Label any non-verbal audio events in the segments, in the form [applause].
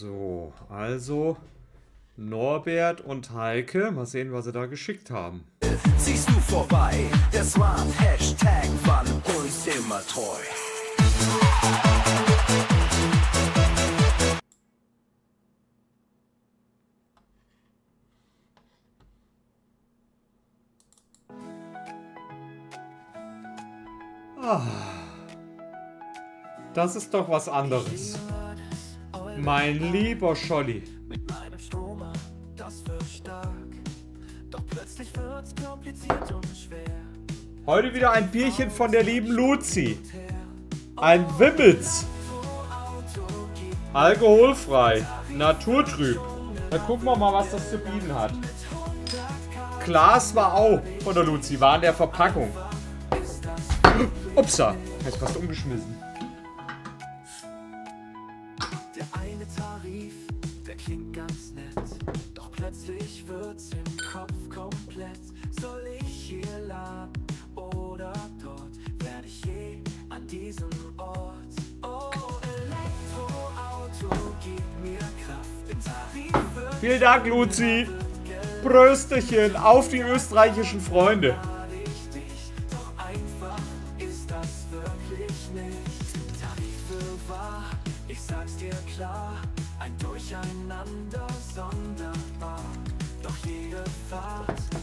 So, also Norbert und Heike, mal sehen, was sie da geschickt haben. Siehst du vorbei, der Smart Hashtag war uns immer treu. Ah, das ist doch was anderes. Mein lieber Scholli. Mit meinem Stromer, das wird stark. Doch plötzlich wird's kompliziert und schwer. Heute wieder ein Bierchen von der lieben Luzi. Ein Wimmels. Alkoholfrei. Naturtrüb. Da gucken wir mal, was das zu bieten hat. Glas war auch von der Luzi, war in der Verpackung. Upsa, er ist fast umgeschmissen. Vielen Dank, Luzi. Prösterchen auf die österreichischen Freunde.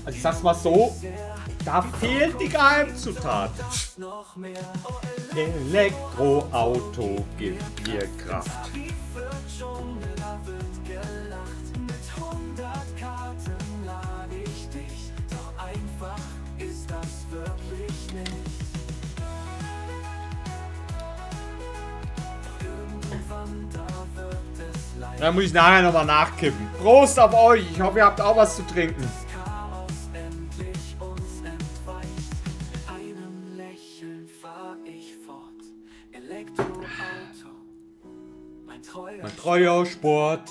Also ich sag's mal so, da fehlt die Geheimzutat. Elektroauto gibt mir Kraft. Da muss ich nachher nochmal nachkippen. Prost auf euch. Ich hoffe, ihr habt auch was zu trinken. Mein treuer Sport.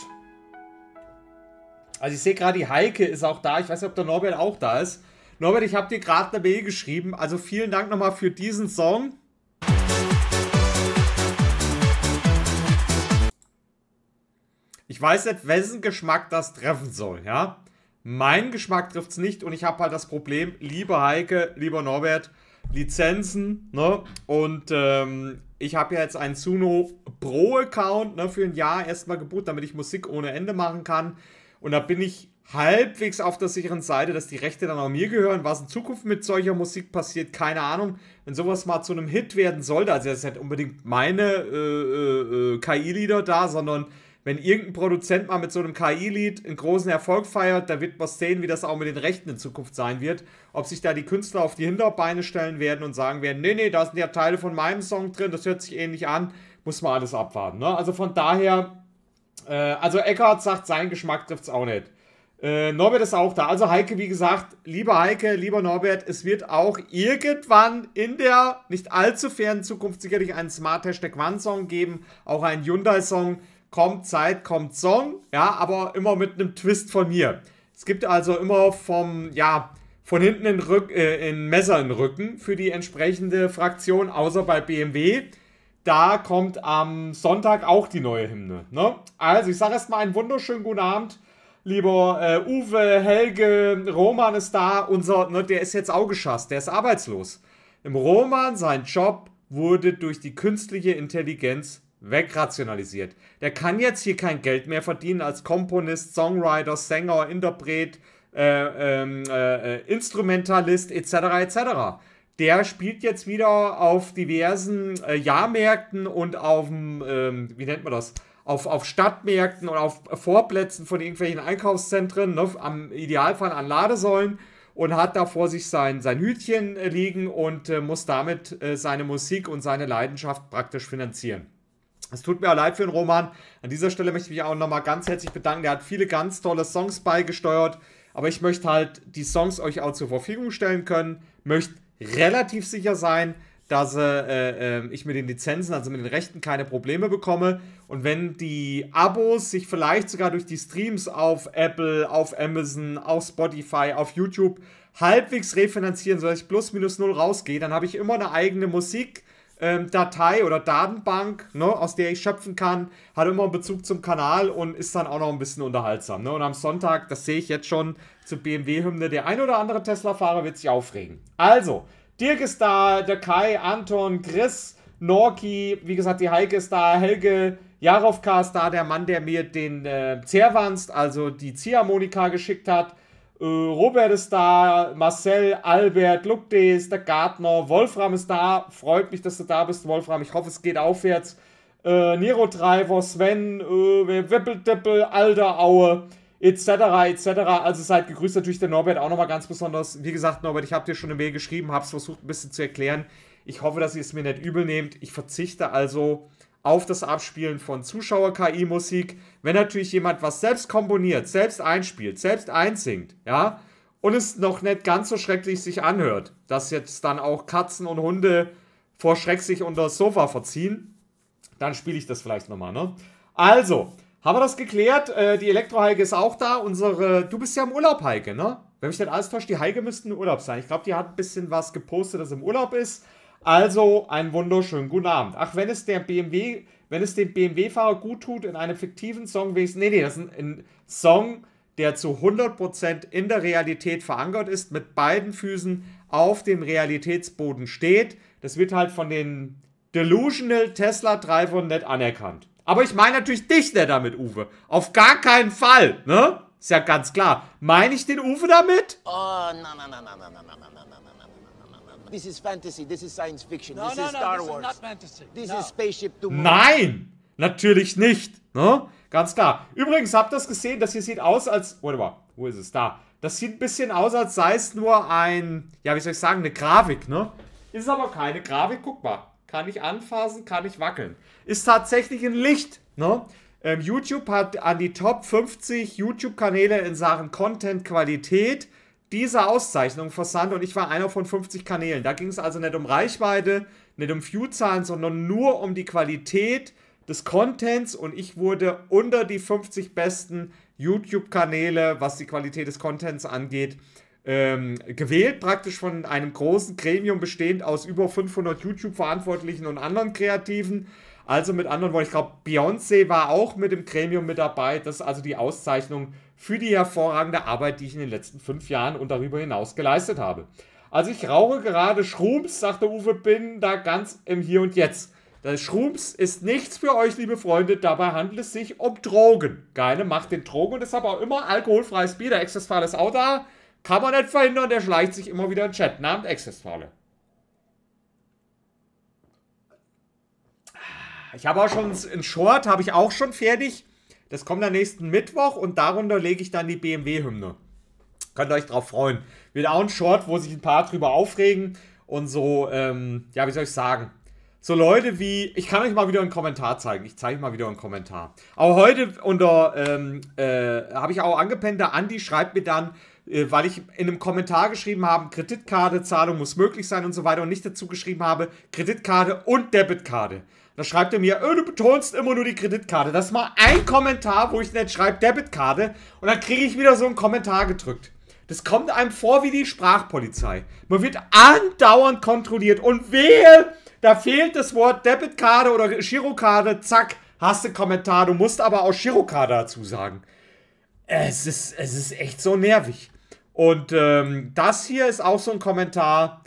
Also ich sehe gerade, die Heike ist auch da. Ich weiß nicht, ob der Norbert auch da ist. Norbert, ich habe dir gerade eine Mail geschrieben. Also vielen Dank nochmal für diesen Song. ich weiß nicht, wessen Geschmack das treffen soll, ja. Mein Geschmack trifft es nicht und ich habe halt das Problem, liebe Heike, lieber Norbert, Lizenzen, ne? Und ähm, ich habe ja jetzt einen Suno Pro-Account ne, für ein Jahr erstmal gebucht, damit ich Musik ohne Ende machen kann. Und da bin ich halbwegs auf der sicheren Seite, dass die Rechte dann auch mir gehören. Was in Zukunft mit solcher Musik passiert, keine Ahnung. Wenn sowas mal zu einem Hit werden sollte, also jetzt nicht unbedingt meine äh, äh, äh KI-Lieder da, sondern wenn irgendein Produzent mal mit so einem KI-Lied einen großen Erfolg feiert, da wird man sehen, wie das auch mit den Rechten in Zukunft sein wird. Ob sich da die Künstler auf die Hinterbeine stellen werden und sagen werden, nee, nee, da sind ja Teile von meinem Song drin, das hört sich ähnlich an, muss man alles abwarten. Ne? Also von daher, äh, also Eckhart sagt, sein Geschmack trifft es auch nicht. Äh, Norbert ist auch da. Also Heike, wie gesagt, lieber Heike, lieber Norbert, es wird auch irgendwann in der nicht allzu fernen Zukunft sicherlich einen Smart Hashtag One Song geben, auch einen Hyundai Song kommt Zeit, kommt Song, ja, aber immer mit einem Twist von mir. Es gibt also immer vom, ja, von hinten ein, Rück, äh, ein Messer in Rücken für die entsprechende Fraktion, außer bei BMW. Da kommt am Sonntag auch die neue Hymne. Ne? Also, ich sage erstmal einen wunderschönen guten Abend lieber äh, Uwe, Helge, Roman ist da, unser, ne, der ist jetzt auch geschasst, der ist arbeitslos. Im Roman, sein Job wurde durch die künstliche Intelligenz wegrationalisiert. Der kann jetzt hier kein Geld mehr verdienen als Komponist, Songwriter, Sänger, Interpret, äh, äh, äh, Instrumentalist etc. etc. Der spielt jetzt wieder auf diversen äh, Jahrmärkten und auf ähm, wie nennt man das? Auf, auf Stadtmärkten und auf Vorplätzen von irgendwelchen Einkaufszentren, ne, am Idealfall an Ladesäulen und hat da vor sich sein, sein Hütchen äh, liegen und äh, muss damit seine Musik und seine Leidenschaft praktisch finanzieren. Es tut mir auch leid für den Roman. An dieser Stelle möchte ich mich auch nochmal ganz herzlich bedanken. Der hat viele ganz tolle Songs beigesteuert. Aber ich möchte halt die Songs euch auch zur Verfügung stellen können. Möchte relativ sicher sein, dass äh, äh, ich mit den Lizenzen, also mit den Rechten, keine Probleme bekomme. Und wenn die Abos sich vielleicht sogar durch die Streams auf Apple, auf Amazon, auf Spotify, auf YouTube halbwegs refinanzieren, sodass ich plus minus null rausgehe, dann habe ich immer eine eigene Musik ähm, Datei oder Datenbank, ne, aus der ich schöpfen kann, hat immer einen Bezug zum Kanal und ist dann auch noch ein bisschen unterhaltsam. Ne? Und am Sonntag, das sehe ich jetzt schon zur BMW-Hymne, der ein oder andere Tesla-Fahrer wird sich aufregen. Also, Dirk ist da, der Kai, Anton, Chris, Norki, wie gesagt, die Heike ist da, Helge, Jarovka ist da, der Mann, der mir den äh, Zerwanst, also die Ziehharmonika geschickt hat. Äh, Robert ist da, Marcel, Albert, Lukde ist der Gartner, Wolfram ist da. Freut mich, dass du da bist, Wolfram. Ich hoffe, es geht aufwärts. Äh, Nero Driver, Sven, äh, Wippeldippel, Alderaue, etc., etc. Also seid gegrüßt natürlich der Norbert auch nochmal ganz besonders. Wie gesagt, Norbert, ich habe dir schon eine Mail geschrieben, habe es versucht ein bisschen zu erklären. Ich hoffe, dass ihr es mir nicht übel nehmt. Ich verzichte also auf das Abspielen von Zuschauer-KI-Musik. Wenn natürlich jemand was selbst komponiert, selbst einspielt, selbst einsingt, ja, und es noch nicht ganz so schrecklich sich anhört, dass jetzt dann auch Katzen und Hunde vor Schreck sich unter das Sofa verziehen, dann spiele ich das vielleicht nochmal, ne? Also, haben wir das geklärt? Äh, die Elektro-Heike ist auch da. Unsere, du bist ja im Urlaub, Heike, ne? Wenn mich nicht alles täuscht, die Heike müssten im Urlaub sein. Ich glaube, die hat ein bisschen was gepostet, dass im Urlaub ist. Also einen wunderschönen guten Abend. Ach, wenn es der BMW, wenn es dem BMW-Fahrer gut tut, in einem fiktiven Song wenigstens. Nee, nee, das ist ein, ein Song, der zu 100% in der Realität verankert ist, mit beiden Füßen auf dem Realitätsboden steht. Das wird halt von den Delusional Tesla-Treibern nicht anerkannt. Aber ich meine natürlich dich nicht damit, Uwe. Auf gar keinen Fall, ne? Ist ja ganz klar. Meine ich den Uwe damit? Oh, na, na, na, na, na, na. This is fantasy, this is science fiction, no, this no, is Star no, Wars. Is this is Spaceship to Nein! Natürlich nicht, ne? Ganz klar. Übrigens, habt ihr das gesehen? Das hier sieht aus als... Warte mal, wo ist es? Da. Das sieht ein bisschen aus, als sei es nur ein... Ja, wie soll ich sagen? Eine Grafik, ne? Ist aber keine Grafik. Guck mal. Kann ich anfassen, kann ich wackeln. Ist tatsächlich ein Licht, ne? Ähm, YouTube hat an die Top 50 YouTube-Kanäle in Sachen Content-Qualität dieser Auszeichnung versandt und ich war einer von 50 Kanälen. Da ging es also nicht um Reichweite, nicht um Viewzahlen, sondern nur um die Qualität des Contents und ich wurde unter die 50 besten YouTube-Kanäle, was die Qualität des Contents angeht, ähm, gewählt, praktisch von einem großen Gremium bestehend aus über 500 YouTube-Verantwortlichen und anderen Kreativen. Also mit anderen Worten, ich glaube, Beyoncé war auch mit dem Gremium mit dabei, das ist also die Auszeichnung für die hervorragende Arbeit, die ich in den letzten fünf Jahren und darüber hinaus geleistet habe. Also ich rauche gerade Schrums, sagte Uwe, bin da ganz im Hier und Jetzt. Das Schrums ist nichts für euch, liebe Freunde. Dabei handelt es sich um Drogen. Geile macht den Drogen und deshalb auch immer alkoholfreies Bier. Der Exzessfall ist auch da. Kann man nicht verhindern, der schleicht sich immer wieder in den Chat. Namen Exzessfalle. Ich habe auch schon einen Short, habe ich auch schon fertig. Das kommt am nächsten Mittwoch und darunter lege ich dann die BMW-Hymne. Könnt ihr euch drauf freuen. Wird auch ein Short, wo sich ein paar drüber aufregen und so, ähm, ja, wie soll ich sagen? So Leute wie, ich kann euch mal wieder einen Kommentar zeigen. Ich zeige mal wieder einen Kommentar. Aber heute unter, ähm, äh, habe ich auch angepennt, der Andi schreibt mir dann, äh, weil ich in einem Kommentar geschrieben habe, Kreditkarte, Zahlung muss möglich sein und so weiter und nicht dazu geschrieben habe, Kreditkarte und Debitkarte. Da schreibt er mir, oh, du betonst immer nur die Kreditkarte. Das ist mal ein Kommentar, wo ich nicht schreibe Debitkarte. Und dann kriege ich wieder so einen Kommentar gedrückt. Das kommt einem vor wie die Sprachpolizei. Man wird andauernd kontrolliert. Und wehe, da fehlt das Wort Debitkarte oder Girokarte. Zack, hast du Kommentar. Du musst aber auch Girokarte dazu sagen. Es ist, es ist echt so nervig. Und ähm, das hier ist auch so ein Kommentar,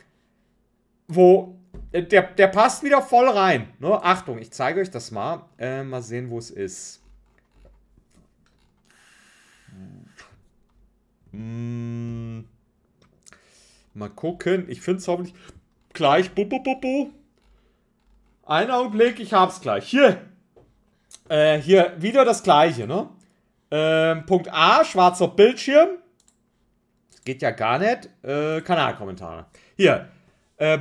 wo äh, der, der passt wieder voll rein. Ne? Achtung, ich zeige euch das mal. Äh, mal sehen, wo es ist. Mm. Mal gucken. Ich finde es hoffentlich gleich. Bu, bu, bu, bu. Einen Augenblick, ich hab's gleich. Hier. Äh, hier, wieder das gleiche, ne? Ähm, Punkt A, schwarzer Bildschirm. Das geht ja gar nicht. Äh, Kanalkommentare. Hier. Äh,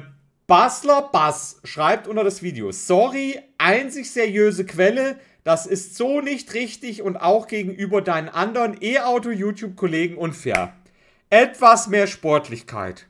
Basler Bass schreibt unter das Video, sorry, einzig seriöse Quelle, das ist so nicht richtig und auch gegenüber deinen anderen E-Auto-YouTube-Kollegen unfair. Etwas mehr Sportlichkeit.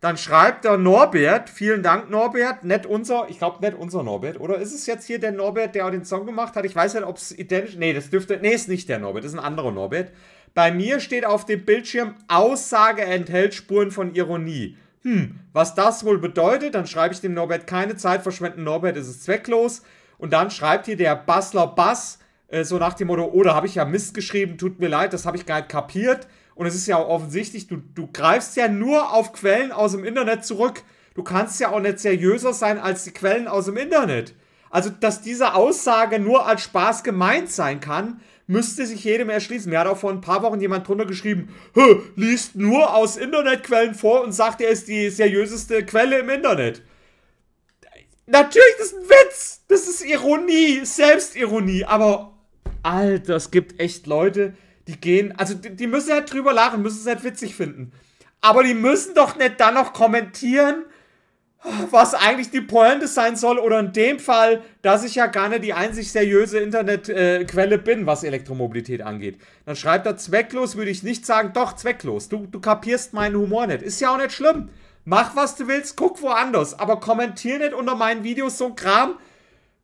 Dann schreibt der Norbert, vielen Dank Norbert, nicht unser, ich glaube nicht unser Norbert, oder ist es jetzt hier der Norbert, der auch den Song gemacht hat? Ich weiß nicht, ob es identisch, nee, das dürfte, nee, ist nicht der Norbert, das ist ein anderer Norbert. Bei mir steht auf dem Bildschirm, Aussage enthält Spuren von Ironie hm, was das wohl bedeutet, dann schreibe ich dem Norbert keine Zeit verschwenden, Norbert, ist es zwecklos. Und dann schreibt hier der Bassler Bass äh, so nach dem Motto, oh, da habe ich ja Mist geschrieben, tut mir leid, das habe ich gar nicht kapiert. Und es ist ja auch offensichtlich, du, du greifst ja nur auf Quellen aus dem Internet zurück. Du kannst ja auch nicht seriöser sein als die Quellen aus dem Internet. Also, dass diese Aussage nur als Spaß gemeint sein kann, müsste sich jedem erschließen. Mir hat auch vor ein paar Wochen jemand drunter geschrieben, liest nur aus Internetquellen vor und sagt, er ist die seriöseste Quelle im Internet. Natürlich, das ist ein Witz. Das ist Ironie, Selbstironie. Aber, Alter, es gibt echt Leute, die gehen, also die, die müssen halt drüber lachen, müssen es halt witzig finden. Aber die müssen doch nicht dann noch kommentieren, was eigentlich die Pointe sein soll oder in dem Fall, dass ich ja gar nicht die einzig seriöse Internetquelle äh, bin, was Elektromobilität angeht. Dann schreibt er zwecklos, würde ich nicht sagen, doch zwecklos. Du, du kapierst meinen Humor nicht. Ist ja auch nicht schlimm. Mach was du willst, guck woanders, aber kommentier nicht unter meinen Videos so ein Kram.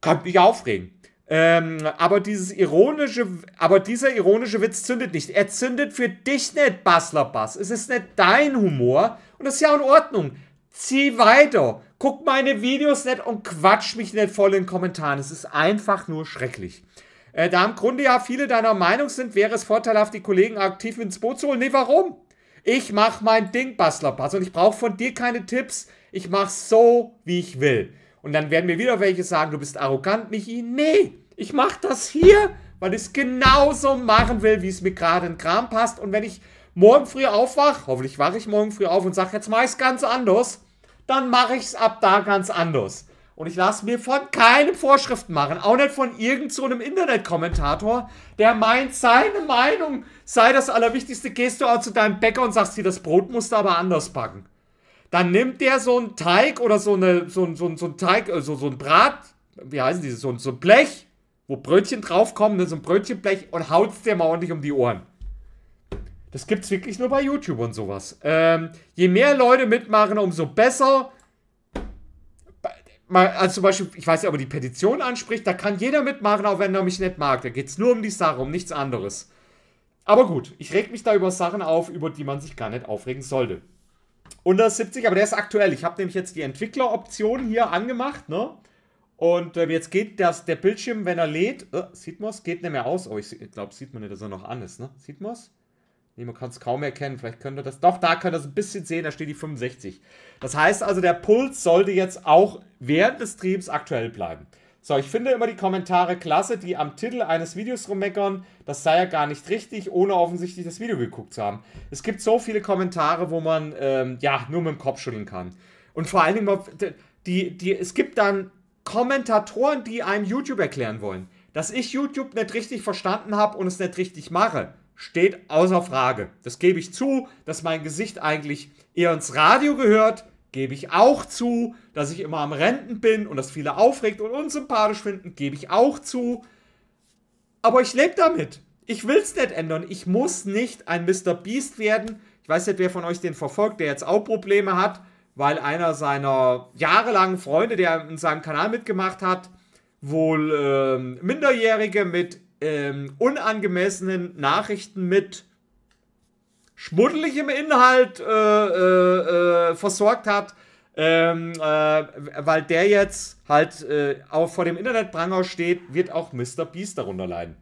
Kann mich aufregen. Ähm, aber dieses ironische, aber dieser ironische Witz zündet nicht. Er zündet für dich nicht, Bassler Bass. Es ist nicht dein Humor und das ist ja in Ordnung zieh weiter. Guck meine Videos nicht und quatsch mich nicht voll in den Kommentaren. Es ist einfach nur schrecklich. Äh, da im Grunde ja viele deiner Meinung sind, wäre es vorteilhaft, die Kollegen aktiv ins Boot zu holen. Nee, warum? Ich mach mein Ding, Bastlerpass. Und ich brauche von dir keine Tipps. Ich mache so, wie ich will. Und dann werden mir wieder welche sagen, du bist arrogant, Michi. Nee, ich mach das hier, weil ich es genauso machen will, wie es mir gerade in Kram passt. Und wenn ich morgen früh aufwach, hoffentlich wache ich morgen früh auf und sage, jetzt mache ich es ganz anders, dann mache ich es ab da ganz anders. Und ich lasse mir von keinem Vorschriften machen, auch nicht von irgendeinem so einem Internetkommentator, der meint, seine Meinung sei das Allerwichtigste. Gehst du auch zu deinem Bäcker und sagst dir, das Brot musst du aber anders backen. Dann nimmt der so einen Teig oder so, eine, so, ein, so, ein, Teig, äh, so, so ein Brat, wie heißen diese, so, so ein Blech, wo Brötchen draufkommen, ne, so ein Brötchenblech und haut's dir mal ordentlich um die Ohren. Das gibt's wirklich nur bei YouTube und sowas. Ähm, je mehr Leute mitmachen, umso besser. Also zum Beispiel, ich weiß ja, ob er die Petition anspricht, da kann jeder mitmachen, auch wenn er mich nicht mag. Da geht es nur um die Sache, um nichts anderes. Aber gut, ich reg mich da über Sachen auf, über die man sich gar nicht aufregen sollte. Unter 70, aber der ist aktuell. Ich habe nämlich jetzt die Entwickleroption hier angemacht, ne? Und äh, jetzt geht das, der Bildschirm, wenn er lädt, äh, sieht man es, geht nicht mehr aus. Oh, ich, ich glaube, sieht man nicht, dass er noch an ist, ne? Sieht man es? Nee, man kann es kaum erkennen. Vielleicht könnt ihr das. Doch, da könnt ihr es ein bisschen sehen, da steht die 65. Das heißt also, der Puls sollte jetzt auch während des Streams aktuell bleiben. So, ich finde immer die Kommentare klasse, die am Titel eines Videos rummeckern, das sei ja gar nicht richtig, ohne offensichtlich das Video geguckt zu haben. Es gibt so viele Kommentare, wo man ähm, ja nur mit dem Kopf schütteln kann. Und vor allen Dingen, die, die, es gibt dann Kommentatoren, die einem YouTube erklären wollen, dass ich YouTube nicht richtig verstanden habe und es nicht richtig mache steht außer Frage. Das gebe ich zu, dass mein Gesicht eigentlich eher ins Radio gehört, gebe ich auch zu, dass ich immer am Renten bin und das viele aufregt und unsympathisch finden, gebe ich auch zu. Aber ich lebe damit. Ich will es nicht ändern. Ich muss nicht ein Mr. Beast werden. Ich weiß nicht, wer von euch den verfolgt, der jetzt auch Probleme hat, weil einer seiner jahrelangen Freunde, der in seinem Kanal mitgemacht hat, wohl ähm, Minderjährige mit ähm, unangemessenen Nachrichten mit schmuddeligem Inhalt äh, äh, äh, versorgt hat, ähm, äh, weil der jetzt halt äh, auch vor dem Internetpranger steht, wird auch Mr. Beast darunter leiden.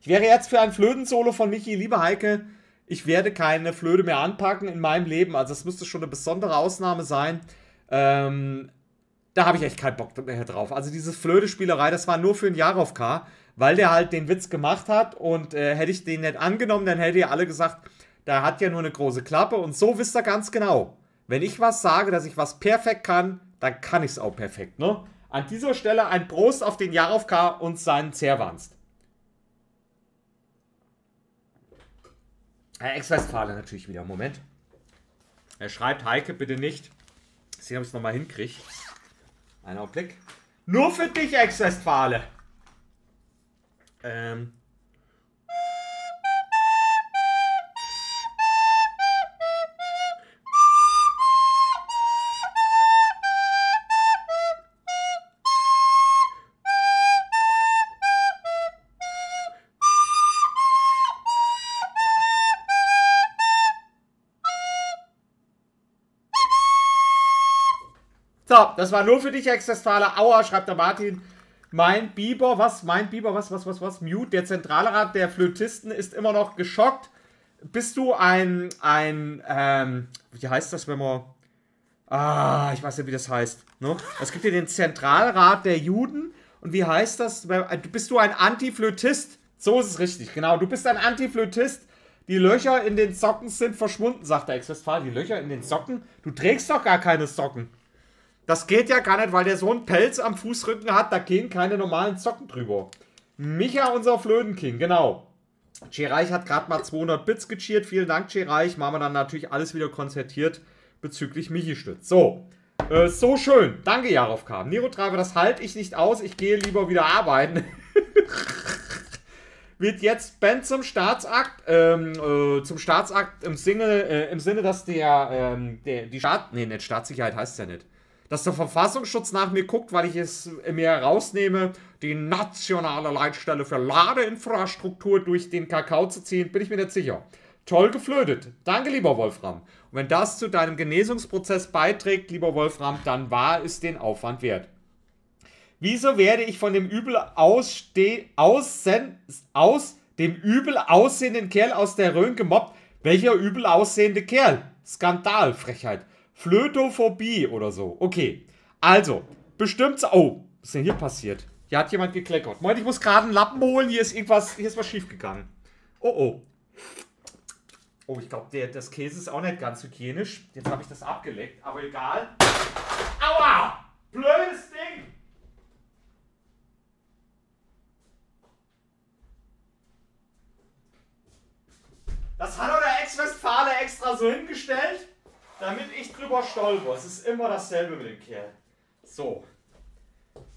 Ich wäre jetzt für ein Flöten-Solo von Michi, liebe Heike, ich werde keine Flöte mehr anpacken in meinem Leben. Also das müsste schon eine besondere Ausnahme sein. Ähm, da habe ich echt keinen Bock mehr drauf. Also diese Flöte-Spielerei, das war nur für ein Jahr auf K weil der halt den Witz gemacht hat und äh, hätte ich den nicht angenommen, dann hätte ihr alle gesagt, da hat ja nur eine große Klappe und so wisst ihr ganz genau. Wenn ich was sage, dass ich was perfekt kann, dann kann ich es auch perfekt, ne? An dieser Stelle ein Prost auf den Jarovka und seinen Zerwanst. Herr ex westfale natürlich wieder, Moment. Er schreibt, Heike, bitte nicht. Sehen, ob ich es nochmal hinkriege. Einen Augenblick. Nur für dich, Ex-Westfale. Ähm. So, das war nur für dich, Ex-Westfaler. Aua, schreibt der Martin. Mein Bieber, was? Mein Bieber, was? Was? Was? Was? Mute. Der Zentralrat der Flötisten ist immer noch geschockt. Bist du ein ein ähm, wie heißt das, wenn man Ah, ich weiß nicht, wie das heißt. Ne? Es gibt ja den Zentralrat der Juden. Und wie heißt das? Äh, bist du ein Antiflötist? So ist es richtig, genau. Du bist ein Antiflötist. Die Löcher in den Socken sind verschwunden, sagt der Ex-Westfalen. Die Löcher in den Socken? Du trägst doch gar keine Socken. Das geht ja gar nicht, weil der so einen Pelz am Fußrücken hat, da gehen keine normalen Zocken drüber. Micha, unser Flödenking, genau. Gereich hat gerade mal 200 Bits gecheert. Vielen Dank, Gereich. Machen wir dann natürlich alles wieder konzertiert bezüglich Michi-Stütz. So, äh, so schön. Danke, Jarov K. Nero Treiber, das halte ich nicht aus. Ich gehe lieber wieder arbeiten. [laughs] Wird jetzt Ben zum Staatsakt, ähm, äh, zum Staatsakt im, Single, äh, im Sinne, dass der, ähm, der die Staat, nee, nicht Staatssicherheit heißt ja nicht dass der Verfassungsschutz nach mir guckt, weil ich es mir herausnehme, die nationale Leitstelle für Ladeinfrastruktur durch den Kakao zu ziehen, bin ich mir nicht sicher. Toll geflötet. Danke, lieber Wolfram. Und wenn das zu deinem Genesungsprozess beiträgt, lieber Wolfram, dann war es den Aufwand wert. Wieso werde ich von dem übel ausste aus dem übel aussehenden Kerl aus der Rhön gemobbt? Welcher übel aussehende Kerl? Skandal, Frechheit. Flötophobie oder so. Okay. Also, bestimmt. Oh, was ist denn hier passiert? Hier hat jemand gekleckert. Moment, ich muss gerade einen Lappen holen. Hier ist irgendwas, hier ist was schiefgegangen. Oh, oh. Oh, ich glaube, das Käse ist auch nicht ganz hygienisch. Jetzt habe ich das abgeleckt, aber egal. Aua! Blödes Ding! Das hat doch der Ex-Westfale extra so hingestellt damit ich drüber stolper. Es ist immer dasselbe mit dem Kerl. So.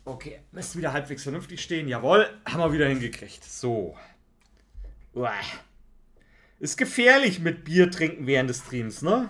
Okay, müsste wieder halbwegs vernünftig stehen. Jawohl, haben wir wieder hingekriegt. So. Uah. Ist gefährlich mit Bier trinken während des Streams, ne?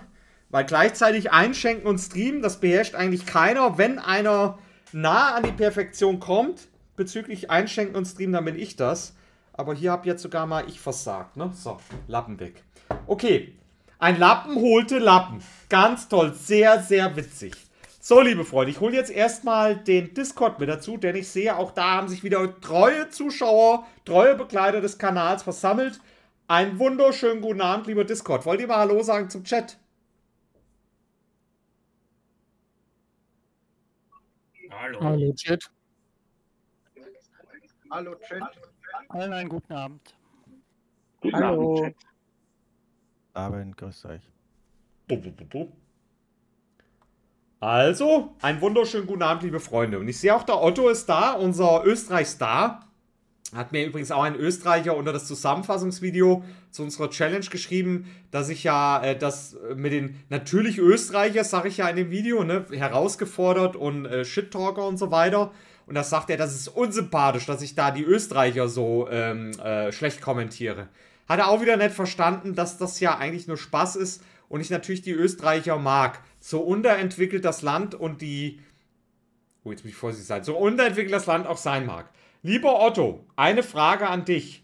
Weil gleichzeitig einschenken und streamen, das beherrscht eigentlich keiner. Wenn einer nah an die Perfektion kommt, bezüglich einschenken und streamen, dann bin ich das. Aber hier habe jetzt sogar mal ich versagt, ne? So, Lappen weg. Okay, ein Lappen holte Lappen. Ganz toll, sehr, sehr witzig. So, liebe Freunde, ich hole jetzt erstmal den Discord mit dazu, denn ich sehe, auch da haben sich wieder treue Zuschauer, treue Begleiter des Kanals versammelt. Einen wunderschönen guten Abend, lieber Discord. Wollt ihr mal Hallo sagen zum Chat? Hallo. Hallo, Chat. Hallo, Chat. Hallo, einen guten Abend. Guten Hallo. Abend, Chat. Abend, grüßt euch. Also, einen wunderschönen guten Abend, liebe Freunde. Und ich sehe auch, der Otto ist da, unser Österreich-Star. Hat mir übrigens auch ein Österreicher unter das Zusammenfassungsvideo zu unserer Challenge geschrieben, dass ich ja äh, das mit den natürlich Österreicher, sage ich ja in dem Video, ne, herausgefordert und äh, Shit-Talker und so weiter. Und da sagt er, das ist unsympathisch, dass ich da die Österreicher so ähm, äh, schlecht kommentiere hat er auch wieder nicht verstanden, dass das ja eigentlich nur Spaß ist und ich natürlich die Österreicher mag. So unterentwickelt das Land und die. Oh, jetzt muss ich vorsichtig sein. So unterentwickelt das Land auch sein mag. Lieber Otto, eine Frage an dich.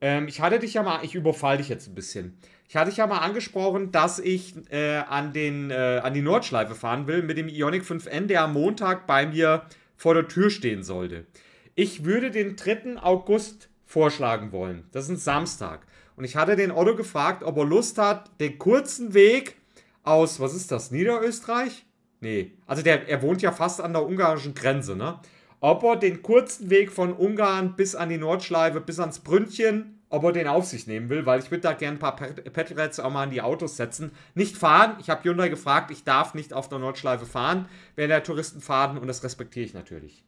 Ähm, ich hatte dich ja mal. Ich überfall dich jetzt ein bisschen. Ich hatte dich ja mal angesprochen, dass ich äh, an, den, äh, an die Nordschleife fahren will mit dem Ionic 5N, der am Montag bei mir vor der Tür stehen sollte. Ich würde den 3. August vorschlagen wollen. Das ist ein Samstag. Und ich hatte den Otto gefragt, ob er Lust hat, den kurzen Weg aus, was ist das, Niederösterreich? Nee, also der, er wohnt ja fast an der ungarischen Grenze, ne? Ob er den kurzen Weg von Ungarn bis an die Nordschleife, bis ans Bründchen, ob er den auf sich nehmen will, weil ich würde da gerne ein paar Petrets auch mal in die Autos setzen. Nicht fahren, ich habe Hyundai gefragt, ich darf nicht auf der Nordschleife fahren, während der Touristen fahren und das respektiere ich natürlich.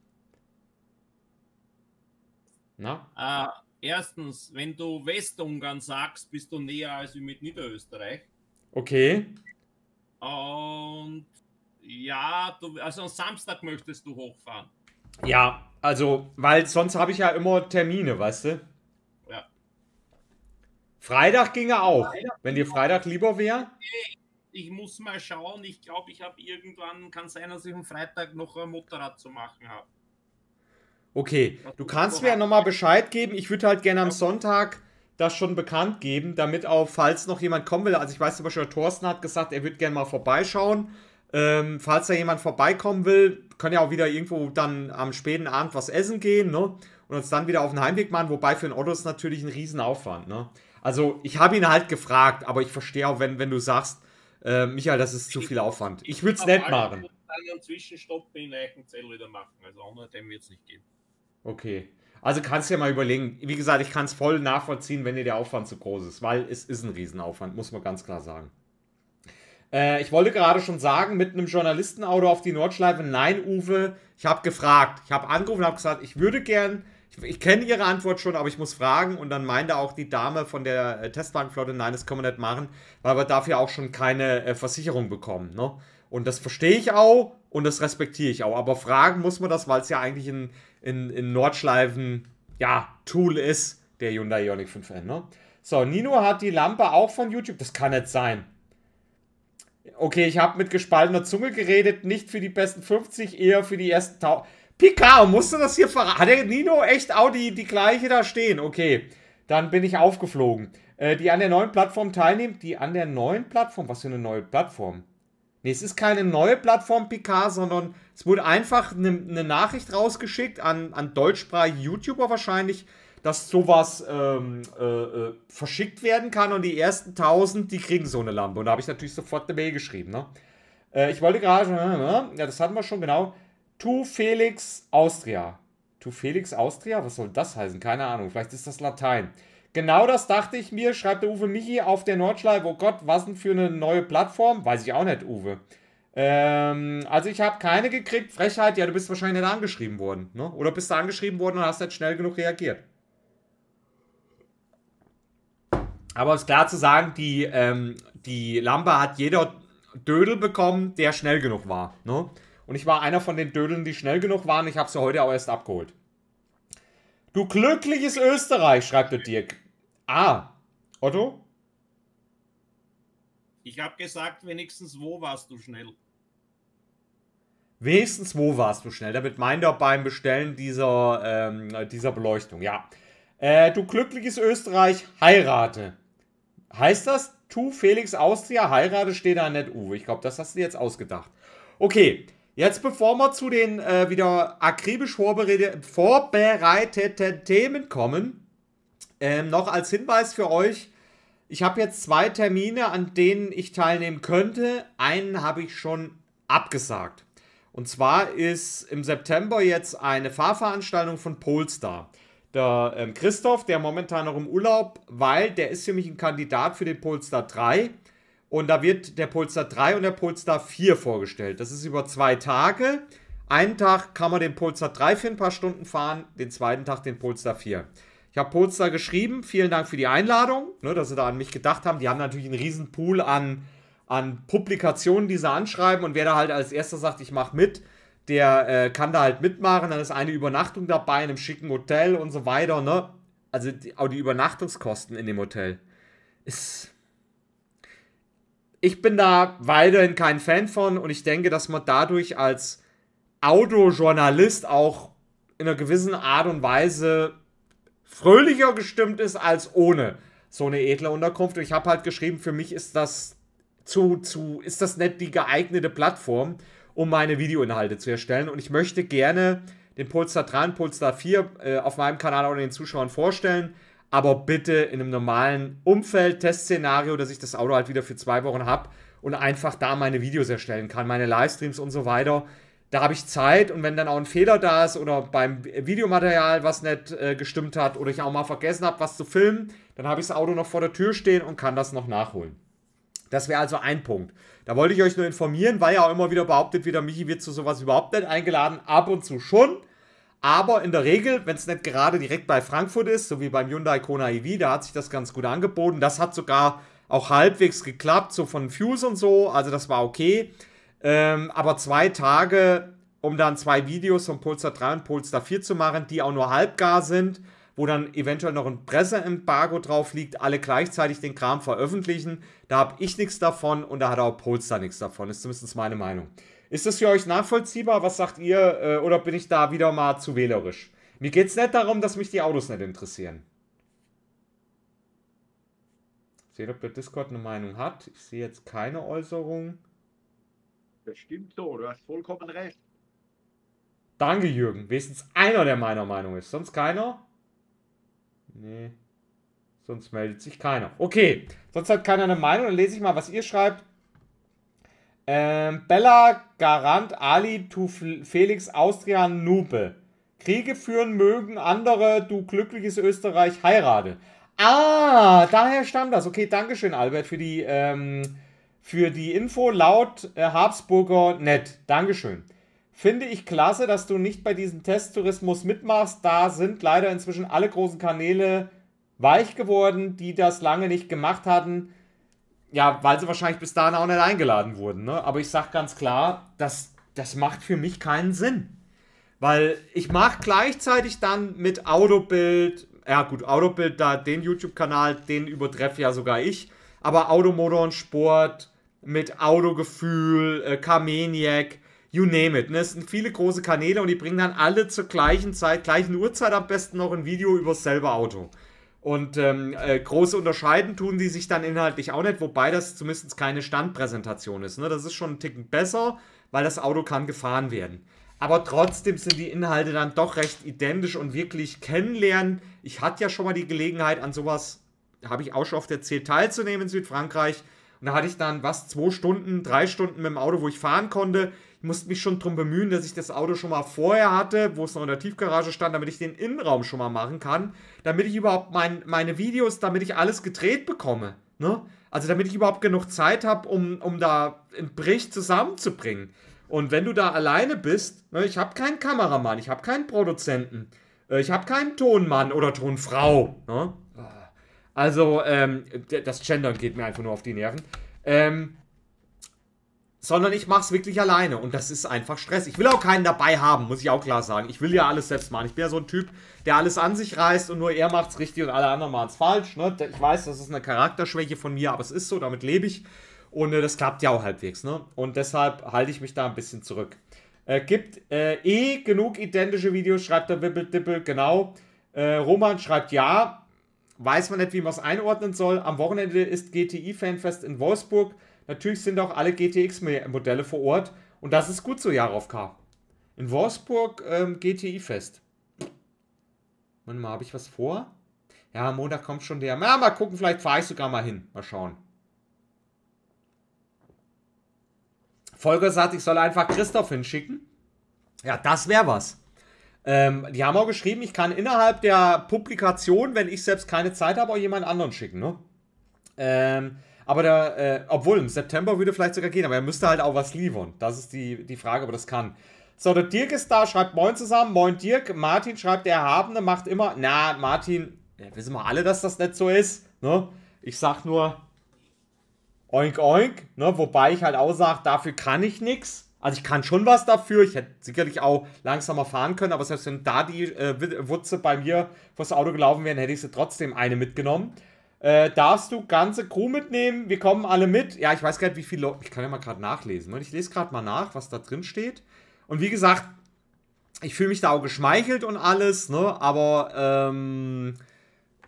Na? Ah, Erstens, wenn du Westungarn sagst, bist du näher als mit Niederösterreich. Okay. Und ja, du, also am Samstag möchtest du hochfahren. Ja, also, weil sonst habe ich ja immer Termine, weißt du? Ja. Freitag ginge auch, Freitag wenn dir Freitag lieber wäre. Okay. Ich muss mal schauen. Ich glaube, ich habe irgendwann, kann sein, dass ich am Freitag noch ein Motorrad zu machen habe. Okay, du kannst mir ja nochmal Bescheid geben. Ich würde halt gerne am Sonntag das schon bekannt geben, damit auch, falls noch jemand kommen will, also ich weiß zum Beispiel, Thorsten hat gesagt, er würde gerne mal vorbeischauen. Ähm, falls da jemand vorbeikommen will, können ja auch wieder irgendwo dann am späten Abend was essen gehen, ne? Und uns dann wieder auf den Heimweg machen, wobei für den Otto ist natürlich ein Riesenaufwand, ne? Also ich habe ihn halt gefragt, aber ich verstehe auch, wenn, wenn du sagst, äh, Michael, das ist zu viel Aufwand. Ich würde es nett machen. Dann einen Zwischenstopp in Eichenzell wieder machen, also ohne dem wird es nicht gehen. Okay. Also kannst du ja mal überlegen. Wie gesagt, ich kann es voll nachvollziehen, wenn dir der Aufwand zu groß ist, weil es ist ein Riesenaufwand, muss man ganz klar sagen. Äh, ich wollte gerade schon sagen, mit einem Journalistenauto auf die Nordschleife, nein, Uwe, ich habe gefragt. Ich habe angerufen und habe gesagt, ich würde gern, ich, ich kenne Ihre Antwort schon, aber ich muss fragen. Und dann meinte auch die Dame von der äh, Testwagenflotte, nein, das können wir nicht machen, weil wir dafür auch schon keine äh, Versicherung bekommen. Ne? Und das verstehe ich auch und das respektiere ich auch. Aber fragen muss man das, weil es ja eigentlich ein in, in Nordschleifen, ja, Tool ist, der Hyundai Ioniq 5N, ne? So, Nino hat die Lampe auch von YouTube. Das kann nicht sein. Okay, ich habe mit gespaltener Zunge geredet, nicht für die besten 50, eher für die ersten 1000. Picard, musste das hier verraten? Hat der Nino echt Audi die gleiche da stehen? Okay, dann bin ich aufgeflogen. Äh, die an der neuen Plattform teilnimmt, die an der neuen Plattform, was für eine neue Plattform? Nee, es ist keine neue Plattform PK, sondern es wurde einfach eine ne Nachricht rausgeschickt an, an deutschsprachige YouTuber wahrscheinlich, dass sowas ähm, äh, äh verschickt werden kann und die ersten 1000, die kriegen so eine Lampe. Und da habe ich natürlich sofort eine Mail geschrieben. Ne? Äh, ich wollte gerade, äh, ja, das hatten wir schon genau. Tu Felix Austria. Tu Felix Austria? Was soll das heißen? Keine Ahnung. Vielleicht ist das Latein. Genau das dachte ich mir, schreibt der Uwe Michi auf der Nordschleife. Oh Gott, was denn für eine neue Plattform? Weiß ich auch nicht, Uwe. Ähm, also ich habe keine gekriegt. Frechheit, ja, du bist wahrscheinlich nicht angeschrieben worden. Ne? Oder bist du angeschrieben worden und hast nicht schnell genug reagiert. Aber es ist klar zu sagen, die, ähm, die Lampe hat jeder Dödel bekommen, der schnell genug war. Ne? Und ich war einer von den Dödeln, die schnell genug waren. Ich habe sie heute auch erst abgeholt. Du glückliches Österreich, schreibt der Dirk. Ah, Otto? Ich habe gesagt, wenigstens wo warst du schnell. Wenigstens wo warst du schnell. Damit meint er beim Bestellen dieser, ähm, dieser Beleuchtung, ja. Äh, du glückliches Österreich, heirate. Heißt das, tu Felix Austria, heirate steht da nicht Uwe. Ich glaube, das hast du jetzt ausgedacht. Okay, jetzt bevor wir zu den äh, wieder akribisch vorbereiteten Themen kommen, ähm, noch als Hinweis für euch, ich habe jetzt zwei Termine, an denen ich teilnehmen könnte. Einen habe ich schon abgesagt. Und zwar ist im September jetzt eine Fahrveranstaltung von Polestar. Der ähm, Christoph, der momentan noch im Urlaub, weil der ist für mich ein Kandidat für den Polestar 3. Und da wird der Polestar 3 und der Polestar 4 vorgestellt. Das ist über zwei Tage. Einen Tag kann man den Polestar 3 für ein paar Stunden fahren, den zweiten Tag den Polestar 4. Ich habe Polster geschrieben, vielen Dank für die Einladung, ne, dass sie da an mich gedacht haben. Die haben natürlich einen riesen Pool an, an Publikationen, die sie anschreiben. Und wer da halt als erster sagt, ich mache mit, der äh, kann da halt mitmachen. Dann ist eine Übernachtung dabei in einem schicken Hotel und so weiter. Ne? Also die, auch die Übernachtungskosten in dem Hotel. Ist ich bin da weiterhin kein Fan von und ich denke, dass man dadurch als Autojournalist auch in einer gewissen Art und Weise fröhlicher gestimmt ist als ohne so eine edle Unterkunft. Und ich habe halt geschrieben, für mich ist das zu, zu, ist das nicht die geeignete Plattform, um meine Videoinhalte zu erstellen. Und ich möchte gerne den Polestar 3 und Polestar 4 äh, auf meinem Kanal oder den Zuschauern vorstellen. Aber bitte in einem normalen Umfeld, Testszenario, dass ich das Auto halt wieder für zwei Wochen habe und einfach da meine Videos erstellen kann, meine Livestreams und so weiter da habe ich Zeit und wenn dann auch ein Fehler da ist oder beim Videomaterial was nicht äh, gestimmt hat oder ich auch mal vergessen habe, was zu filmen, dann habe ich das Auto noch vor der Tür stehen und kann das noch nachholen. Das wäre also ein Punkt. Da wollte ich euch nur informieren, weil ja auch immer wieder behauptet, wieder Michi wird zu sowas überhaupt nicht eingeladen, ab und zu schon. Aber in der Regel, wenn es nicht gerade direkt bei Frankfurt ist, so wie beim Hyundai Kona EV, da hat sich das ganz gut angeboten. Das hat sogar auch halbwegs geklappt, so von Fuse und so, also das war okay. Ähm, aber zwei Tage, um dann zwei Videos von Polestar 3 und Polestar 4 zu machen, die auch nur halbgar sind, wo dann eventuell noch ein Presseembargo drauf liegt, alle gleichzeitig den Kram veröffentlichen. Da habe ich nichts davon und da hat auch Polestar nichts davon. Ist zumindest meine Meinung. Ist das für euch nachvollziehbar? Was sagt ihr? Äh, oder bin ich da wieder mal zu wählerisch? Mir geht es nicht darum, dass mich die Autos nicht interessieren. Seht, ob der Discord eine Meinung hat. Ich sehe jetzt keine Äußerung. Das stimmt so, du hast vollkommen recht. Danke, Jürgen. Wenigstens einer, der meiner Meinung ist. Sonst keiner? Nee. Sonst meldet sich keiner. Okay. Sonst hat keiner eine Meinung. Dann lese ich mal, was ihr schreibt. Ähm, Bella Garant Ali tu Felix Austrian Nupe. Kriege führen mögen andere, du glückliches Österreich heirate. Ah, daher stammt das. Okay, Dankeschön, Albert, für die ähm, für die Info laut äh, Habsburger net. Dankeschön. Finde ich klasse, dass du nicht bei diesem Testtourismus mitmachst. Da sind leider inzwischen alle großen Kanäle weich geworden, die das lange nicht gemacht hatten. Ja, weil sie wahrscheinlich bis dahin auch nicht eingeladen wurden. Ne? Aber ich sage ganz klar, das, das macht für mich keinen Sinn. Weil ich mache gleichzeitig dann mit Autobild, ja gut, Autobild, da den YouTube-Kanal, den übertreffe ja sogar ich, aber Automotor und Sport, mit Autogefühl, äh, Carmaniac, you name it. Ne? Es sind viele große Kanäle und die bringen dann alle zur gleichen Zeit, gleichen Uhrzeit am besten noch ein Video über dasselbe Auto. Und ähm, äh, große Unterscheiden tun die sich dann inhaltlich auch nicht, wobei das zumindest keine Standpräsentation ist. Ne? Das ist schon ein Ticken besser, weil das Auto kann gefahren werden. Aber trotzdem sind die Inhalte dann doch recht identisch und wirklich kennenlernen. Ich hatte ja schon mal die Gelegenheit, an sowas, habe ich auch schon oft erzählt, teilzunehmen in Südfrankreich. Und da hatte ich dann was, zwei Stunden, drei Stunden mit dem Auto, wo ich fahren konnte. Ich musste mich schon darum bemühen, dass ich das Auto schon mal vorher hatte, wo es noch in der Tiefgarage stand, damit ich den Innenraum schon mal machen kann, damit ich überhaupt mein, meine Videos, damit ich alles gedreht bekomme. Ne? Also damit ich überhaupt genug Zeit habe, um, um da einen Bericht zusammenzubringen. Und wenn du da alleine bist, ne, ich habe keinen Kameramann, ich habe keinen Produzenten, äh, ich habe keinen Tonmann oder Tonfrau. Ne? Also, ähm, das Gendern geht mir einfach nur auf die Nerven. Ähm, sondern ich mache es wirklich alleine und das ist einfach Stress. Ich will auch keinen dabei haben, muss ich auch klar sagen. Ich will ja alles selbst machen. Ich bin ja so ein Typ, der alles an sich reißt und nur er macht's richtig und alle anderen machen's falsch. Ne? Ich weiß, das ist eine Charakterschwäche von mir, aber es ist so, damit lebe ich. Und äh, das klappt ja auch halbwegs. Ne? Und deshalb halte ich mich da ein bisschen zurück. Äh, gibt äh, eh genug identische Videos, schreibt der Wibbel Dippel. genau. Äh, Roman schreibt ja, weiß man nicht, wie man es einordnen soll. Am Wochenende ist GTI Fanfest in Wolfsburg. Natürlich sind auch alle GTX-Modelle vor Ort. Und das ist gut so, Jarov In Wolfsburg ähm, GTI-Fest. Moment mal, habe ich was vor? Ja, Montag kommt schon der. Na, mal gucken, vielleicht fahre ich sogar mal hin. Mal schauen. Volker sagt, ich soll einfach Christoph hinschicken. Ja, das wäre was. Ähm, die haben auch geschrieben, ich kann innerhalb der Publikation, wenn ich selbst keine Zeit habe, auch jemand anderen schicken, ne? Ähm, aber da, äh, obwohl im September würde vielleicht sogar gehen, aber er müsste halt auch was liefern. Das ist die, die Frage, aber das kann. So, der Dirk ist da, schreibt Moin zusammen. Moin Dirk. Martin schreibt, der Erhabene macht immer. Na, Martin, ja, wissen wir alle, dass das nicht so ist. Ne? Ich sag nur, oink oink. Ne? Wobei ich halt auch sage, dafür kann ich nichts. Also ich kann schon was dafür. Ich hätte sicherlich auch langsamer fahren können, aber selbst wenn da die äh, Wurze bei mir vors Auto gelaufen wären, hätte ich sie trotzdem eine mitgenommen. Äh, darfst du ganze Crew mitnehmen? Wir kommen alle mit. Ja, ich weiß gar nicht, wie viele Leute. Ich kann ja mal gerade nachlesen. Ne? Ich lese gerade mal nach, was da drin steht. Und wie gesagt, ich fühle mich da auch geschmeichelt und alles, ne? Aber ähm,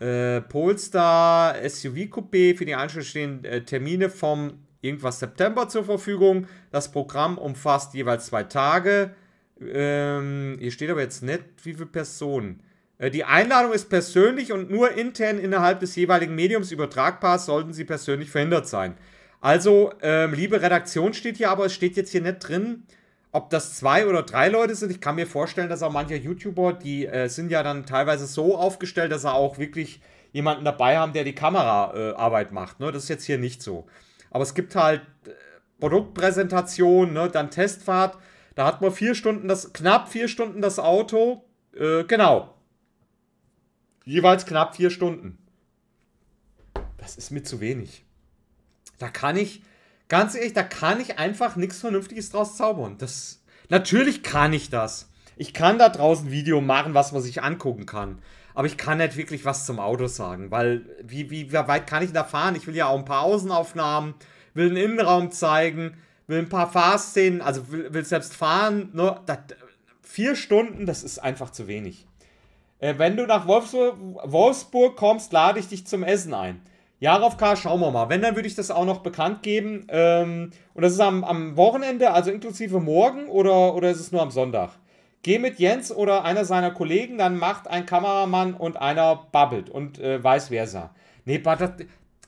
äh, Polestar SUV Coupé für die Einstellung stehen äh, Termine vom irgendwas September zur Verfügung. Das Programm umfasst jeweils zwei Tage. Ähm, hier steht aber jetzt nicht, wie viele Personen. Äh, die Einladung ist persönlich und nur intern innerhalb des jeweiligen Mediums übertragbar, sollten sie persönlich verhindert sein. Also, ähm, liebe Redaktion steht hier, aber es steht jetzt hier nicht drin, ob das zwei oder drei Leute sind. Ich kann mir vorstellen, dass auch manche YouTuber, die äh, sind ja dann teilweise so aufgestellt, dass sie auch wirklich jemanden dabei haben, der die Kameraarbeit äh, macht. Ne? Das ist jetzt hier nicht so. Aber es gibt halt äh, Produktpräsentation, ne, dann Testfahrt. Da hat man vier Stunden das, knapp vier Stunden das Auto. Äh, genau. Jeweils knapp vier Stunden. Das ist mir zu wenig. Da kann ich, ganz ehrlich, da kann ich einfach nichts Vernünftiges draus zaubern. Das, natürlich kann ich das. Ich kann da draußen ein Video machen, was man sich angucken kann aber ich kann nicht wirklich was zum Auto sagen, weil wie, wie, wie weit kann ich da fahren? Ich will ja auch ein paar Außenaufnahmen, will einen Innenraum zeigen, will ein paar Fahrszenen, also will, will selbst fahren. Nur, ne? das, vier Stunden, das ist einfach zu wenig. Äh, wenn du nach Wolfsburg, Wolfsburg kommst, lade ich dich zum Essen ein. Jarovka, schauen wir mal. Wenn, dann würde ich das auch noch bekannt geben. Ähm, und das ist am, am Wochenende, also inklusive morgen, oder, oder ist es nur am Sonntag? geh mit Jens oder einer seiner Kollegen, dann macht ein Kameramann und einer babbelt und äh, vice versa. Nee, das,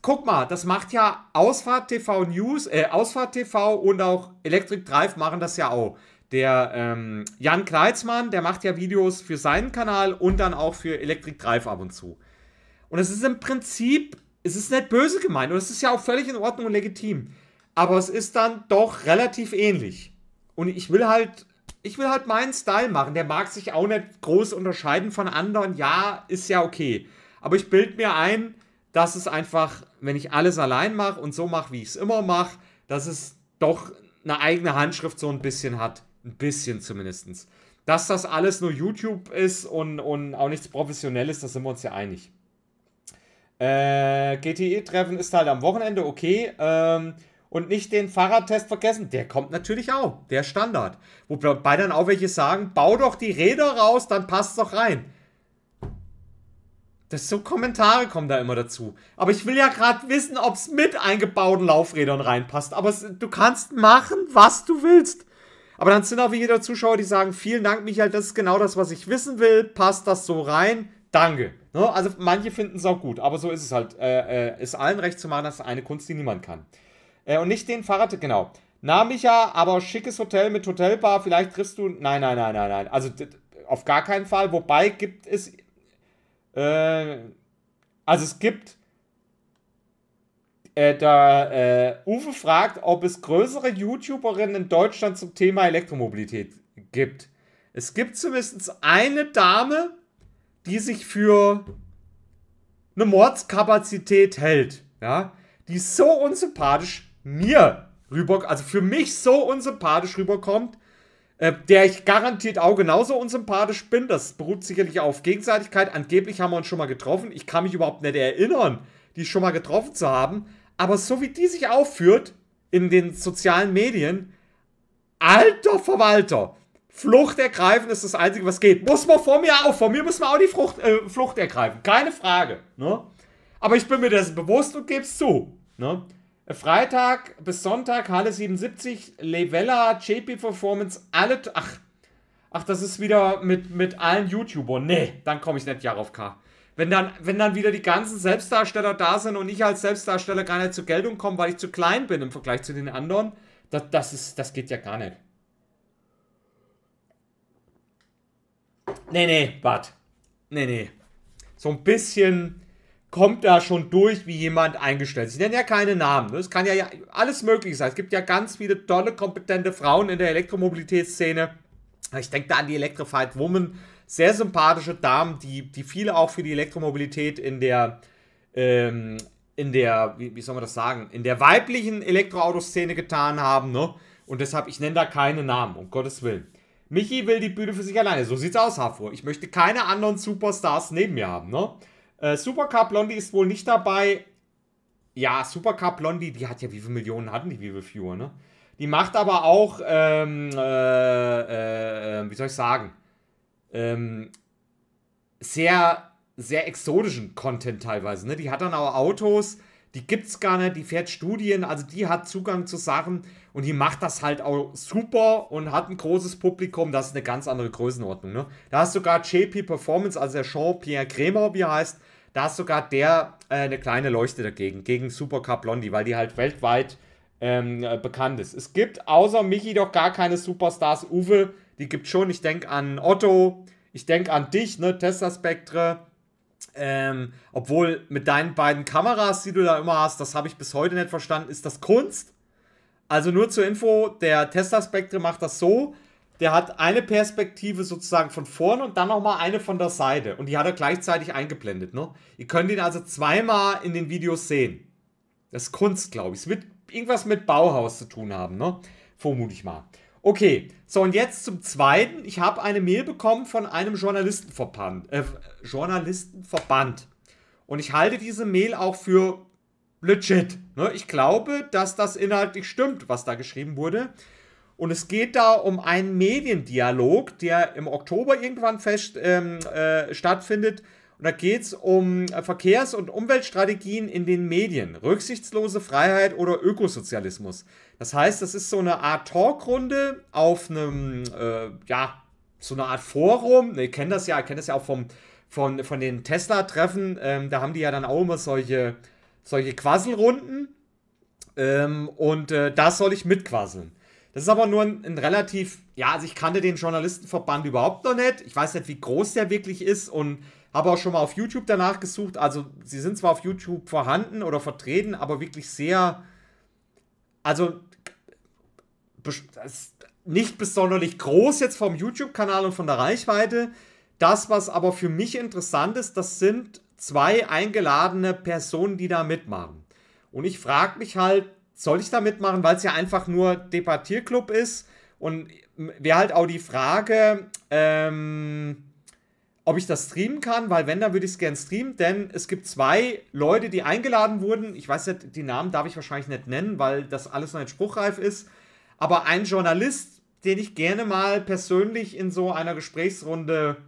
guck mal, das macht ja Ausfahrt TV News, äh, Ausfahrt TV und auch Electric Drive machen das ja auch. Der ähm, Jan Kleitzmann, der macht ja Videos für seinen Kanal und dann auch für Electric Drive ab und zu. Und es ist im Prinzip, es ist nicht böse gemeint und es ist ja auch völlig in Ordnung und legitim. Aber es ist dann doch relativ ähnlich. Und ich will halt ich will halt meinen Style machen. Der mag sich auch nicht groß unterscheiden von anderen. Ja, ist ja okay. Aber ich bild mir ein, dass es einfach, wenn ich alles allein mache und so mache, wie ich es immer mache, dass es doch eine eigene Handschrift so ein bisschen hat. Ein bisschen zumindest. Dass das alles nur YouTube ist und, und auch nichts Professionelles, da sind wir uns ja einig. Äh, GTE-Treffen ist halt am Wochenende okay. Ähm, und nicht den Fahrradtest vergessen. Der kommt natürlich auch, der Standard. Wobei dann auch welche sagen, bau doch die Räder raus, dann passt doch rein. Das so Kommentare kommen da immer dazu. Aber ich will ja gerade wissen, ob es mit eingebauten Laufrädern reinpasst. Aber du kannst machen, was du willst. Aber dann sind auch wieder Zuschauer, die sagen, vielen Dank, Michael, das ist genau das, was ich wissen will. Passt das so rein? Danke. Ne? Also manche finden es auch gut, aber so ist es halt. Äh, äh, ist allen recht zu machen, das ist eine Kunst, die niemand kann. Äh, und nicht den Fahrrad, genau. Na, Micha, aber schickes Hotel mit Hotelbar, vielleicht triffst du. Nein, nein, nein, nein, nein. Also auf gar keinen Fall. Wobei gibt es. Äh, also es gibt. Äh, da äh, Uwe fragt, ob es größere YouTuberinnen in Deutschland zum Thema Elektromobilität gibt. Es gibt zumindest eine Dame, die sich für eine Mordskapazität hält. Ja? Die ist so unsympathisch, mir rüber, also für mich so unsympathisch rüberkommt, äh, der ich garantiert auch genauso unsympathisch bin. Das beruht sicherlich auf Gegenseitigkeit. Angeblich haben wir uns schon mal getroffen. Ich kann mich überhaupt nicht erinnern, die schon mal getroffen zu haben. Aber so wie die sich aufführt in den sozialen Medien, alter Verwalter, Flucht ergreifen ist das Einzige, was geht. Muss man vor mir auch, vor mir muss man auch die Frucht, äh, Flucht ergreifen, keine Frage. Ne? Aber ich bin mir dessen bewusst und gebe es zu. Ne? Freitag bis Sonntag, Halle 77, Levella, JP Performance, alle. Ach, ach, das ist wieder mit, mit allen YouTubern. Nee, dann komme ich nicht Jarovka. Wenn dann, wenn dann wieder die ganzen Selbstdarsteller da sind und ich als Selbstdarsteller gar nicht zur Geltung komme, weil ich zu klein bin im Vergleich zu den anderen, das, das, ist, das geht ja gar nicht. Nee, nee, Bart. Nee, nee. So ein bisschen kommt da schon durch, wie jemand eingestellt ist. Ich nenne ja keine Namen. Ne? Es kann ja, alles möglich sein. Es gibt ja ganz viele tolle, kompetente Frauen in der Elektromobilitätsszene. Ich denke da an die Electrified Woman. Sehr sympathische Damen, die, die viele auch für die Elektromobilität in der, ähm, in der, wie, wie, soll man das sagen, in der weiblichen Elektroautoszene getan haben. Ne? Und deshalb, ich nenne da keine Namen, um Gottes Willen. Michi will die Bühne für sich alleine. So sieht's aus, Hafur. Ich möchte keine anderen Superstars neben mir haben, ne? Äh, Supercar Blondie ist wohl nicht dabei. Ja, Supercar Blondie, die hat ja, wie viele Millionen hatten die, wie viele Viewer, ne? Die macht aber auch, ähm, äh, äh, wie soll ich sagen, ähm, sehr, sehr exotischen Content teilweise, ne? Die hat dann auch Autos, die gibt's gar nicht, die fährt Studien, also die hat Zugang zu Sachen und die macht das halt auch super und hat ein großes Publikum, das ist eine ganz andere Größenordnung, ne? Da hast du sogar JP Performance, also der Jean-Pierre Krämer, wie er heißt, da ist sogar der äh, eine kleine Leuchte dagegen, gegen Supercar Blondie, weil die halt weltweit ähm, äh, bekannt ist. Es gibt außer Michi doch gar keine Superstars. Uwe, die gibt schon. Ich denke an Otto, ich denke an dich, ne, Tesla Spectre. Ähm, obwohl mit deinen beiden Kameras, die du da immer hast, das habe ich bis heute nicht verstanden, ist das Kunst? Also nur zur Info, der Tesla Spectre macht das so, der hat eine Perspektive sozusagen von vorne und dann nochmal eine von der Seite. Und die hat er gleichzeitig eingeblendet. Ne? Ihr könnt ihn also zweimal in den Videos sehen. Das ist Kunst, glaube ich. Es wird irgendwas mit Bauhaus zu tun haben, ne? Vermute ich mal. Okay, so und jetzt zum Zweiten. Ich habe eine Mail bekommen von einem Journalistenverband, äh, Journalistenverband. Und ich halte diese Mail auch für legit. Ne? Ich glaube, dass das inhaltlich stimmt, was da geschrieben wurde. Und es geht da um einen Mediendialog, der im Oktober irgendwann fest, ähm, äh, stattfindet. Und da geht es um äh, Verkehrs- und Umweltstrategien in den Medien, rücksichtslose Freiheit oder Ökosozialismus. Das heißt, das ist so eine Art Talkrunde auf einem, äh, ja, so eine Art Forum. Ihr kennt das ja, ihr kennt das ja auch vom, von, von den Tesla-Treffen. Ähm, da haben die ja dann auch immer solche, solche Quasselrunden. Ähm, und äh, da soll ich mitquasseln. Das ist aber nur ein, ein, relativ, ja, also ich kannte den Journalistenverband überhaupt noch nicht. Ich weiß nicht, wie groß der wirklich ist und habe auch schon mal auf YouTube danach gesucht. Also sie sind zwar auf YouTube vorhanden oder vertreten, aber wirklich sehr, also nicht besonders groß jetzt vom YouTube-Kanal und von der Reichweite. Das, was aber für mich interessant ist, das sind zwei eingeladene Personen, die da mitmachen. Und ich frage mich halt, soll ich da mitmachen, weil es ja einfach nur Debattierclub ist und wäre halt auch die Frage, ähm, ob ich das streamen kann, weil wenn, dann würde ich es gern streamen, denn es gibt zwei Leute, die eingeladen wurden. Ich weiß nicht, die Namen darf ich wahrscheinlich nicht nennen, weil das alles noch nicht spruchreif ist. Aber ein Journalist, den ich gerne mal persönlich in so einer Gesprächsrunde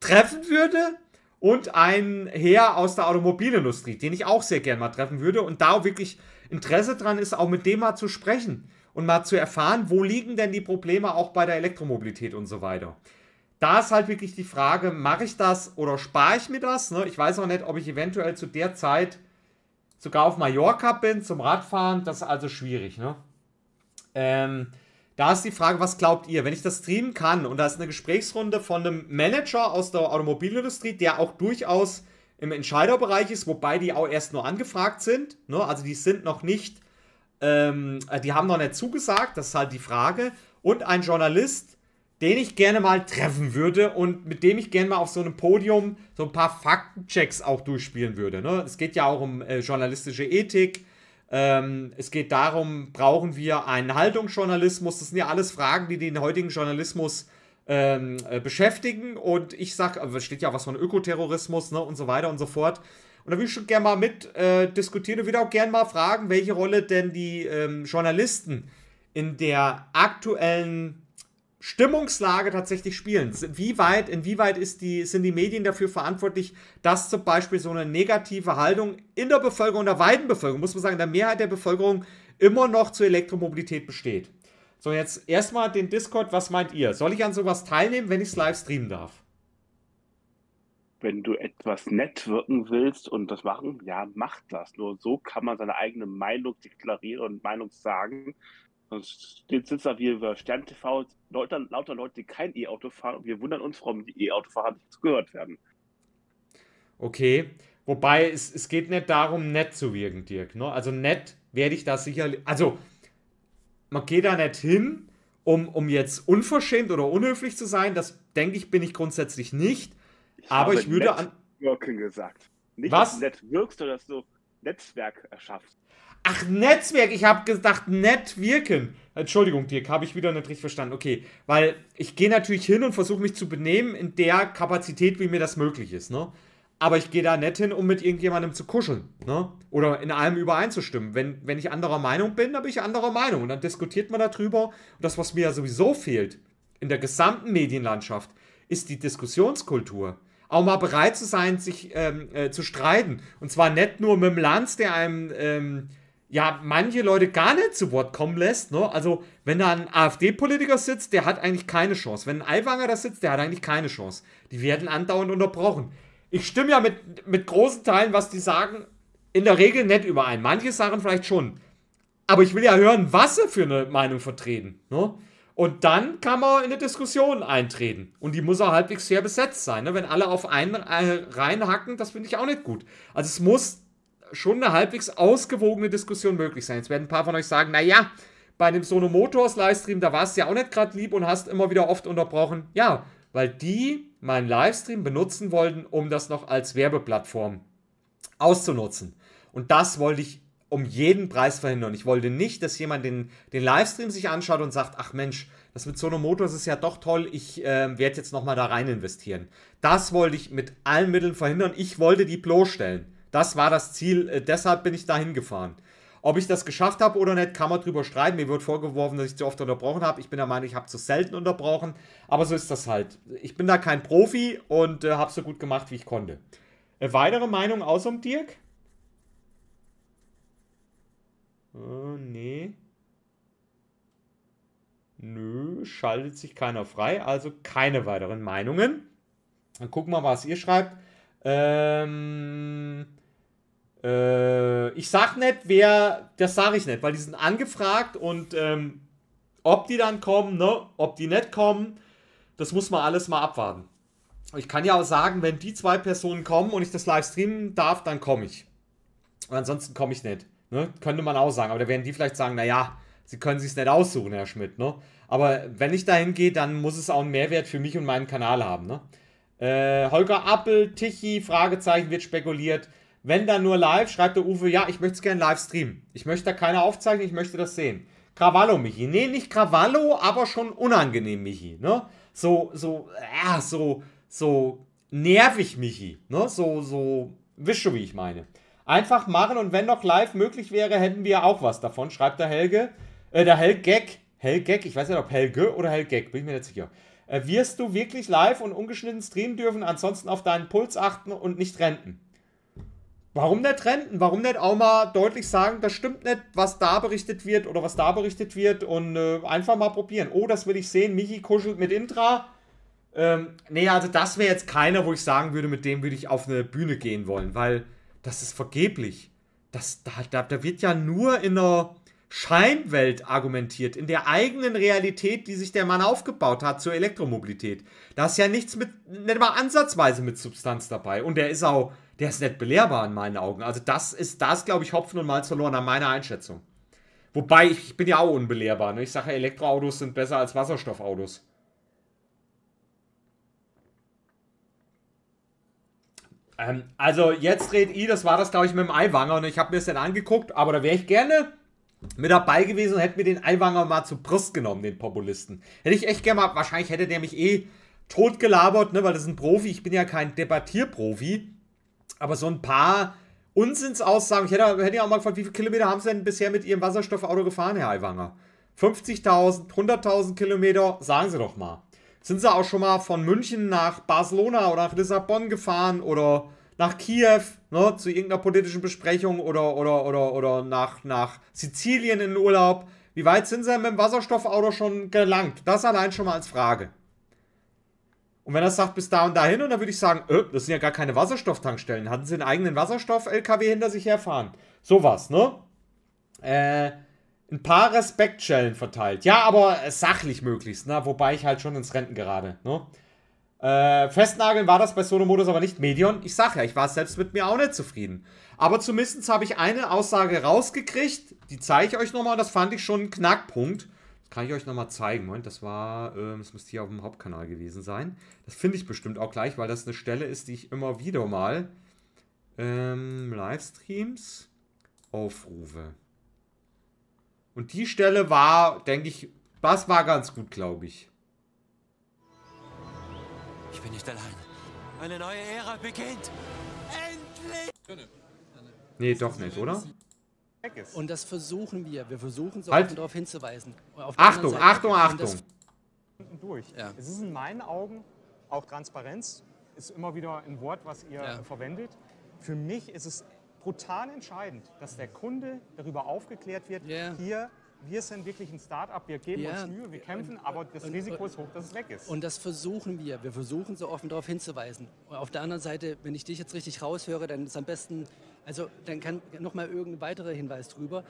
treffen würde, und ein Herr aus der Automobilindustrie, den ich auch sehr gern mal treffen würde und da wirklich Interesse dran ist, auch mit dem mal zu sprechen und mal zu erfahren, wo liegen denn die Probleme auch bei der Elektromobilität und so weiter. Da ist halt wirklich die Frage, mache ich das oder spare ich mir das? Ne? Ich weiß auch nicht, ob ich eventuell zu der Zeit sogar auf Mallorca bin zum Radfahren. Das ist also schwierig. Ne? Ähm, da ist die Frage, was glaubt ihr? Wenn ich das streamen kann und da ist eine Gesprächsrunde von einem Manager aus der Automobilindustrie, der auch durchaus im Entscheiderbereich ist, wobei die auch erst nur angefragt sind. Ne? Also die sind noch nicht, ähm, äh, die haben noch nicht zugesagt, das ist halt die Frage. Und ein Journalist, den ich gerne mal treffen würde und mit dem ich gerne mal auf so einem Podium so ein paar Faktenchecks auch durchspielen würde. Ne? Es geht ja auch um äh, journalistische Ethik, ähm, es geht darum, brauchen wir einen Haltungsjournalismus? Das sind ja alles Fragen, die den heutigen Journalismus ähm, äh, beschäftigen. Und ich sage, es steht ja auch was von Ökoterrorismus ne, und so weiter und so fort. Und da würde ich schon gerne mal mit äh, diskutieren und würde auch gerne mal fragen, welche Rolle denn die ähm, Journalisten in der aktuellen Stimmungslage tatsächlich spielen. Wie weit, inwieweit ist die, sind die Medien dafür verantwortlich, dass zum Beispiel so eine negative Haltung in der Bevölkerung, der weiten Bevölkerung, muss man sagen, der Mehrheit der Bevölkerung immer noch zur Elektromobilität besteht? So, jetzt erstmal den Discord, was meint ihr? Soll ich an sowas teilnehmen, wenn ich es live streamen darf? Wenn du etwas nett wirken willst und das machen, ja, mach das. Nur so kann man seine eigene Meinung deklarieren und Meinung sagen. Sonst sitzt da wie über Stern TV lauter, lauter Leute, die kein E-Auto fahren. Wir wundern uns, warum die E-Autofahrer nicht gehört werden. Okay. Wobei es, es geht nicht darum, nett zu wirken, Dirk. Ne? Also nett werde ich da sicherlich. Also, man geht da nicht hin, um, um jetzt unverschämt oder unhöflich zu sein. Das denke ich, bin ich grundsätzlich nicht. Ich aber ich würde an. Wirken gesagt. Nicht, was? dass du nett wirkst oder dass du Netzwerk erschaffst. Ach, Netzwerk. Ich habe gedacht, nett wirken. Entschuldigung, Dirk, habe ich wieder nicht richtig verstanden. Okay, weil ich gehe natürlich hin und versuche mich zu benehmen in der Kapazität, wie mir das möglich ist, ne? Aber ich gehe da nicht hin, um mit irgendjemandem zu kuscheln, ne? Oder in allem übereinzustimmen. Wenn, wenn ich anderer Meinung bin, dann bin ich anderer Meinung. Und dann diskutiert man darüber. Und das, was mir ja sowieso fehlt in der gesamten Medienlandschaft, ist die Diskussionskultur auch mal bereit zu sein, sich ähm, äh, zu streiten. Und zwar nicht nur mit dem Lanz, der einem ähm, ja, manche Leute gar nicht zu Wort kommen lässt. Ne? Also, wenn da ein AfD-Politiker sitzt, der hat eigentlich keine Chance. Wenn ein Aiwanger da sitzt, der hat eigentlich keine Chance. Die werden andauernd unterbrochen. Ich stimme ja mit, mit großen Teilen, was die sagen, in der Regel nicht überein. Manche Sachen vielleicht schon. Aber ich will ja hören, was sie für eine Meinung vertreten. Ne? Und dann kann man in eine Diskussion eintreten. Und die muss auch halbwegs fair besetzt sein. Ne? Wenn alle auf einen äh, reinhacken, das finde ich auch nicht gut. Also es muss schon eine halbwegs ausgewogene Diskussion möglich sein. Jetzt werden ein paar von euch sagen, naja, bei dem Sono Motors Livestream, da warst du ja auch nicht gerade lieb und hast immer wieder oft unterbrochen. Ja, weil die meinen Livestream benutzen wollten, um das noch als Werbeplattform auszunutzen. Und das wollte ich um jeden Preis verhindern. Ich wollte nicht, dass jemand den, den Livestream sich anschaut und sagt, ach Mensch, das mit Sono Motors ist ja doch toll, ich äh, werde jetzt nochmal da rein investieren. Das wollte ich mit allen Mitteln verhindern. Ich wollte die bloßstellen. Das war das Ziel, äh, deshalb bin ich dahin gefahren. Ob ich das geschafft habe oder nicht, kann man drüber streiten. Mir wird vorgeworfen, dass ich zu oft unterbrochen habe. Ich bin der Meinung, ich habe zu selten unterbrochen. Aber so ist das halt. Ich bin da kein Profi und äh, habe so gut gemacht, wie ich konnte. Äh, weitere Meinung aus um Dirk? Äh, nee. Nö, schaltet sich keiner frei. Also keine weiteren Meinungen. Dann gucken wir mal, was ihr schreibt. Ähm. Äh, ich sag nicht, wer, das sage ich nicht, weil die sind angefragt und ähm, ob die dann kommen, ne, ob die nicht kommen, das muss man alles mal abwarten. Ich kann ja auch sagen, wenn die zwei Personen kommen und ich das live streamen darf, dann komme ich. Und ansonsten komme ich nicht. Ne? Könnte man auch sagen. Aber da werden die vielleicht sagen, naja, sie können sich es nicht aussuchen, Herr Schmidt. Ne? Aber wenn ich dahin gehe, dann muss es auch einen Mehrwert für mich und meinen Kanal haben. Ne? Äh, Holger Appel, Tichy, Fragezeichen wird spekuliert. Wenn dann nur live, schreibt der Uwe, ja, ich möchte es gerne live streamen. Ich möchte da keine aufzeichnen, ich möchte das sehen. Krawallo, Michi. Nee, nicht Krawallo, aber schon unangenehm, Michi. Ne? So, so, äh, so, so nervig, Michi. Ne? So, so, wisst schon, wie ich meine. Einfach machen und wenn noch live möglich wäre, hätten wir auch was davon, schreibt der Helge. Äh, der Helgeck. Helgeck, ich weiß nicht, ob Helge oder Helgeck, bin ich mir nicht sicher. Äh, wirst du wirklich live und ungeschnitten streamen dürfen, ansonsten auf deinen Puls achten und nicht renten. Warum nicht renten? Warum nicht auch mal deutlich sagen, das stimmt nicht, was da berichtet wird oder was da berichtet wird und äh, einfach mal probieren. Oh, das will ich sehen. Michi kuschelt mit Intra. Ähm, nee, also das wäre jetzt keiner, wo ich sagen würde, mit dem würde ich auf eine Bühne gehen wollen, weil das ist vergeblich. Das, da, da, da wird ja nur in einer Scheinwelt argumentiert, in der eigenen Realität, die sich der Mann aufgebaut hat zur Elektromobilität. Da ist ja nichts mit, nicht mal ansatzweise mit Substanz dabei. Und der ist auch der ist nicht belehrbar in meinen Augen. Also das ist, da glaube ich, Hopfen und Malz verloren, an meiner Einschätzung. Wobei, ich, bin ja auch unbelehrbar. Ne? Ich sage, Elektroautos sind besser als Wasserstoffautos. Ähm, also jetzt dreht i, das war das, glaube ich, mit dem Eiwanger. Und ne? ich habe mir das dann angeguckt, aber da wäre ich gerne mit dabei gewesen und hätte mir den Eiwanger mal zu Brust genommen, den Populisten. Hätte ich echt gerne mal, wahrscheinlich hätte der mich eh totgelabert, ne, weil das ist ein Profi, ich bin ja kein Debattierprofi. Aber so ein paar Unsinnsaussagen. Ich hätte, hätte ja auch mal gefragt, wie viele Kilometer haben Sie denn bisher mit Ihrem Wasserstoffauto gefahren, Herr Aiwanger? 50.000, 100.000 Kilometer, sagen Sie doch mal. Sind Sie auch schon mal von München nach Barcelona oder nach Lissabon gefahren oder nach Kiew ne, zu irgendeiner politischen Besprechung oder, oder, oder, oder nach, nach Sizilien in den Urlaub? Wie weit sind Sie denn mit dem Wasserstoffauto schon gelangt? Das allein schon mal als Frage. Und wenn er sagt, bis da und dahin, und dann würde ich sagen, öh, das sind ja gar keine Wasserstofftankstellen. Hatten sie einen eigenen Wasserstoff-LKW hinter sich herfahren? Sowas, ne? Äh, ein paar Respektschellen verteilt. Ja, aber sachlich möglichst, ne? Wobei ich halt schon ins Renten gerade, ne? Äh, festnageln war das bei Sonomodus aber nicht. Medion, ich sag ja, ich war selbst mit mir auch nicht zufrieden. Aber zumindest habe ich eine Aussage rausgekriegt, die zeige ich euch nochmal, das fand ich schon ein Knackpunkt. Kann ich euch nochmal zeigen. Moment, das war, ähm, das müsste hier auf dem Hauptkanal gewesen sein. Das finde ich bestimmt auch gleich, weil das eine Stelle ist, die ich immer wieder mal ähm, Livestreams aufrufe. Und die Stelle war, denke ich, das war ganz gut, glaube ich. Ich bin nicht allein. Eine neue Ära beginnt. Endlich! Nee, doch nicht, oder? Und das versuchen wir. Wir versuchen so halt. darauf hinzuweisen. Achtung, Seite, Achtung, Achtung. Durch. Ja. Es ist in meinen Augen auch Transparenz, ist immer wieder ein Wort, was ihr ja. verwendet. Für mich ist es brutal entscheidend, dass der Kunde darüber aufgeklärt wird, yeah. hier wir sind wirklich ein Start-up, wir geben ja, uns Mühe, wir kämpfen, und, aber das und, Risiko ist hoch, dass es weg ist. Und das versuchen wir. Wir versuchen so offen darauf hinzuweisen. Und auf der anderen Seite, wenn ich dich jetzt richtig raushöre, dann ist am besten also dann kann nochmal irgendein weiterer Hinweis drüber.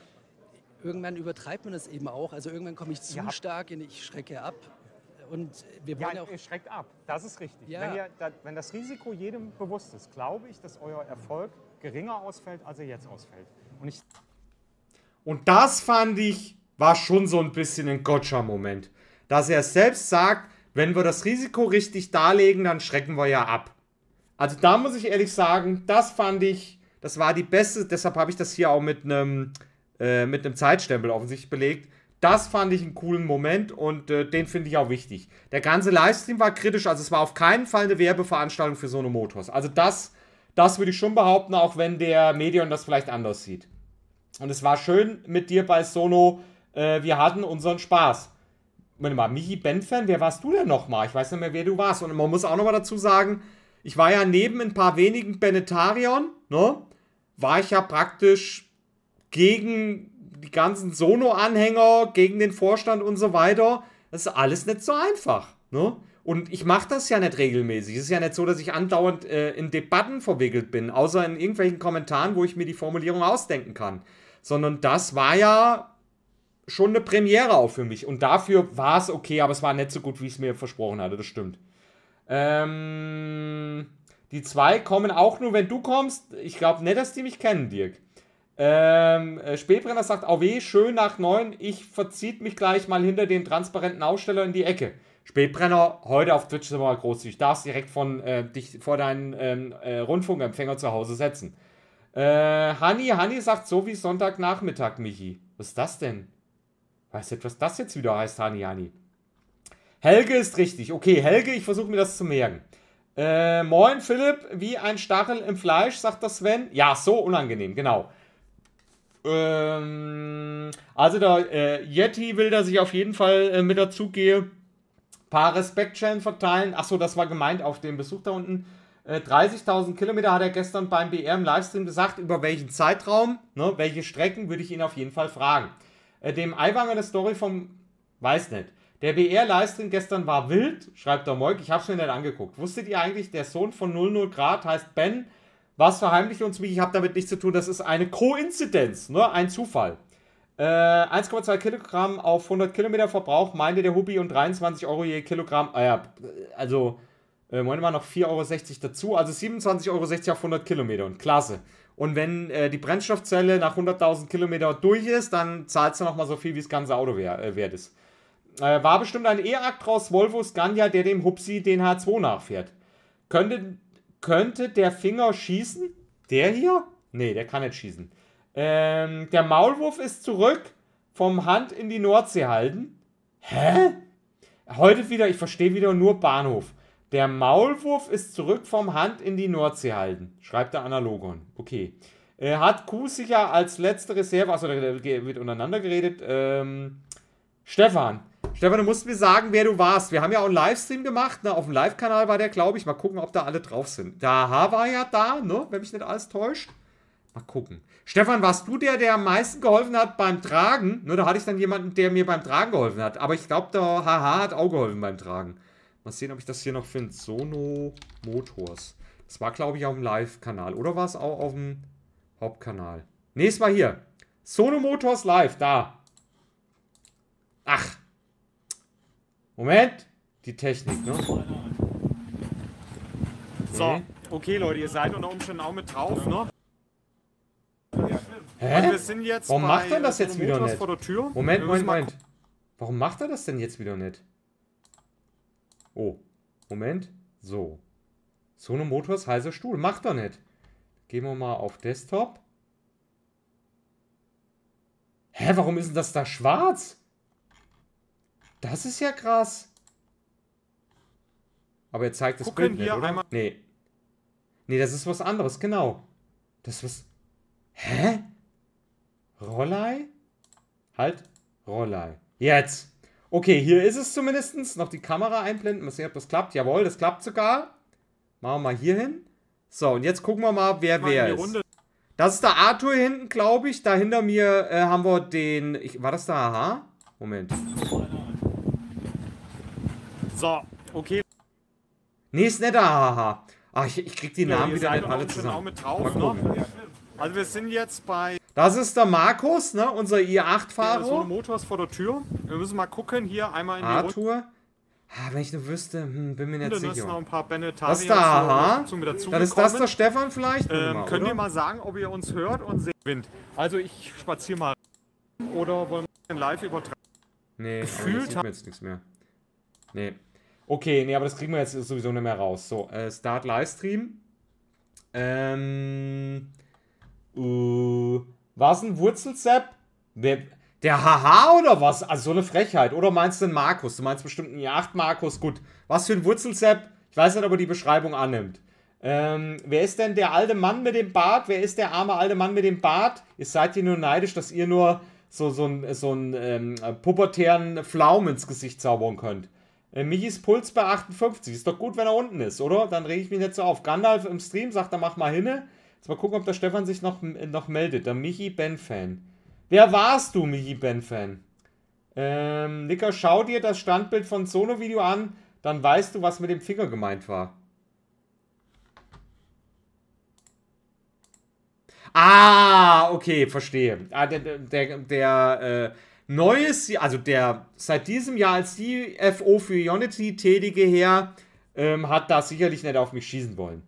Irgendwann übertreibt man das eben auch. Also irgendwann komme ich zu ja. stark in ich schrecke ab. Und wir wollen ja, auch ihr schreckt ab. Das ist richtig. Ja. Wenn, ihr, wenn das Risiko jedem bewusst ist, glaube ich, dass euer Erfolg geringer ausfällt, als er jetzt ausfällt. Und ich und das fand ich, war schon so ein bisschen ein Gotcha-Moment. Dass er selbst sagt, wenn wir das Risiko richtig darlegen, dann schrecken wir ja ab. Also da muss ich ehrlich sagen, das fand ich das war die beste, deshalb habe ich das hier auch mit einem äh, mit einem Zeitstempel offensichtlich belegt. Das fand ich einen coolen Moment und äh, den finde ich auch wichtig. Der ganze Livestream war kritisch, also es war auf keinen Fall eine Werbeveranstaltung für Sono Motors. Also das, das würde ich schon behaupten, auch wenn der Medion das vielleicht anders sieht. Und es war schön mit dir bei Sono. Äh, wir hatten unseren Spaß. Warte mal, Michi Benfan, wer warst du denn nochmal? Ich weiß nicht mehr, wer du warst. Und man muss auch nochmal dazu sagen, ich war ja neben ein paar wenigen Benetarion, ne? war ich ja praktisch gegen die ganzen Sono-Anhänger, gegen den Vorstand und so weiter. Das ist alles nicht so einfach. Ne? Und ich mache das ja nicht regelmäßig. Es ist ja nicht so, dass ich andauernd äh, in Debatten verwickelt bin, außer in irgendwelchen Kommentaren, wo ich mir die Formulierung ausdenken kann. Sondern das war ja schon eine Premiere auch für mich. Und dafür war es okay, aber es war nicht so gut, wie ich es mir versprochen hatte. Das stimmt. Ähm. Die zwei kommen auch nur, wenn du kommst. Ich glaube nicht, dass die mich kennen, Dirk. Ähm, äh, Spätbrenner sagt, auweh, schön nach neun. Ich verzieht mich gleich mal hinter den transparenten Aussteller in die Ecke. Spätbrenner, heute auf Twitch sind wir mal großzügig. Darfst direkt von, äh, dich vor deinen ähm, äh, Rundfunkempfänger zu Hause setzen. Äh, Hani, Hanni sagt so wie Sonntagnachmittag, Michi. Was ist das denn? Weißt du, was das jetzt wieder heißt, Hani, Hani? Helge ist richtig. Okay, Helge, ich versuche mir das zu merken. Äh, moin Philipp, wie ein Stachel im Fleisch, sagt das Sven. Ja, so unangenehm, genau. Ähm, also der äh, Yeti will, dass ich auf jeden Fall äh, mit dazu gehe. Paar Respektschellen verteilen. Achso, das war gemeint auf dem Besuch da unten. 30.000 äh, Kilometer hat er gestern beim BR im Livestream gesagt. Über welchen Zeitraum, ne, welche Strecken, würde ich ihn auf jeden Fall fragen. Äh, dem Eiwanger eine Story vom, weiß nicht. Der BR-Livestream gestern war wild, schreibt der Moik. Ich hab's mir nicht angeguckt. Wusstet ihr eigentlich, der Sohn von 00 Grad heißt Ben? Was verheimlicht uns mich? Ich habe damit nichts zu tun. Das ist eine Koinzidenz, nur ne? ein Zufall. Äh, 1,2 Kilogramm auf 100 Kilometer Verbrauch, meinte der Hubi, und 23 Euro je Kilogramm. Ah ja, also, äh, wollen wir noch 4,60 Euro dazu. Also 27,60 Euro auf 100 Kilometer und klasse. Und wenn äh, die Brennstoffzelle nach 100.000 Kilometer durch ist, dann zahlst du nochmal so viel, wie das ganze Auto wär, äh, wert ist. Äh, war bestimmt ein E-Akt aus Volvo Scania, der dem Hupsi den H2 nachfährt. Könnte, könnte der Finger schießen? Der hier? Nee, der kann nicht schießen. Ähm, der Maulwurf ist zurück. Vom Hand in die Nordsee halten. Hä? Heute wieder, ich verstehe wieder nur Bahnhof. Der Maulwurf ist zurück vom Hand in die Nordsee halten, schreibt der Analogon. Okay. Äh, hat Kuh sicher als letzte Reserve, also da wird untereinander geredet, ähm, Stefan, Stefan, du musst mir sagen, wer du warst. Wir haben ja auch einen Livestream gemacht. Ne? Auf dem Live-Kanal war der, glaube ich. Mal gucken, ob da alle drauf sind. Da war ja da, ne? wenn mich nicht alles täuscht. Mal gucken. Stefan, warst du der, der am meisten geholfen hat beim Tragen? Nur da hatte ich dann jemanden, der mir beim Tragen geholfen hat. Aber ich glaube, der Haha hat auch geholfen beim Tragen. Mal sehen, ob ich das hier noch finde. Sono Motors. Das war, glaube ich, auf dem Live-Kanal. Oder war es auch auf dem Hauptkanal? Ne, es war hier. Sono Motors Live, da. Ach, Moment! Die Technik, ne? So, okay, Leute, ihr seid unter Umständen auch mit drauf, ne? Hä? Warum macht er das jetzt wieder nicht? Moment, Moment, Moment. Warum macht er das denn jetzt wieder nicht? Oh, Moment. So. Sono Motors heißer Stuhl. Macht er nicht. Gehen wir mal auf Desktop. Hä, warum ist denn das da schwarz? Das ist ja krass. Aber er zeigt das Gucken Bild nicht, oder? nee. Nee, das ist was anderes, genau. Das ist was... Hä? Rollei? Halt. Rollei. Jetzt. Okay, hier ist es zumindest. Noch die Kamera einblenden. Mal sehen, ob das klappt. Jawohl, das klappt sogar. Machen wir mal hier hin. So, und jetzt gucken wir mal, wer wer ist. Runde. Das ist der Arthur hinten, glaube ich. Da hinter mir äh, haben wir den... Ich, war das der Aha? Moment. So, okay. Nee, ist netter, haha. Ach, ich, ich krieg die Namen ja, wieder nicht alle zusammen. Mit Drauf, ne? Also wir sind jetzt bei... Das ist der Markus, ne? Unser i8-Fahrer. Ja, so Motor ist vor der Tür. Wir müssen mal gucken, hier einmal in die Arthur. Ah, wenn ich nur wüsste, hm, bin mir nicht sicher. Ist noch ein paar das da, aha. Dann ist das der Stefan vielleicht? Ähm, mal, könnt oder? ihr mal sagen, ob ihr uns hört und seht Wind? Also ich spaziere mal. Oder wollen wir live übertragen? Nee, Gefühlt aber jetzt nichts mehr. Nee. Okay, nee, aber das kriegen wir jetzt sowieso nicht mehr raus. So, äh, Start Livestream. Ähm. Uh, was ein Wurzelsepp? Der, der Haha oder was? Also so eine Frechheit. Oder meinst du den Markus? Du meinst bestimmt einen Yacht Markus. Gut. Was für ein Wurzelsepp? Ich weiß nicht, ob er die Beschreibung annimmt. Ähm, wer ist denn der alte Mann mit dem Bart? Wer ist der arme alte Mann mit dem Bart? Ihr seid ihr nur neidisch, dass ihr nur so, so einen so ein, ähm, pubertären Flaum ins Gesicht zaubern könnt. Äh, Michis Puls bei 58. Ist doch gut, wenn er unten ist, oder? Dann rege ich mich nicht so auf. Gandalf im Stream sagt, dann mach mal hinne. Jetzt mal gucken, ob der Stefan sich noch, noch meldet. Der Michi Ben-Fan. Wer warst du, Michi Ben-Fan? Ähm, Nicker, schau dir das Standbild von Sono-Video an, dann weißt du, was mit dem Finger gemeint war. Ah, okay, verstehe. Ah, der, der, der, der äh, neues, also der seit diesem Jahr als CFO für Unity tätige Herr ähm, hat da sicherlich nicht auf mich schießen wollen.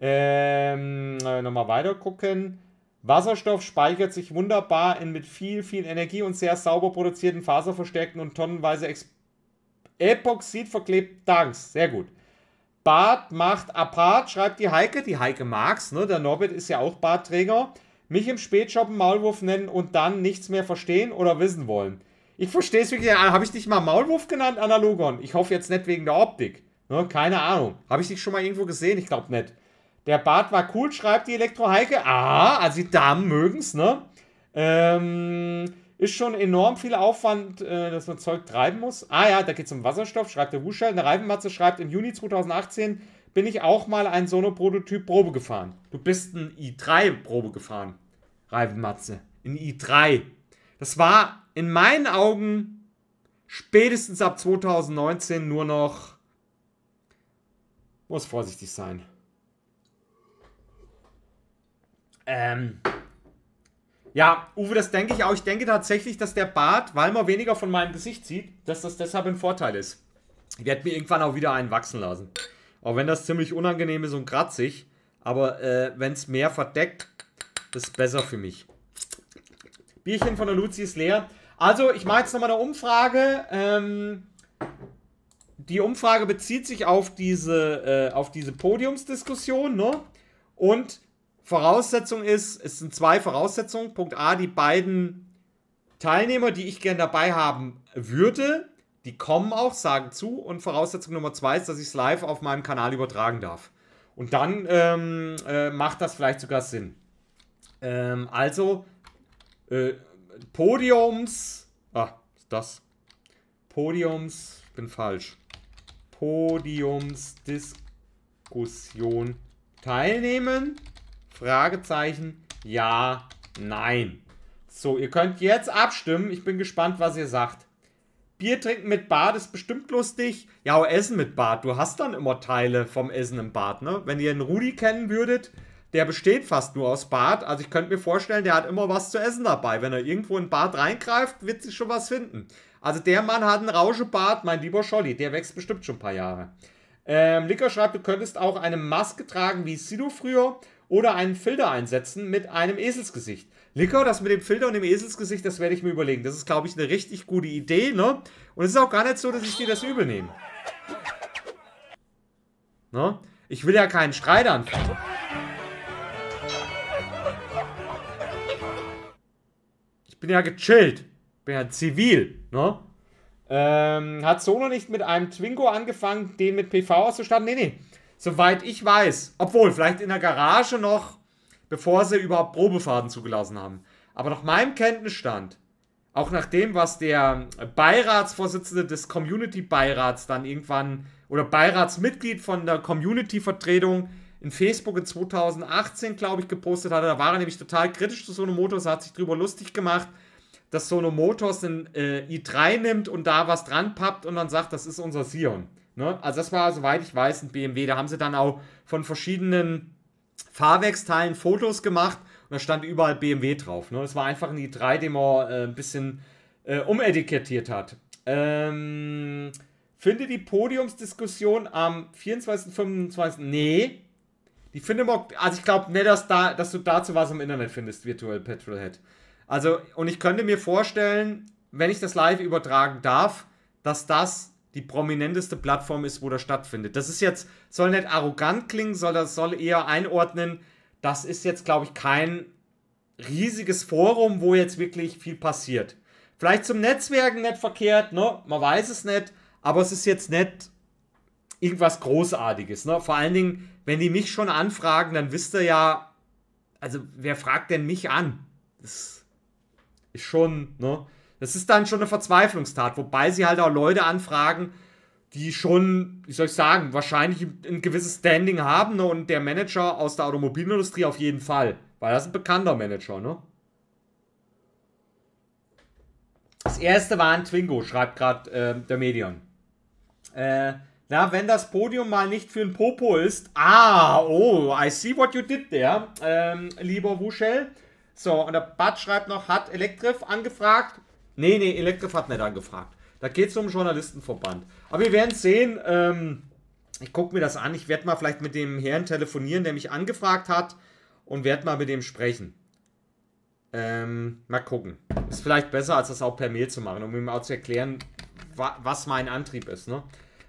Ähm, äh, nochmal weiter gucken. Wasserstoff speichert sich wunderbar in mit viel, viel Energie und sehr sauber produzierten, faserverstärkten und tonnenweise Ex Epoxid verklebt. Tanks. Sehr gut. Bart macht apart, schreibt die Heike. Die Heike mag's, ne? Der Norbert ist ja auch Bartträger mich im Spätshop einen Maulwurf nennen und dann nichts mehr verstehen oder wissen wollen. Ich verstehe es wirklich. Habe ich dich mal Maulwurf genannt, Analogon? Ich hoffe jetzt nicht wegen der Optik. Ne, keine Ahnung. Habe ich dich schon mal irgendwo gesehen? Ich glaube nicht. Der Bart war cool, schreibt die Elektro-Heike. Ah, also die Damen mögen's, ne? Ähm, ist schon enorm viel Aufwand, äh, dass man Zeug treiben muss. Ah ja, da geht es um Wasserstoff, schreibt der Wuschel. Eine Reifenmatze schreibt, im Juni 2018 bin ich auch mal ein Sono-Prototyp Probe gefahren. Du bist ein i3-Probe gefahren. Reivenmatze. In i3. Das war in meinen Augen spätestens ab 2019 nur noch. Muss vorsichtig sein. Ähm. Ja, Uwe, das denke ich auch. Ich denke tatsächlich, dass der Bart, weil man weniger von meinem Gesicht sieht, dass das deshalb ein Vorteil ist. Ich werde mir irgendwann auch wieder einen wachsen lassen. Auch wenn das ziemlich unangenehm ist und kratzig. Aber äh, wenn es mehr verdeckt, das ist besser für mich. Bierchen von der Luzi ist leer. Also, ich mache jetzt nochmal eine Umfrage. Ähm, die Umfrage bezieht sich auf diese, äh, auf diese Podiumsdiskussion, ne? Und Voraussetzung ist, es sind zwei Voraussetzungen. Punkt A, die beiden Teilnehmer, die ich gern dabei haben würde, die kommen auch, sagen zu. Und Voraussetzung Nummer zwei ist, dass ich es live auf meinem Kanal übertragen darf. Und dann ähm, äh, macht das vielleicht sogar Sinn. Ähm, also, äh, Podiums. Ah, das. Podiums. Ich Bin falsch. Podiumsdiskussion teilnehmen? Fragezeichen. Ja, nein. So, ihr könnt jetzt abstimmen. Ich bin gespannt, was ihr sagt. Bier trinken mit Bad ist bestimmt lustig. Ja, auch Essen mit Bad. Du hast dann immer Teile vom Essen im Bad, ne? Wenn ihr einen Rudi kennen würdet, der besteht fast nur aus Bart. Also ich könnte mir vorstellen, der hat immer was zu essen dabei. Wenn er irgendwo in Bart reingreift, wird sich schon was finden. Also der Mann hat einen Rauschebart, mein lieber Scholli. Der wächst bestimmt schon ein paar Jahre. Ähm, Licker schreibt, du könntest auch eine Maske tragen wie Sido früher oder einen Filter einsetzen mit einem Eselsgesicht. Licker, das mit dem Filter und dem Eselsgesicht, das werde ich mir überlegen. Das ist, glaube ich, eine richtig gute Idee, ne? Und es ist auch gar nicht so, dass ich dir das übel nehme. Ne? Ich will ja keinen Streit anfangen. bin ja gechillt. Bin ja zivil, ne? Ähm, hat Sono nicht mit einem Twingo angefangen, den mit PV auszustatten? Nee, nee. Soweit ich weiß. Obwohl, vielleicht in der Garage noch, bevor sie überhaupt Probefahrten zugelassen haben. Aber nach meinem Kenntnisstand, auch nach dem, was der Beiratsvorsitzende des Community-Beirats dann irgendwann oder Beiratsmitglied von der Community-Vertretung in Facebook in 2018, glaube ich, gepostet hatte. Da war er nämlich total kritisch zu Sono Motors, hat sich drüber lustig gemacht, dass Sono Motors einen äh, i3 nimmt und da was dran pappt und dann sagt, das ist unser Sion. Ne? Also das war, soweit ich weiß, ein BMW. Da haben sie dann auch von verschiedenen Fahrwerksteilen Fotos gemacht und da stand überall BMW drauf. Ne? Das war einfach ein i3, den man äh, ein bisschen äh, umetikettiert hat. Ähm, finde die Podiumsdiskussion am 24. 25. Nee, die findet also ich glaube nicht, dass, da, dass du dazu was im Internet findest, virtuell Petrolhead. Also, und ich könnte mir vorstellen, wenn ich das live übertragen darf, dass das die prominenteste Plattform ist, wo das stattfindet. Das ist jetzt, soll nicht arrogant klingen, soll das soll eher einordnen. Das ist jetzt, glaube ich, kein riesiges Forum, wo jetzt wirklich viel passiert. Vielleicht zum Netzwerken nicht verkehrt, ne? Man weiß es nicht, aber es ist jetzt nicht irgendwas Großartiges. Ne? Vor allen Dingen, wenn die mich schon anfragen, dann wisst ihr ja, also wer fragt denn mich an? Das ist schon, ne? Das ist dann schon eine Verzweiflungstat, wobei sie halt auch Leute anfragen, die schon, wie soll ich sagen, wahrscheinlich ein gewisses Standing haben ne? und der Manager aus der Automobilindustrie auf jeden Fall, weil das ist ein bekannter Manager, ne? Das erste war ein Twingo, schreibt gerade äh, der Medion. Äh, na, wenn das Podium mal nicht für ein Popo ist. Ah, oh, I see what you did there, ähm, lieber Wuschel. So, und der Bad schreibt noch, hat Elektrif angefragt? Nee, nee, Elektrif hat nicht angefragt. Da geht es um Journalistenverband. Aber wir werden sehen. Ähm, ich gucke mir das an. Ich werde mal vielleicht mit dem Herrn telefonieren, der mich angefragt hat. Und werde mal mit dem sprechen. Ähm, mal gucken. Ist vielleicht besser, als das auch per Mail zu machen, um ihm auch zu erklären, wa was mein Antrieb ist, ne?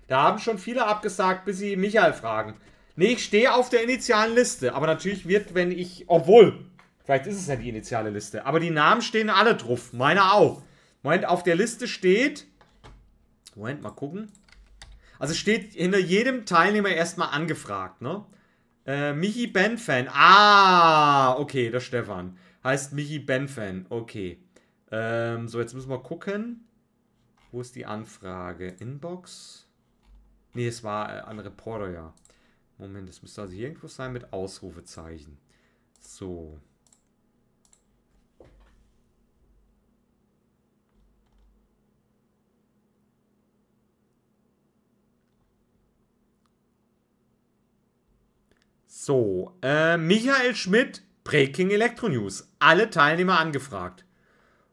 Da haben schon viele abgesagt, bis sie Michael fragen. Nee, ich stehe auf der initialen Liste. Aber natürlich wird, wenn ich. Obwohl, vielleicht ist es ja die initiale Liste. Aber die Namen stehen alle drauf. Meine auch. Moment, auf der Liste steht. Moment, mal gucken. Also steht hinter jedem Teilnehmer erstmal angefragt, ne? Äh, Michi Ben-Fan. Ah, okay, der Stefan. Heißt Michi Ben-Fan. Okay. Ähm, so, jetzt müssen wir gucken. Wo ist die Anfrage? Inbox? Ne, es war äh, an Reporter, ja. Moment, das müsste also hier irgendwo sein mit Ausrufezeichen. So. So, äh, Michael Schmidt, Breaking Electro News. Alle Teilnehmer angefragt.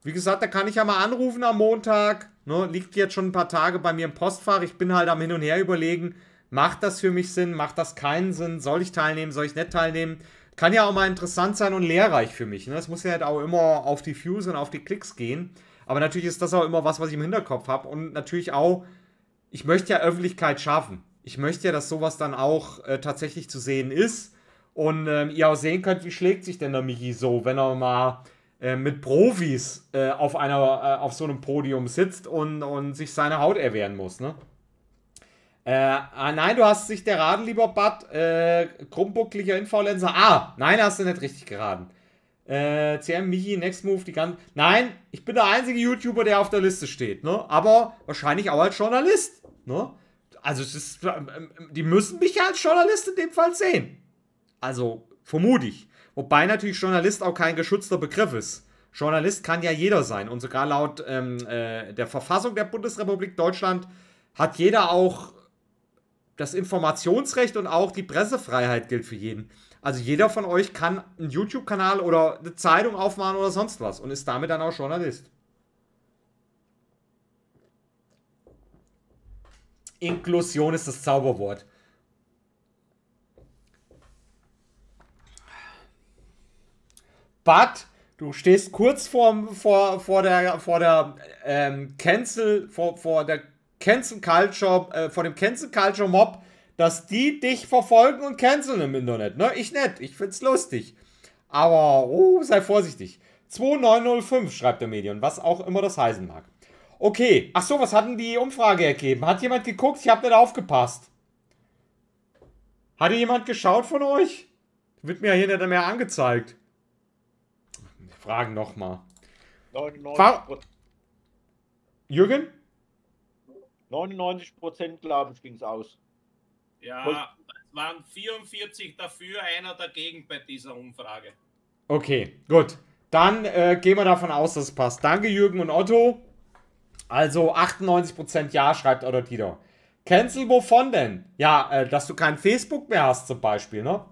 Wie gesagt, da kann ich ja mal anrufen am Montag. Ne, liegt jetzt schon ein paar Tage bei mir im Postfach. Ich bin halt am Hin und Her überlegen, macht das für mich Sinn, macht das keinen Sinn, soll ich teilnehmen, soll ich nicht teilnehmen. Kann ja auch mal interessant sein und lehrreich für mich. Ne? Das muss ja halt auch immer auf die Views und auf die Klicks gehen. Aber natürlich ist das auch immer was, was ich im Hinterkopf habe. Und natürlich auch, ich möchte ja Öffentlichkeit schaffen. Ich möchte ja, dass sowas dann auch äh, tatsächlich zu sehen ist. Und ähm, ihr auch sehen könnt, wie schlägt sich denn der Michi so, wenn er mal äh, mit Profis äh, auf, einer, äh, auf so einem Podium sitzt und, und sich seine Haut erwehren muss. Ne? Äh, ah, nein, du hast sich der Raden, lieber Bad, äh, krummbucklicher Influencer. Ah, nein, hast du nicht richtig geraten. Äh, CM, Michi, Next Move, die ganzen. Nein, ich bin der einzige YouTuber, der auf der Liste steht, ne? Aber wahrscheinlich auch als Journalist, ne? Also, es ist, ähm, ähm, die müssen mich ja als Journalist in dem Fall sehen. Also, vermute ich. Wobei natürlich Journalist auch kein geschützter Begriff ist. Journalist kann ja jeder sein. Und sogar laut ähm, äh, der Verfassung der Bundesrepublik Deutschland hat jeder auch das Informationsrecht und auch die Pressefreiheit gilt für jeden. Also jeder von euch kann einen YouTube-Kanal oder eine Zeitung aufmachen oder sonst was und ist damit dann auch Journalist. Inklusion ist das Zauberwort. but du stehst kurz vor, vor, vor der, vor der ähm, Cancel, vor, vor der Cancel Culture, äh, vor dem Cancel Culture Mob, dass die dich verfolgen und canceln im Internet. Ne? Ich nett, ich find's lustig. Aber, oh, sei vorsichtig. 2905 schreibt der Medion, was auch immer das heißen mag. Okay, ach so, was hat denn die Umfrage ergeben? Hat jemand geguckt? Ich habe nicht aufgepasst. Hatte jemand geschaut von euch? Wird mir ja hier nicht mehr angezeigt fragen nochmal. 99%. Jürgen? 99% glaube ich ging es aus. Ja, es waren 44 dafür, einer dagegen bei dieser Umfrage. Okay, gut. Dann äh, gehen wir davon aus, dass es passt. Danke Jürgen und Otto. Also 98% Ja, schreibt Otto Tito. Cancel wovon denn? Ja, äh, dass du kein Facebook mehr hast zum Beispiel, ne?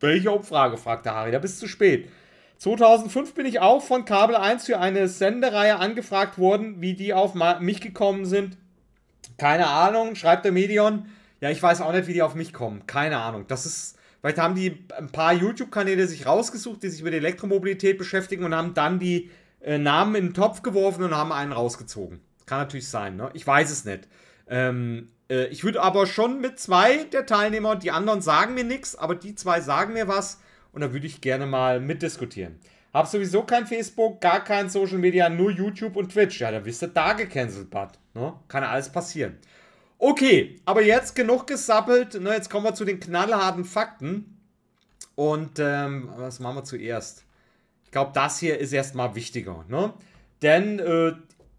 Welche Umfrage, fragte Harry. Da bist du zu spät. 2005 bin ich auch von Kabel 1 für eine Sendereihe angefragt worden, wie die auf mich gekommen sind. Keine Ahnung, schreibt der Medion. Ja, ich weiß auch nicht, wie die auf mich kommen. Keine Ahnung. Das ist, vielleicht haben die ein paar YouTube-Kanäle sich rausgesucht, die sich mit Elektromobilität beschäftigen und haben dann die äh, Namen in den Topf geworfen und haben einen rausgezogen. Kann natürlich sein, ne? Ich weiß es nicht. Ähm, äh, ich würde aber schon mit zwei der Teilnehmer, die anderen sagen mir nichts, aber die zwei sagen mir was und da würde ich gerne mal mitdiskutieren. Hab sowieso kein Facebook, gar kein Social Media, nur YouTube und Twitch. Ja, dann bist du da gecancelt, Bud. Ne? Kann alles passieren. Okay, aber jetzt genug gesappelt. Ne? Jetzt kommen wir zu den knallharten Fakten. Und ähm, was machen wir zuerst? Ich glaube, das hier ist erstmal wichtiger. Ne? Denn äh,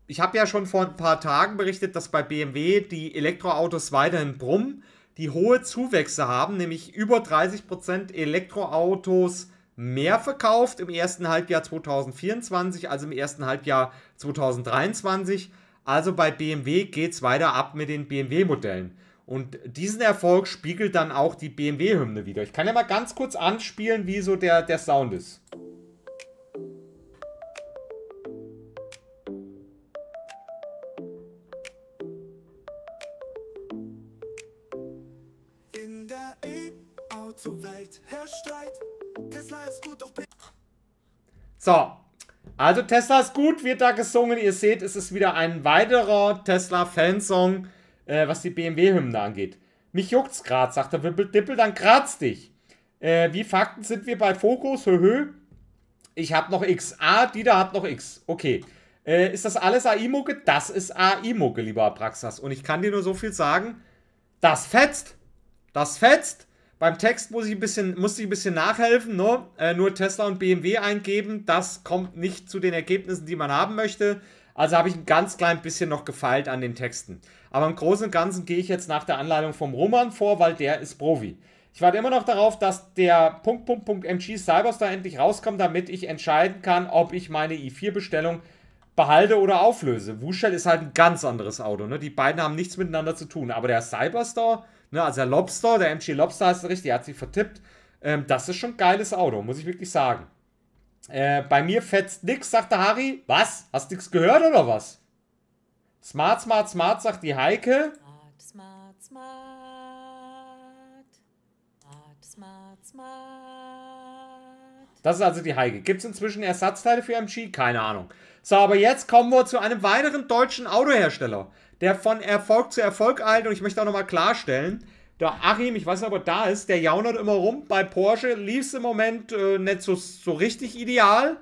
ich habe ja schon vor ein paar Tagen berichtet, dass bei BMW die Elektroautos weiterhin brummen die hohe Zuwächse haben, nämlich über 30% Elektroautos mehr verkauft im ersten Halbjahr 2024 als im ersten Halbjahr 2023. Also bei BMW geht es weiter ab mit den BMW-Modellen. Und diesen Erfolg spiegelt dann auch die BMW-Hymne wieder. Ich kann ja mal ganz kurz anspielen, wie so der, der Sound ist. Herr Streit, Tesla ist gut, So. Also Tesla ist gut, wird da gesungen. Ihr seht, es ist wieder ein weiterer Tesla-Fansong, äh, was die BMW-Hymne angeht. Mich juckt's grad, sagt der Wippeldippel, dann kratz dich. Äh, wie Fakten sind wir bei Fokus? Höhö. Ich hab noch X. Ah, die da hat noch X. Okay. Äh, ist das alles AI-Mucke? Das ist AI-Mucke, lieber Praxas. Und ich kann dir nur so viel sagen, das fetzt. Das fetzt. Beim Text muss ich ein bisschen, musste ich ein bisschen nachhelfen, ne? Äh, nur Tesla und BMW eingeben. Das kommt nicht zu den Ergebnissen, die man haben möchte. Also habe ich ein ganz klein bisschen noch gefeilt an den Texten. Aber im Großen und Ganzen gehe ich jetzt nach der Anleitung vom Roman vor, weil der ist Profi. Ich warte immer noch darauf, dass der Punkt, Punkt, Punkt MG Cyberstar endlich rauskommt, damit ich entscheiden kann, ob ich meine i4-Bestellung behalte oder auflöse. Wushell ist halt ein ganz anderes Auto. Ne? Die beiden haben nichts miteinander zu tun. Aber der Cyberstar Ne, also der Lobster, der MG Lobster ist richtig, er hat sich vertippt. Ähm, das ist schon ein geiles Auto, muss ich wirklich sagen. Äh, bei mir fetzt nix, der Harry. Was? Hast nix gehört oder was? Smart, smart, smart, sagt die Heike. Smart, smart, smart. Smart, smart, smart. Das ist also die Heike. Gibt es inzwischen Ersatzteile für MG? Keine Ahnung. So, aber jetzt kommen wir zu einem weiteren deutschen Autohersteller der von Erfolg zu Erfolg eilt. Und ich möchte auch nochmal klarstellen, der Achim, ich weiß nicht, ob er da ist, der jaunert immer rum. Bei Porsche lief es im Moment äh, nicht so, so richtig ideal.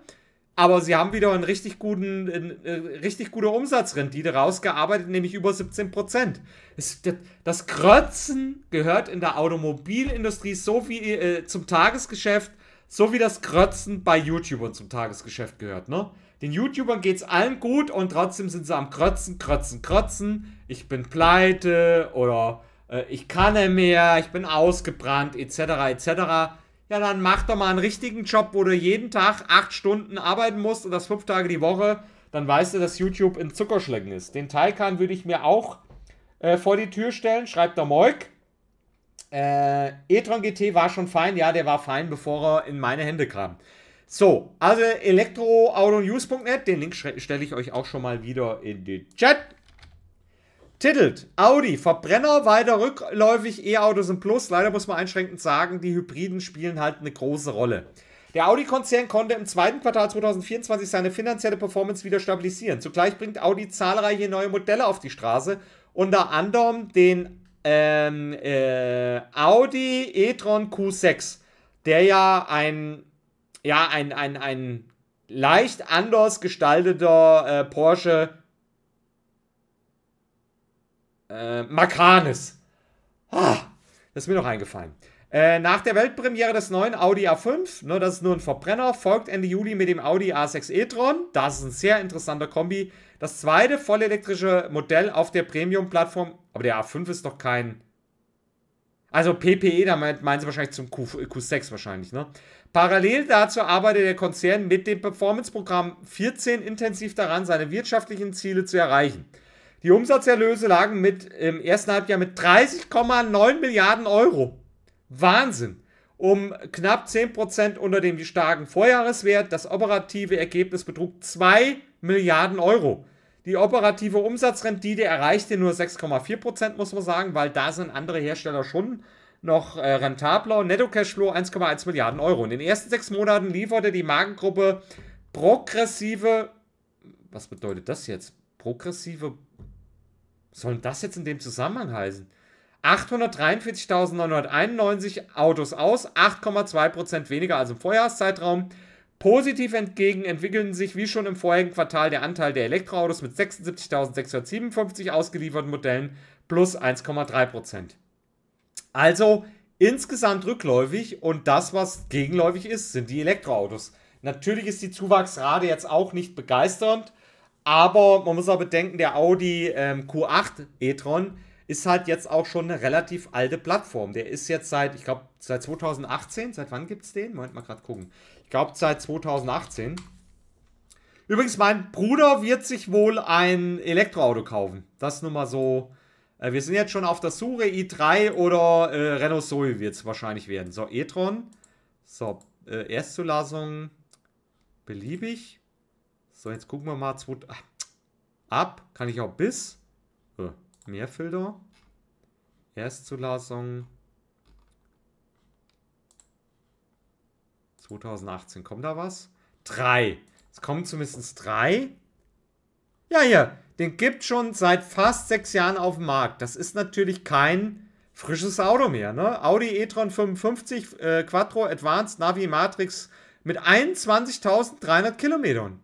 Aber sie haben wieder einen richtig guten, eine äh, richtig gute Umsatzrendite rausgearbeitet, nämlich über 17 Prozent. Das Krötzen gehört in der Automobilindustrie so wie äh, zum Tagesgeschäft, so wie das Krötzen bei YouTubern zum Tagesgeschäft gehört, ne? Den YouTubern geht es allen gut und trotzdem sind sie am Krötzen, Krötzen, Krötzen. Ich bin pleite oder äh, ich kann nicht mehr, ich bin ausgebrannt, etc., etc. Ja, dann mach doch mal einen richtigen Job, wo du jeden Tag acht Stunden arbeiten musst und das fünf Tage die Woche. Dann weißt du, dass YouTube in Zuckerschlecken ist. Den Taikan würde ich mir auch äh, vor die Tür stellen, schreibt der Moik. Äh, e-tron GT war schon fein, ja, der war fein, bevor er in meine Hände kam. So, also elektroauto-news.net, den Link stelle ich euch auch schon mal wieder in den Chat. Titelt Audi, Verbrenner weiter rückläufig, E-Autos im Plus. Leider muss man einschränkend sagen, die Hybriden spielen halt eine große Rolle. Der Audi-Konzern konnte im zweiten Quartal 2024 seine finanzielle Performance wieder stabilisieren. Zugleich bringt Audi zahlreiche neue Modelle auf die Straße, unter anderem den ähm, äh, Audi e-tron Q6, der ja ein ja, ein, ein, ein leicht anders gestalteter äh, Porsche äh, Macanes. Ah, das ist mir noch eingefallen. Äh, nach der Weltpremiere des neuen Audi A5, ne, das ist nur ein Verbrenner, folgt Ende Juli mit dem Audi A6 e-tron. Das ist ein sehr interessanter Kombi. Das zweite vollelektrische Modell auf der Premium-Plattform. Aber der A5 ist doch kein also PPE, da meinen sie wahrscheinlich zum Q, Q6 wahrscheinlich, ne? Parallel dazu arbeitet der Konzern mit dem Performance-Programm 14 intensiv daran, seine wirtschaftlichen Ziele zu erreichen. Die Umsatzerlöse lagen mit, im ersten Halbjahr mit 30,9 Milliarden Euro. Wahnsinn! Um knapp 10% unter dem starken Vorjahreswert. Das operative Ergebnis betrug 2 Milliarden Euro. Die operative Umsatzrendite erreichte nur 6,4%, muss man sagen, weil da sind andere Hersteller schon noch äh, rentabler. Netto Cashflow 1,1 Milliarden Euro. In den ersten sechs Monaten lieferte die Markengruppe progressive. Was bedeutet das jetzt? Progressive. Soll das jetzt in dem Zusammenhang heißen? 843.991 Autos aus, 8,2% weniger als im Vorjahreszeitraum. Positiv entgegen entwickeln sich wie schon im vorherigen Quartal der Anteil der Elektroautos mit 76.657 ausgelieferten Modellen plus 1,3%. Also insgesamt rückläufig und das, was gegenläufig ist, sind die Elektroautos. Natürlich ist die Zuwachsrate jetzt auch nicht begeisternd, aber man muss auch bedenken, der Audi ähm, Q8 e-tron ist halt jetzt auch schon eine relativ alte Plattform. Der ist jetzt seit, ich glaube, seit 2018, seit wann gibt es den? Moment mal gerade gucken glaube seit 2018. Übrigens, mein Bruder wird sich wohl ein Elektroauto kaufen. Das nur mal so. Äh, wir sind jetzt schon auf der Suche. i3 oder äh, Renault Zoe wird es wahrscheinlich werden. So, e-tron. So, äh, Erstzulassung beliebig. So, jetzt gucken wir mal. Ah, ab. Kann ich auch bis? Äh, Mehr Filter. Erstzulassung. 2018, kommt da was? Drei. Es kommen zumindest drei. Ja, hier. Den gibt schon seit fast sechs Jahren auf dem Markt. Das ist natürlich kein frisches Auto mehr. Ne? Audi e-tron 55 äh, Quattro Advanced Navi Matrix mit 21.300 Kilometern.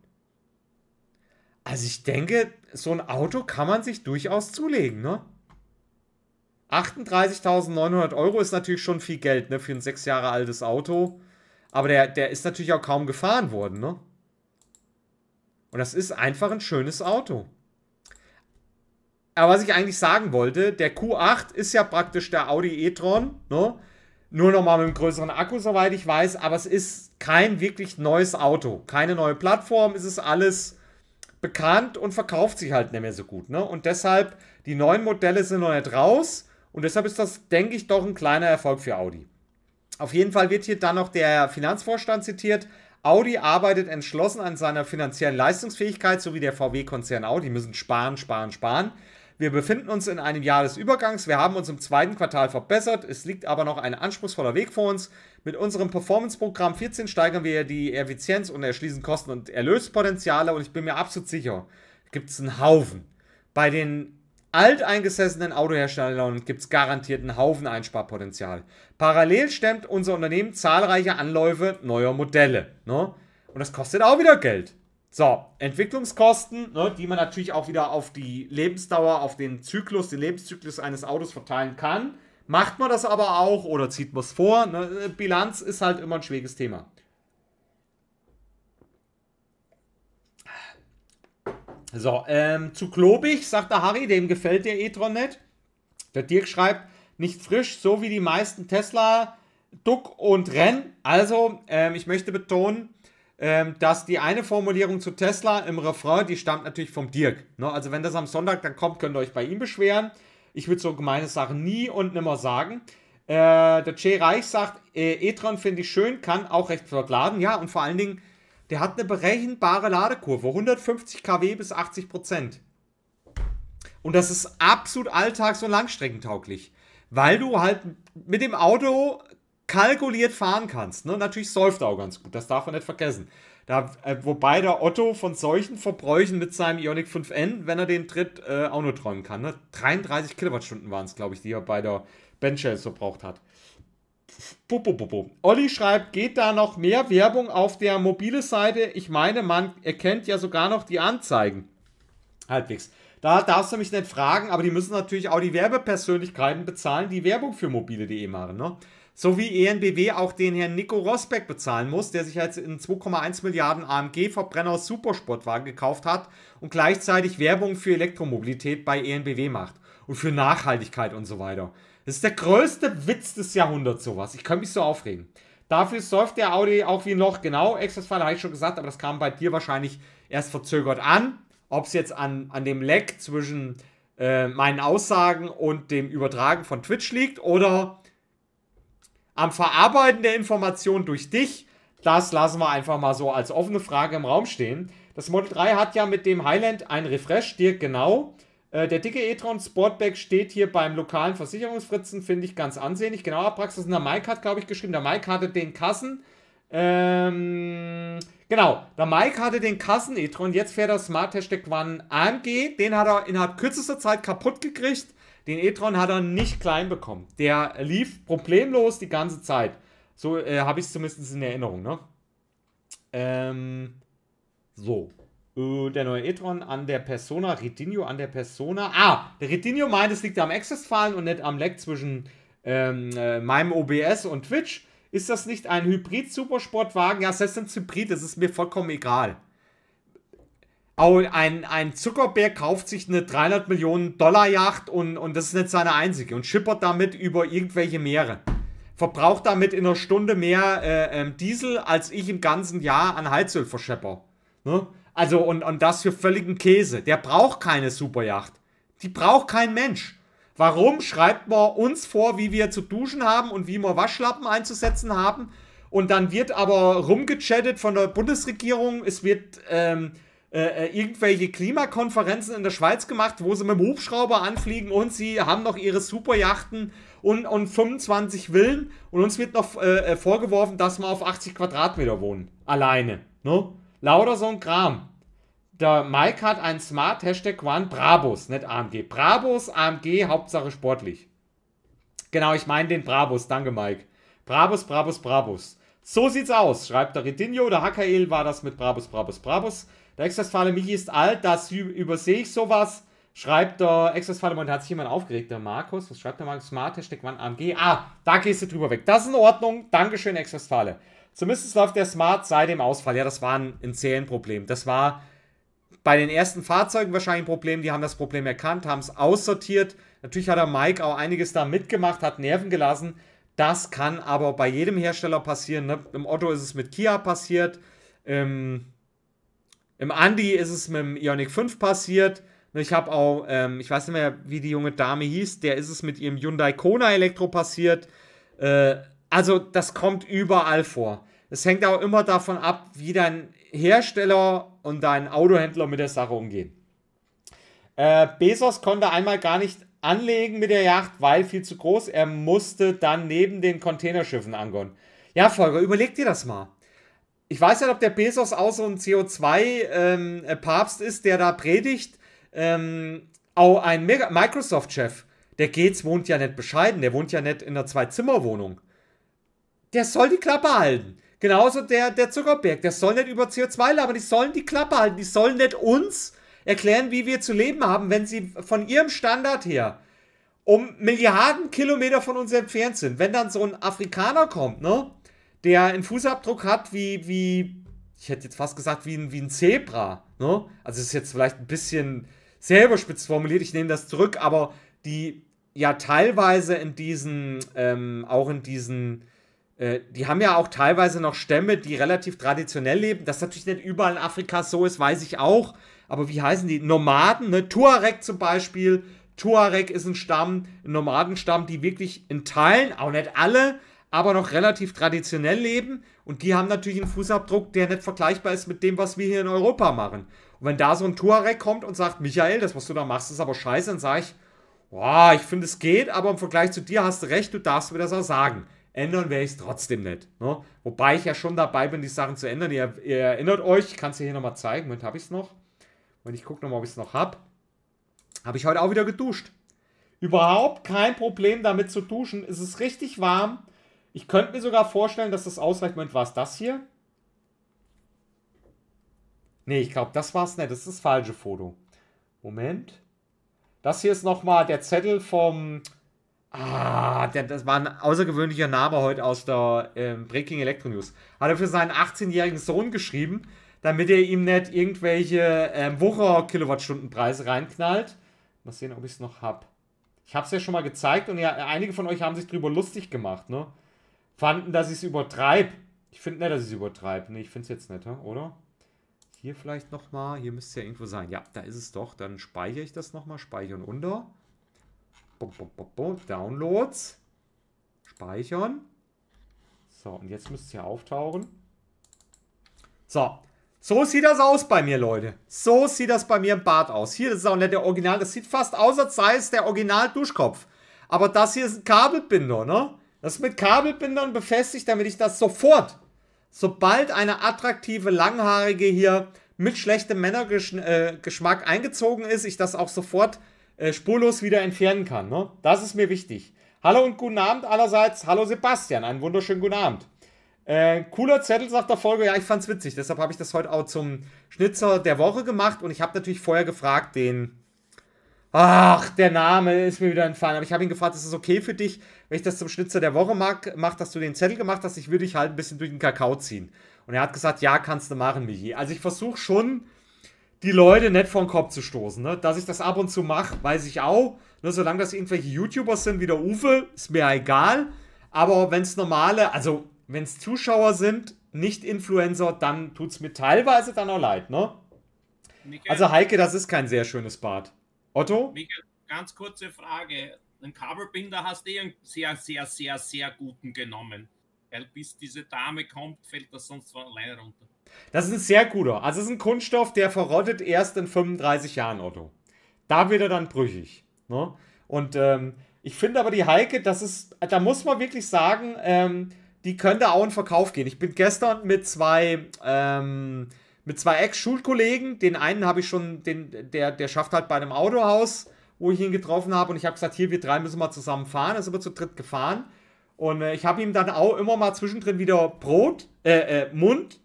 Also ich denke, so ein Auto kann man sich durchaus zulegen. Ne? 38.900 Euro ist natürlich schon viel Geld ne, für ein sechs Jahre altes Auto. Aber der, der ist natürlich auch kaum gefahren worden, ne? Und das ist einfach ein schönes Auto. Aber was ich eigentlich sagen wollte, der Q8 ist ja praktisch der Audi e-tron, ne? Nur nochmal mit einem größeren Akku, soweit ich weiß, aber es ist kein wirklich neues Auto. Keine neue Plattform, es ist alles bekannt und verkauft sich halt nicht mehr so gut, ne? Und deshalb, die neuen Modelle sind noch nicht raus und deshalb ist das, denke ich, doch ein kleiner Erfolg für Audi. Auf jeden Fall wird hier dann noch der Finanzvorstand zitiert. Audi arbeitet entschlossen an seiner finanziellen Leistungsfähigkeit, sowie der VW-Konzern Audi. Die müssen sparen, sparen, sparen. Wir befinden uns in einem Jahr des Übergangs. Wir haben uns im zweiten Quartal verbessert. Es liegt aber noch ein anspruchsvoller Weg vor uns. Mit unserem Performance-Programm 14 steigern wir die Effizienz und erschließen Kosten- und Erlöspotenziale. Und ich bin mir absolut sicher, gibt es einen Haufen. Bei den alteingesessenen Autoherstellern gibt es garantiert einen Haufen Einsparpotenzial. Parallel stemmt unser Unternehmen zahlreiche Anläufe neuer Modelle. Ne? Und das kostet auch wieder Geld. So, Entwicklungskosten, ne, die man natürlich auch wieder auf die Lebensdauer, auf den Zyklus, den Lebenszyklus eines Autos verteilen kann. Macht man das aber auch oder zieht man es vor? Ne? Bilanz ist halt immer ein schwieriges Thema. So, ähm, zu klobig, sagt der Harry, dem gefällt der e-tron nicht. Der Dirk schreibt, nicht frisch, so wie die meisten Tesla, Duck und Renn. Also, ähm, ich möchte betonen, ähm, dass die eine Formulierung zu Tesla im Refrain, die stammt natürlich vom Dirk. Ne? Also, wenn das am Sonntag dann kommt, könnt ihr euch bei ihm beschweren. Ich würde so gemeine Sachen nie und nimmer sagen. Äh, der Jay Reich sagt, äh, e-tron finde ich schön, kann auch recht flott laden. Ja, und vor allen Dingen der hat eine berechenbare Ladekurve, 150 kW bis 80 Prozent. Und das ist absolut alltags- und langstreckentauglich, weil du halt mit dem Auto kalkuliert fahren kannst. Ne? Natürlich säuft er auch ganz gut, das darf man nicht vergessen. Da, äh, wobei der Otto von solchen Verbräuchen mit seinem Ionic 5N, wenn er den tritt, äh, auch nur träumen kann. Ne? 33 Kilowattstunden waren es, glaube ich, die er bei der Benchell verbraucht hat. Olli schreibt, geht da noch mehr Werbung auf der mobile Seite? Ich meine, man erkennt ja sogar noch die Anzeigen. Halbwegs. Da darfst du mich nicht fragen, aber die müssen natürlich auch die Werbepersönlichkeiten bezahlen, die Werbung für mobile.de machen. Ne? So wie ENBW auch den Herrn Nico Rosbeck bezahlen muss, der sich jetzt in 2,1 Milliarden AMG-Verbrenner Supersportwagen gekauft hat und gleichzeitig Werbung für Elektromobilität bei ENBW macht und für Nachhaltigkeit und so weiter. Das ist der größte Witz des Jahrhunderts, sowas. Ich kann mich so aufregen. Dafür säuft der Audi auch wie noch, genau, Exos-Fall habe ich schon gesagt, aber das kam bei dir wahrscheinlich erst verzögert an. Ob es jetzt an, an dem Leck zwischen äh, meinen Aussagen und dem Übertragen von Twitch liegt oder am Verarbeiten der Information durch dich, das lassen wir einfach mal so als offene Frage im Raum stehen. Das Model 3 hat ja mit dem Highland ein Refresh, dir genau. Äh, der dicke e-tron Sportback steht hier beim lokalen Versicherungsfritzen, finde ich ganz ansehnlich. Genau, Praxis. Und der Mike hat, glaube ich, geschrieben, der Mike hatte den Kassen. Ähm, genau, der Mike hatte den Kassen e-tron. Jetzt fährt er Smart Hashtag One AMG. Den hat er innerhalb kürzester Zeit kaputt gekriegt. Den e-tron hat er nicht klein bekommen. Der lief problemlos die ganze Zeit. So äh, habe ich es zumindest in Erinnerung, ne? Ähm, so. Äh, der neue E-Tron an der Persona, Retinio an der Persona. Ah, der Retinio meint, es liegt am Access-Fallen und nicht am Lag zwischen ähm, äh, meinem OBS und Twitch. Ist das nicht ein Hybrid-Supersportwagen? Ja, selbst ein Hybrid, das ist mir vollkommen egal. Ein, ein Zuckerberg kauft sich eine 300 Millionen Dollar Yacht und, und das ist nicht seine einzige und schippert damit über irgendwelche Meere. Verbraucht damit in einer Stunde mehr äh, ähm, Diesel, als ich im ganzen Jahr an Heizöl verschepper. Ne? Also, und, und das für völligen Käse. Der braucht keine Superjacht. Die braucht kein Mensch. Warum schreibt man uns vor, wie wir zu duschen haben und wie wir Waschlappen einzusetzen haben? Und dann wird aber rumgechattet von der Bundesregierung, es wird ähm, äh, äh irgendwelche Klimakonferenzen in der Schweiz gemacht, wo sie mit dem Hubschrauber anfliegen und sie haben noch ihre Superjachten und, und 25 Villen und uns wird noch äh, äh vorgeworfen, dass wir auf 80 Quadratmeter wohnen. Alleine. Ne? Lauter so ein Kram der Mike hat ein Smart, Hashtag waren Brabus, nicht AMG. Brabus, AMG, Hauptsache sportlich. Genau, ich meine den Brabus, danke Mike. Brabus, Brabus, Brabus. So sieht's aus, schreibt der Redinho. Der HKL war das mit Brabus, Brabus, Brabus. Der Extrasfale Michi ist alt, das übersehe ich sowas. Schreibt der Extrasfale, und hat sich jemand aufgeregt, der Markus. Was schreibt der Markus? Smart, Hashtag wann AMG. Ah, da gehst du drüber weg. Das ist in Ordnung. Dankeschön, Extrasfale. Zumindest läuft der Smart seit dem Ausfall. Ja, das war ein, ein Zählenproblem. Das war bei den ersten Fahrzeugen wahrscheinlich ein Problem. Die haben das Problem erkannt, haben es aussortiert. Natürlich hat der Mike auch einiges da mitgemacht, hat Nerven gelassen. Das kann aber bei jedem Hersteller passieren. Ne? Im Otto ist es mit Kia passiert. Im, ähm, im Andi ist es mit dem Ionic 5 passiert. Ne, ich habe auch, ähm, ich weiß nicht mehr, wie die junge Dame hieß, der ist es mit ihrem Hyundai Kona Elektro passiert. Äh, also das kommt überall vor. Es hängt auch immer davon ab, wie dein Hersteller und deinen Autohändler mit der Sache umgehen. Äh, Bezos konnte einmal gar nicht anlegen mit der Yacht, weil viel zu groß. Er musste dann neben den Containerschiffen ankommen. Ja, Volker, überleg dir das mal. Ich weiß ja, ob der Bezos auch so ein CO2-Papst ähm, äh, ist, der da predigt. Ähm, auch ein Microsoft-Chef. Der Gates wohnt ja nicht bescheiden. Der wohnt ja nicht in einer Zwei-Zimmer-Wohnung. Der soll die Klappe halten. Genauso der, der Zuckerberg, der soll nicht über CO2 labern, die sollen die Klappe halten, die sollen nicht uns erklären, wie wir zu leben haben, wenn sie von ihrem Standard her um Milliarden Kilometer von uns entfernt sind. Wenn dann so ein Afrikaner kommt, ne, der einen Fußabdruck hat wie, wie ich hätte jetzt fast gesagt, wie ein, wie ein Zebra, ne? Also es ist jetzt vielleicht ein bisschen sehr überspitzt formuliert, ich nehme das zurück, aber die ja teilweise in diesen, ähm, auch in diesen äh, die haben ja auch teilweise noch Stämme, die relativ traditionell leben. Das natürlich nicht überall in Afrika so ist, weiß ich auch. Aber wie heißen die? Nomaden, ne? Tuareg zum Beispiel. Tuareg ist ein Stamm, ein Nomadenstamm, die wirklich in Teilen, auch nicht alle, aber noch relativ traditionell leben. Und die haben natürlich einen Fußabdruck, der nicht vergleichbar ist mit dem, was wir hier in Europa machen. Und wenn da so ein Tuareg kommt und sagt, Michael, das, was du da machst, ist aber scheiße, dann sage ich, boah, ich finde, es geht, aber im Vergleich zu dir hast du recht, du darfst mir das auch sagen ändern werde ich es trotzdem nicht. Ne? Wobei ich ja schon dabei bin, die Sachen zu ändern. Ihr, ihr erinnert euch, ich kann es hier nochmal zeigen. Moment, habe ich es noch? Und ich gucke nochmal, ob ich es noch habe. Habe ich heute auch wieder geduscht. Überhaupt kein Problem damit zu duschen. Es ist richtig warm. Ich könnte mir sogar vorstellen, dass das ausreicht. Moment, war es das hier? Ne, ich glaube, das war es nicht. Das ist das falsche Foto. Moment. Das hier ist nochmal der Zettel vom Ah, das war ein außergewöhnlicher Name heute aus der ähm, Breaking Electro News. Hat er für seinen 18-jährigen Sohn geschrieben, damit er ihm nicht irgendwelche ähm, Wucher-Kilowattstundenpreise reinknallt. Mal sehen, ob ich es noch habe. Ich habe es ja schon mal gezeigt und ja, einige von euch haben sich drüber lustig gemacht, ne? Fanden, dass ich es übertreibe. Ich finde nicht, dass ich es übertreibe. Ne, ich finde es jetzt nicht, oder? Hier vielleicht nochmal. Hier müsste es ja irgendwo sein. Ja, da ist es doch. Dann speichere ich das nochmal. Speichern unter. Downloads. Speichern. So, und jetzt müsste es hier auftauchen. So, so sieht das aus bei mir, Leute. So sieht das bei mir im Bad aus. Hier, das ist auch nicht der Original. Das sieht fast aus, als sei es der Original-Duschkopf. Aber das hier ist ein Kabelbinder, ne? Das ist mit Kabelbindern befestigt, damit ich das sofort, sobald eine attraktive Langhaarige hier mit schlechtem Männergeschmack äh, eingezogen ist, ich das auch sofort äh, spurlos wieder entfernen kann. Ne? Das ist mir wichtig. Hallo und guten Abend allerseits. Hallo Sebastian, einen wunderschönen guten Abend. Äh, cooler Zettel sagt der Folge, ja, ich fand's witzig, deshalb habe ich das heute auch zum Schnitzer der Woche gemacht und ich habe natürlich vorher gefragt, den. Ach, der Name ist mir wieder entfallen, aber ich habe ihn gefragt, ist es okay für dich, wenn ich das zum Schnitzer der Woche mag, mach, dass du den Zettel gemacht hast, ich würde dich halt ein bisschen durch den Kakao ziehen. Und er hat gesagt, ja, kannst du machen, Michi. Also ich versuche schon, die Leute nicht vor den Kopf zu stoßen. Ne? Dass ich das ab und zu mache, weiß ich auch. Ne? Solange das irgendwelche YouTuber sind wie der Uwe, ist mir egal. Aber wenn es normale, also wenn es Zuschauer sind, nicht Influencer, dann tut es mir teilweise dann auch leid. Ne? also Heike, das ist kein sehr schönes Bad. Otto? Michael, ganz kurze Frage. Den Kabelbinder hast du eh einen sehr, sehr, sehr, sehr guten genommen. Weil bis diese Dame kommt, fällt das sonst von alleine runter. Das ist ein sehr guter. Also es ist ein Kunststoff, der verrottet erst in 35 Jahren, Otto. Da wird er dann brüchig. Ne? Und ähm, ich finde aber die Heike, das ist, da muss man wirklich sagen, ähm, die könnte auch in Verkauf gehen. Ich bin gestern mit zwei, ähm, mit zwei Ex-Schulkollegen, den einen habe ich schon, den, der, der schafft halt bei einem Autohaus, wo ich ihn getroffen habe und ich habe gesagt, hier, wir drei müssen mal zusammen fahren, Er ist wir zu dritt gefahren. Und äh, ich habe ihm dann auch immer mal zwischendrin wieder Brot, äh, äh, Mund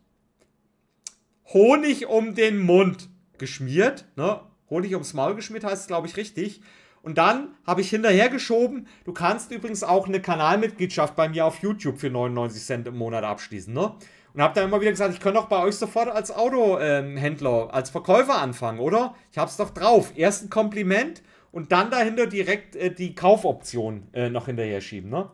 Honig um den Mund geschmiert. Ne? Honig ums Maul geschmiert heißt es, glaube ich, richtig. Und dann habe ich hinterher geschoben, du kannst übrigens auch eine Kanalmitgliedschaft bei mir auf YouTube für 99 Cent im Monat abschließen, ne? Und habe dann immer wieder gesagt, ich kann doch bei euch sofort als Autohändler, ähm, als Verkäufer anfangen, oder? Ich habe es doch drauf. Erst ein Kompliment und dann dahinter direkt äh, die Kaufoption äh, noch hinterher schieben, ne?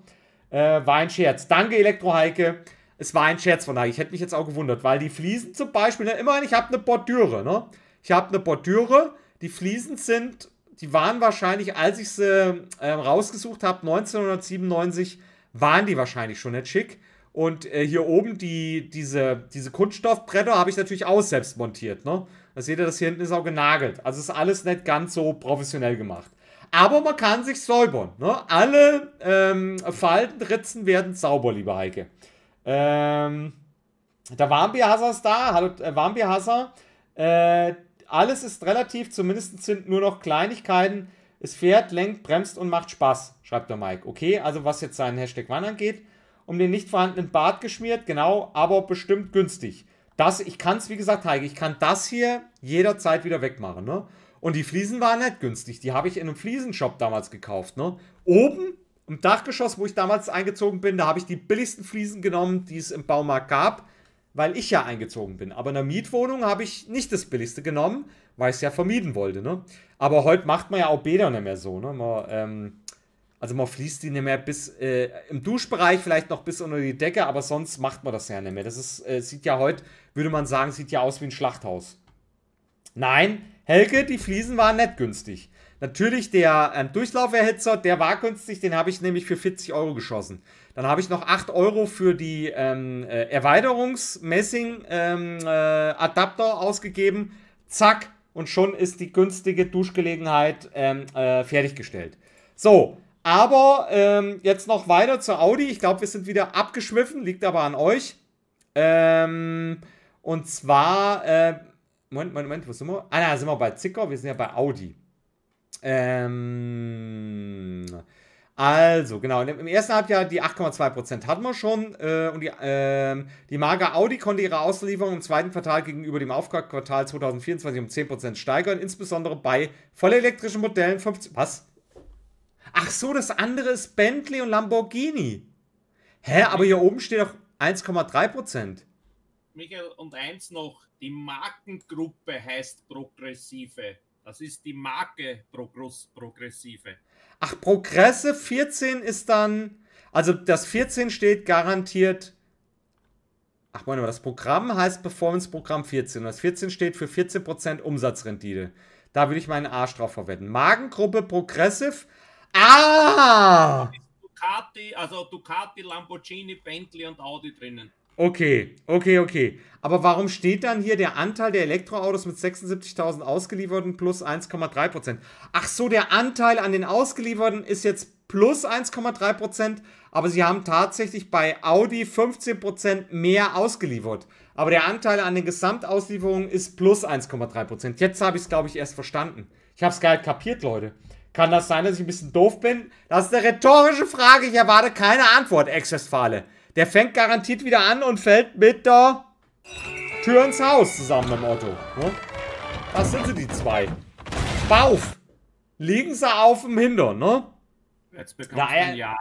Äh, war ein Scherz. Danke, Elektroheike. Heike es war ein Scherz von Nike. Ich hätte mich jetzt auch gewundert, weil die Fliesen zum Beispiel, ne, immerhin, ich habe eine Bordüre, ne? Ich habe eine Bordüre. Die Fliesen sind, die waren wahrscheinlich, als ich sie äh, ähm, rausgesucht habe, 1997, waren die wahrscheinlich schon nicht schick. Und äh, hier oben die, diese, diese Kunststoffbretter habe ich natürlich auch selbst montiert, ne? Da seht ihr, das hier hinten ist auch genagelt. Also ist alles nicht ganz so professionell gemacht. Aber man kann sich säubern, ne? Alle ähm, Falten, werden sauber, liebe Heike. Ähm, der waren ist da, hallo, äh, waren Äh, alles ist relativ, zumindest sind nur noch Kleinigkeiten. Es fährt, lenkt, bremst und macht Spaß, schreibt der Mike. Okay, also was jetzt seinen Hashtag Wann angeht, um den nicht vorhandenen Bart geschmiert, genau, aber bestimmt günstig. Das, ich kann es, wie gesagt, Heike, ich kann das hier jederzeit wieder wegmachen, ne? Und die Fliesen waren nicht halt günstig. Die habe ich in einem Fliesenshop damals gekauft, ne? Oben im Dachgeschoss, wo ich damals eingezogen bin, da habe ich die billigsten Fliesen genommen, die es im Baumarkt gab, weil ich ja eingezogen bin. Aber in der Mietwohnung habe ich nicht das billigste genommen, weil ich es ja vermieden wollte. Ne? Aber heute macht man ja auch Bäder nicht mehr so. Ne? Man, ähm, also man fließt die nicht mehr bis äh, im Duschbereich vielleicht noch bis unter die Decke, aber sonst macht man das ja nicht mehr. Das ist, äh, sieht ja heute, würde man sagen, sieht ja aus wie ein Schlachthaus. Nein, Helke, die Fliesen waren nicht günstig. Natürlich der ähm, Durchlauferhitzer, der war günstig, den habe ich nämlich für 40 Euro geschossen. Dann habe ich noch 8 Euro für die ähm, äh, Erweiterungs-Messing-Adapter ähm, äh, ausgegeben. Zack, und schon ist die günstige Duschgelegenheit ähm, äh, fertiggestellt. So, aber ähm, jetzt noch weiter zur Audi. Ich glaube, wir sind wieder abgeschwiffen, liegt aber an euch. Ähm, und zwar, äh, Moment, Moment, Moment, wo sind wir? Ah, da sind wir bei Zicker, wir sind ja bei Audi. Ähm, also, genau, im ersten Halbjahr die 8,2% hatten wir schon äh, und die, äh, die Marke Audi konnte ihre Auslieferung im zweiten Quartal gegenüber dem Aufgabenquartal 2024 um 10% steigern, insbesondere bei vollelektrischen Modellen 50. Was? Ach so, das andere ist Bentley und Lamborghini. Hä, aber hier oben steht doch 1,3%. Michael, und eins noch, die Markengruppe heißt progressive. Das ist die Marke Progress Progressive. Ach, Progressive 14 ist dann. Also das 14 steht garantiert. Ach, warte mal, das Programm heißt Performance Programm 14. Und das 14 steht für 14% Umsatzrendite. Da würde ich meinen Arsch drauf verwenden. Magengruppe Progressive. Ah! Ducati, also Ducati, Lamborghini, Bentley und Audi drinnen. Okay, okay, okay. Aber warum steht dann hier der Anteil der Elektroautos mit 76.000 ausgelieferten plus 1,3%? Ach so, der Anteil an den ausgelieferten ist jetzt plus 1,3%, aber sie haben tatsächlich bei Audi 15% mehr ausgeliefert. Aber der Anteil an den Gesamtauslieferungen ist plus 1,3%. Jetzt habe ich es, glaube ich, erst verstanden. Ich habe es gar nicht kapiert, Leute. Kann das sein, dass ich ein bisschen doof bin? Das ist eine rhetorische Frage. Ich erwarte keine Antwort, Ex-Westfale. Der fängt garantiert wieder an und fällt mit der Tür ins Haus zusammen mit dem Otto. Ne? Das sind sie, die zwei. Bauf! Liegen sie auf dem Hintern, ne? Jetzt bekommt ja, ja.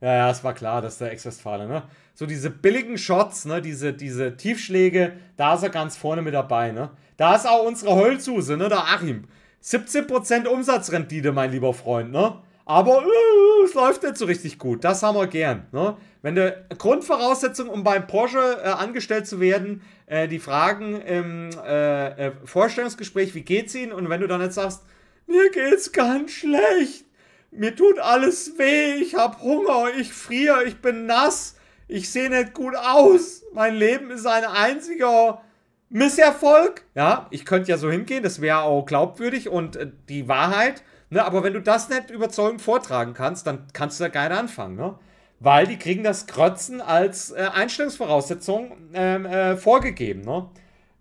Ja, ja, es war klar, dass der Ex-Westfale, ne? So diese billigen Shots, ne? Diese, diese Tiefschläge, da ist er ganz vorne mit dabei, ne? Da ist auch unsere Heulsuse, ne? Der Achim. 17% Umsatzrendite, mein lieber Freund, ne? Aber uh, es läuft nicht so richtig gut. Das haben wir gern, ne? Wenn du Grundvoraussetzung, um beim Porsche äh, angestellt zu werden, äh, die Fragen im äh, äh, Vorstellungsgespräch, wie geht's Ihnen? Und wenn du dann jetzt sagst, mir geht's ganz schlecht, mir tut alles weh, ich hab Hunger, ich friere, ich bin nass, ich sehe nicht gut aus, mein Leben ist ein einziger Misserfolg. Ja, ich könnte ja so hingehen, das wäre auch glaubwürdig und äh, die Wahrheit. Ne? Aber wenn du das nicht überzeugend vortragen kannst, dann kannst du da keiner anfangen. Ne? weil die kriegen das Krötzen als äh, Einstellungsvoraussetzung ähm, äh, vorgegeben. Ne?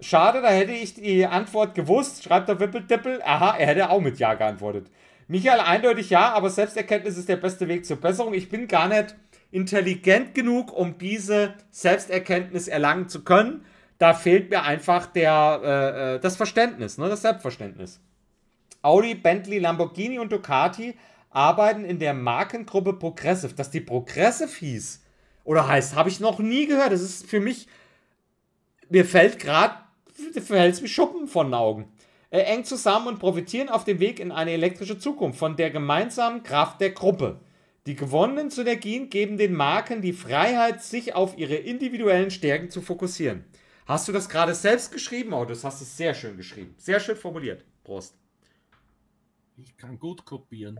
Schade, da hätte ich die Antwort gewusst, schreibt der Wippeltippel. Aha, er hätte auch mit Ja geantwortet. Michael, eindeutig ja, aber Selbsterkenntnis ist der beste Weg zur Besserung. Ich bin gar nicht intelligent genug, um diese Selbsterkenntnis erlangen zu können. Da fehlt mir einfach der, äh, äh das Verständnis, ne, das Selbstverständnis. Audi, Bentley, Lamborghini und Ducati arbeiten in der Markengruppe Progressive. Dass die Progressive hieß oder heißt, habe ich noch nie gehört. Das ist für mich, mir fällt gerade, verhält es mich Schuppen von den Augen. Äh, eng zusammen und profitieren auf dem Weg in eine elektrische Zukunft von der gemeinsamen Kraft der Gruppe. Die gewonnenen Synergien geben den Marken die Freiheit, sich auf ihre individuellen Stärken zu fokussieren. Hast du das gerade selbst geschrieben? Oh, das hast du sehr schön geschrieben. Sehr schön formuliert. Prost. Ich kann gut kopieren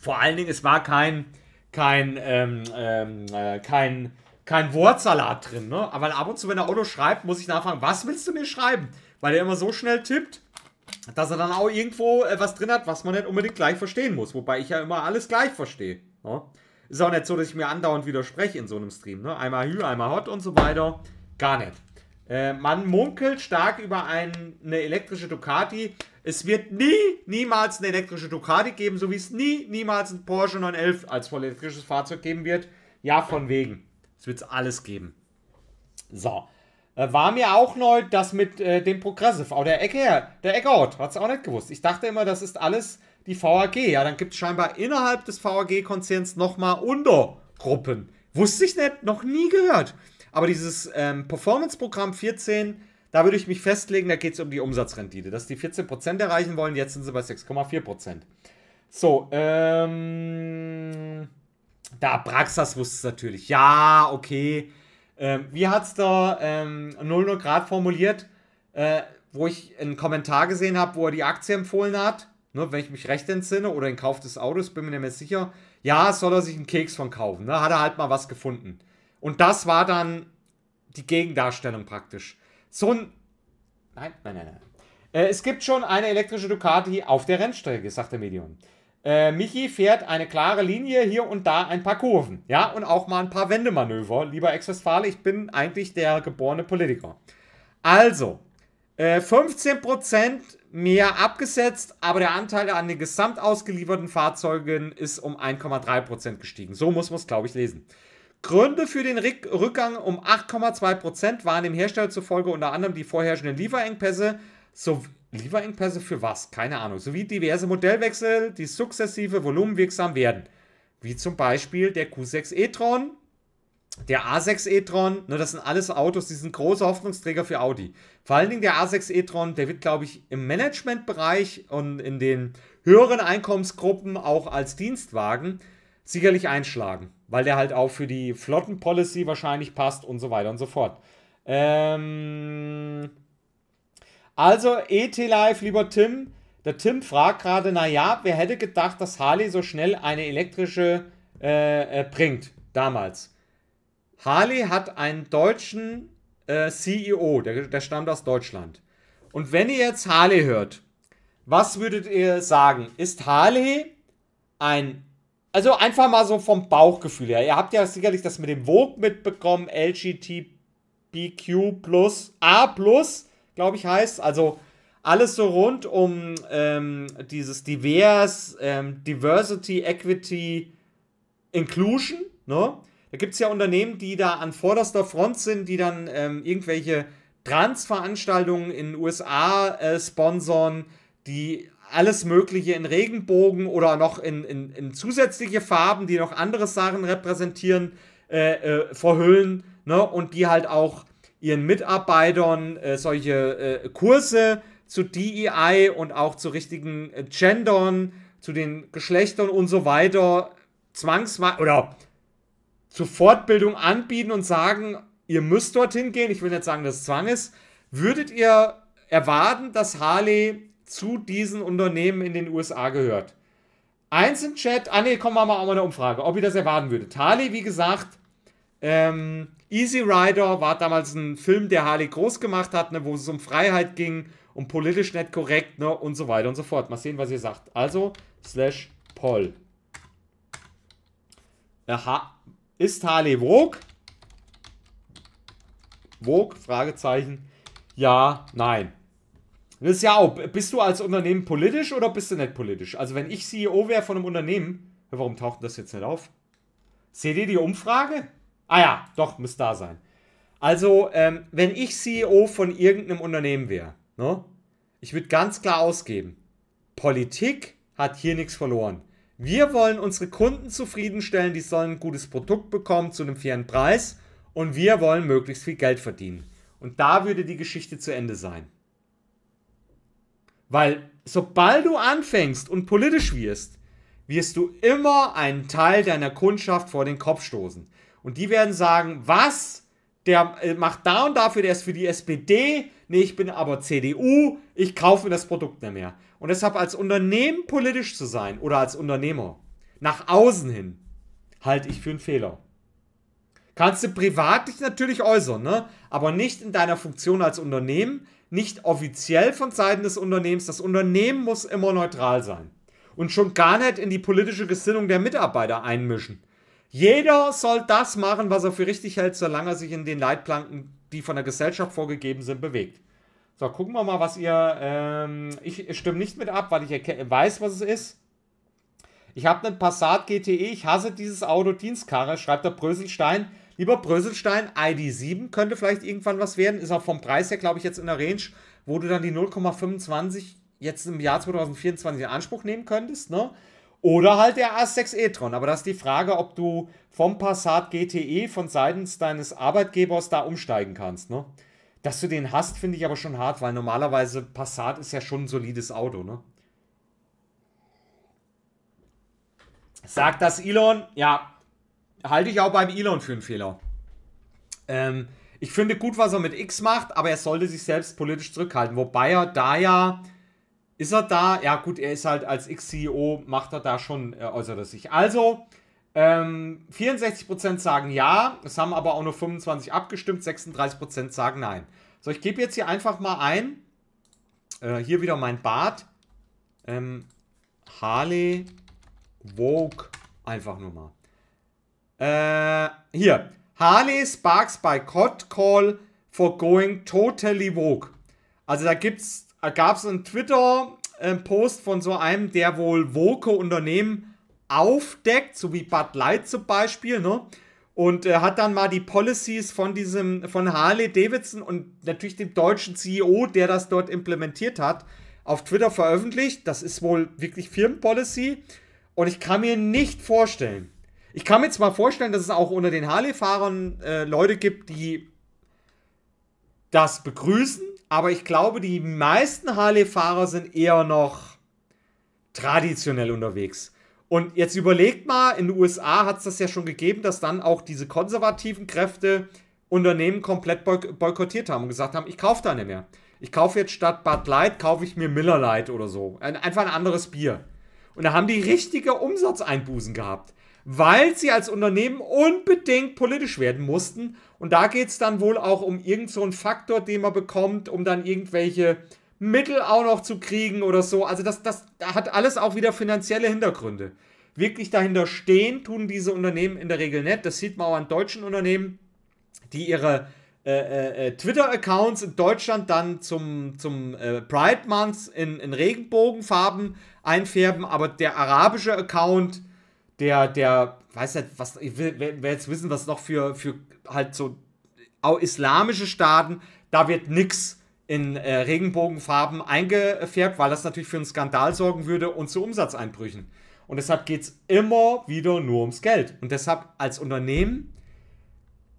vor allen Dingen, es war kein, kein, ähm, ähm, äh, kein, kein Wortsalat drin, ne? Aber ab und zu, wenn der Otto schreibt, muss ich nachfragen, was willst du mir schreiben? Weil er immer so schnell tippt, dass er dann auch irgendwo äh, was drin hat, was man nicht unbedingt gleich verstehen muss. Wobei ich ja immer alles gleich verstehe. Ne? Ist auch nicht so, dass ich mir andauernd widerspreche in so einem Stream, ne? Einmal Hü, einmal Hot und so weiter. Gar nicht. Äh, man munkelt stark über ein, eine elektrische Ducati, es wird nie, niemals eine elektrische Ducati geben, so wie es nie, niemals ein Porsche 911 als voll elektrisches Fahrzeug geben wird. Ja, von wegen. Es wird es alles geben. So. Äh, war mir auch neu, das mit äh, dem Progressive. Auch oh, der Ecke, der Eckort, hat es auch nicht gewusst. Ich dachte immer, das ist alles die VAG. Ja, dann gibt es scheinbar innerhalb des VAG-Konzerns nochmal Untergruppen. Wusste ich nicht, noch nie gehört. Aber dieses ähm, Performance-Programm 14 da würde ich mich festlegen, da geht es um die Umsatzrendite. Dass die 14% erreichen wollen, jetzt sind sie bei 6,4%. So, ähm. Da, Praxas wusste es natürlich. Ja, okay. Ähm, wie hat es da ähm, 00 Grad formuliert, äh, wo ich einen Kommentar gesehen habe, wo er die Aktie empfohlen hat? Ne, wenn ich mich recht entsinne, oder den Kauf des Autos, bin mir nicht mehr sicher. Ja, soll er sich einen Keks von kaufen. Ne? Hat er halt mal was gefunden. Und das war dann die Gegendarstellung praktisch so ein. Nein, nein, nein, nein. Äh, es gibt schon eine elektrische Ducati auf der Rennstrecke, sagt der Medium. Äh, Michi fährt eine klare Linie, hier und da ein paar Kurven. Ja, und auch mal ein paar Wendemanöver. Lieber Ex-Westfale, ich bin eigentlich der geborene Politiker. Also, äh, 15% mehr abgesetzt, aber der Anteil an den gesamt ausgelieferten Fahrzeugen ist um 1,3% gestiegen. So muss man es, glaube ich, lesen. Gründe für den Rückgang um 8,2% waren dem Hersteller zufolge unter anderem die vorherrschenden Lieferengpässe, so Lieferengpässe für was? Keine Ahnung. Sowie diverse Modellwechsel, die sukzessive volumenwirksam werden. Wie zum Beispiel der Q6 e-tron, der A6 e-tron. Ne, das sind alles Autos, die sind große Hoffnungsträger für Audi. Vor allen Dingen der A6 e-tron, der wird, glaube ich, im Managementbereich und in den höheren Einkommensgruppen auch als Dienstwagen sicherlich einschlagen weil der halt auch für die Flottenpolicy wahrscheinlich passt und so weiter und so fort. Ähm also, ET-Live, lieber Tim. Der Tim fragt gerade, naja, wer hätte gedacht, dass Harley so schnell eine elektrische äh, äh bringt, damals. Harley hat einen deutschen äh, CEO, der, der stammt aus Deutschland. Und wenn ihr jetzt Harley hört, was würdet ihr sagen? Ist Harley ein also einfach mal so vom Bauchgefühl her. Ihr habt ja sicherlich das mit dem Vogue mitbekommen, LGTBQ A glaube ich heißt. Also alles so rund um ähm, dieses Divers, ähm, Diversity, Equity, Inclusion. Ne? Da gibt es ja Unternehmen, die da an vorderster Front sind, die dann ähm, irgendwelche Trans-Veranstaltungen in den USA äh, sponsern, die alles Mögliche in Regenbogen oder noch in, in, in zusätzliche Farben, die noch andere Sachen repräsentieren, äh, äh, verhüllen ne? und die halt auch ihren Mitarbeitern äh, solche äh, Kurse zu DEI und auch zu richtigen äh, Gendern, zu den Geschlechtern und so weiter zwangsweise oder zur Fortbildung anbieten und sagen, ihr müsst dorthin gehen. Ich will nicht sagen, dass es Zwang ist. Würdet ihr erwarten, dass Harley zu diesen Unternehmen in den USA gehört. Eins im Chat, ah ne, komm, machen wir auch mal eine Umfrage, ob ihr das erwarten würdet. Harley, wie gesagt, ähm, Easy Rider war damals ein Film, der Harley groß gemacht hat, ne, wo es um Freiheit ging, um politisch nicht korrekt ne, und so weiter und so fort. Mal sehen, was ihr sagt. Also, slash Poll. Aha. Ist Harley Vogue? Vogue? Fragezeichen. Ja, nein. Das ist ja auch, bist du als Unternehmen politisch oder bist du nicht politisch? Also wenn ich CEO wäre von einem Unternehmen, warum taucht das jetzt nicht auf? Seht ihr die Umfrage? Ah ja, doch, müsste da sein. Also, ähm, wenn ich CEO von irgendeinem Unternehmen wäre, ne, ich würde ganz klar ausgeben, Politik hat hier nichts verloren. Wir wollen unsere Kunden zufriedenstellen, die sollen ein gutes Produkt bekommen zu einem fairen Preis und wir wollen möglichst viel Geld verdienen. Und da würde die Geschichte zu Ende sein. Weil sobald du anfängst und politisch wirst, wirst du immer einen Teil deiner Kundschaft vor den Kopf stoßen. Und die werden sagen, was? Der äh, macht da und dafür, der ist für die SPD. Nee, ich bin aber CDU, ich kaufe mir das Produkt nicht mehr. Und deshalb als Unternehmen politisch zu sein oder als Unternehmer nach außen hin, halte ich für einen Fehler. Kannst du privat dich natürlich äußern, ne? aber nicht in deiner Funktion als Unternehmen, nicht offiziell von Seiten des Unternehmens. Das Unternehmen muss immer neutral sein. Und schon gar nicht in die politische Gesinnung der Mitarbeiter einmischen. Jeder soll das machen, was er für richtig hält, solange er sich in den Leitplanken, die von der Gesellschaft vorgegeben sind, bewegt. So, gucken wir mal, was ihr. Ähm, ich stimme nicht mit ab, weil ich weiß, was es ist. Ich habe einen Passat GTE, ich hasse dieses Auto, Dienstkarre, schreibt der Bröselstein. Lieber Bröselstein, ID7 könnte vielleicht irgendwann was werden. Ist auch vom Preis her, glaube ich, jetzt in der Range, wo du dann die 0,25 jetzt im Jahr 2024 in Anspruch nehmen könntest. Ne? Oder halt der A6 e-tron. Aber das ist die Frage, ob du vom Passat GTE von seitens deines Arbeitgebers da umsteigen kannst. Ne? Dass du den hast, finde ich aber schon hart, weil normalerweise Passat ist ja schon ein solides Auto. Ne? Sagt das Elon? Ja, Halte ich auch beim Elon für einen Fehler. Ähm, ich finde gut, was er mit X macht, aber er sollte sich selbst politisch zurückhalten. Wobei er da ja. Ist er da? Ja, gut, er ist halt als X-CEO, macht er da schon äh, äußert sich. Also, ähm, 64% sagen ja, es haben aber auch nur 25 abgestimmt, 36% sagen nein. So, ich gebe jetzt hier einfach mal ein. Äh, hier wieder mein Bart. Ähm, Harley Vogue einfach nur mal. Äh, hier. Harley Sparks by Cod Call for going totally woke. Also da äh, gab es einen Twitter-Post von so einem, der wohl woke Unternehmen aufdeckt, so wie Bud Light zum Beispiel, ne? Und äh, hat dann mal die Policies von diesem, von Harley Davidson und natürlich dem deutschen CEO, der das dort implementiert hat, auf Twitter veröffentlicht. Das ist wohl wirklich Firmenpolicy. Und ich kann mir nicht vorstellen, ich kann mir zwar vorstellen, dass es auch unter den Harley-Fahrern äh, Leute gibt, die das begrüßen, aber ich glaube, die meisten Harley-Fahrer sind eher noch traditionell unterwegs. Und jetzt überlegt mal, in den USA hat es das ja schon gegeben, dass dann auch diese konservativen Kräfte Unternehmen komplett boyk boykottiert haben und gesagt haben, ich kaufe da nicht mehr. Ich kaufe jetzt statt Bud Light, kaufe ich mir Miller Light oder so. Ein, einfach ein anderes Bier. Und da haben die richtige Umsatzeinbußen gehabt weil sie als Unternehmen unbedingt politisch werden mussten. Und da geht es dann wohl auch um irgendeinen so Faktor, den man bekommt, um dann irgendwelche Mittel auch noch zu kriegen oder so. Also das, das hat alles auch wieder finanzielle Hintergründe. Wirklich dahinter stehen tun diese Unternehmen in der Regel nicht. Das sieht man auch an deutschen Unternehmen, die ihre äh, äh, äh Twitter-Accounts in Deutschland dann zum, zum äh, Pride Month in, in Regenbogenfarben einfärben, aber der arabische Account der, der, weiß nicht, was, wer, wer jetzt wissen, was noch für, für halt so islamische Staaten, da wird nichts in äh, Regenbogenfarben eingefärbt, weil das natürlich für einen Skandal sorgen würde und zu Umsatzeinbrüchen. Und deshalb geht es immer wieder nur ums Geld. Und deshalb als Unternehmen,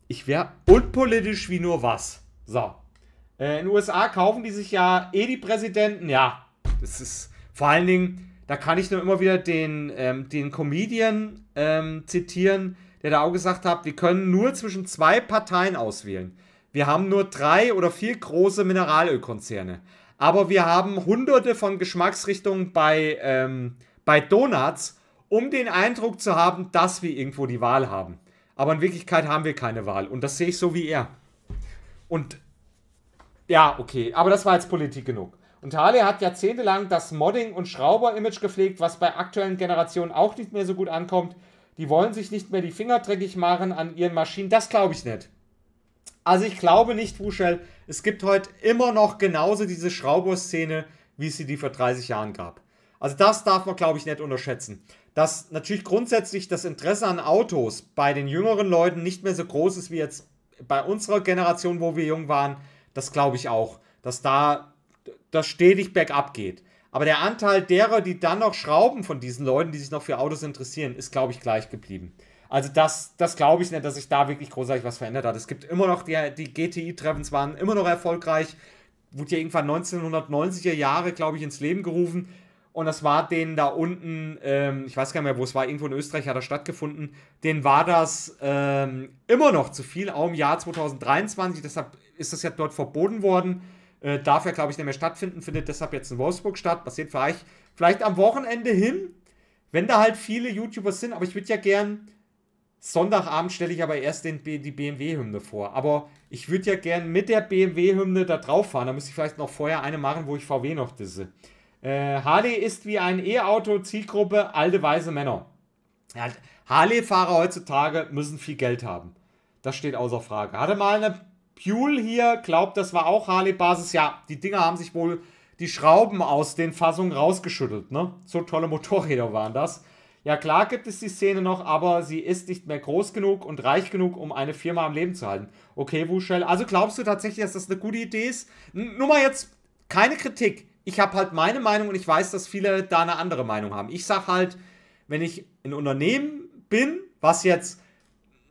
ich wäre unpolitisch wie nur was. So. Äh, in den USA kaufen die sich ja eh die Präsidenten. Ja, das ist vor allen Dingen, da kann ich nur immer wieder den, ähm, den Comedian ähm, zitieren, der da auch gesagt hat, wir können nur zwischen zwei Parteien auswählen. Wir haben nur drei oder vier große Mineralölkonzerne. Aber wir haben hunderte von Geschmacksrichtungen bei, ähm, bei Donuts, um den Eindruck zu haben, dass wir irgendwo die Wahl haben. Aber in Wirklichkeit haben wir keine Wahl. Und das sehe ich so wie er. Und ja, okay. Aber das war jetzt Politik genug. Und Harley hat jahrzehntelang das Modding- und Schrauber-Image gepflegt, was bei aktuellen Generationen auch nicht mehr so gut ankommt. Die wollen sich nicht mehr die Finger dreckig machen an ihren Maschinen. Das glaube ich nicht. Also ich glaube nicht, Wuschel, es gibt heute immer noch genauso diese Schrauber-Szene, wie es sie die vor 30 Jahren gab. Also das darf man, glaube ich, nicht unterschätzen. Dass natürlich grundsätzlich das Interesse an Autos bei den jüngeren Leuten nicht mehr so groß ist wie jetzt bei unserer Generation, wo wir jung waren, das glaube ich auch. Dass da das stetig bergab geht. Aber der Anteil derer, die dann noch schrauben von diesen Leuten, die sich noch für Autos interessieren, ist, glaube ich, gleich geblieben. Also das, das glaube ich nicht, dass sich da wirklich großartig was verändert hat. Es gibt immer noch, die, die GTI-Treffens waren immer noch erfolgreich. Wurde ja irgendwann 1990er Jahre, glaube ich, ins Leben gerufen. Und das war denen da unten, ähm, ich weiß gar nicht mehr, wo es war, irgendwo in Österreich hat das stattgefunden. Denen war das ähm, immer noch zu viel, auch im Jahr 2023. Deshalb ist das ja dort verboten worden. Äh, darf ja, glaube ich, nicht mehr stattfinden, findet deshalb jetzt in Wolfsburg statt. Passiert vielleicht, vielleicht am Wochenende hin, wenn da halt viele YouTuber sind. Aber ich würde ja gern, Sonntagabend stelle ich aber erst den, die BMW-Hymne vor. Aber ich würde ja gern mit der BMW-Hymne da drauf fahren. Da müsste ich vielleicht noch vorher eine machen, wo ich VW noch disse. Äh, Harley ist wie ein E-Auto, Zielgruppe, alte weise Männer. Ja, Harley-Fahrer heutzutage müssen viel Geld haben. Das steht außer Frage. Hatte mal eine Kuhl hier glaubt, das war auch Harley-Basis. Ja, die Dinger haben sich wohl die Schrauben aus den Fassungen rausgeschüttelt. Ne? So tolle Motorräder waren das. Ja, klar gibt es die Szene noch, aber sie ist nicht mehr groß genug und reich genug, um eine Firma am Leben zu halten. Okay, Wuschel, also glaubst du tatsächlich, dass das eine gute Idee ist? N nur mal jetzt keine Kritik. Ich habe halt meine Meinung und ich weiß, dass viele da eine andere Meinung haben. Ich sage halt, wenn ich ein Unternehmen bin, was jetzt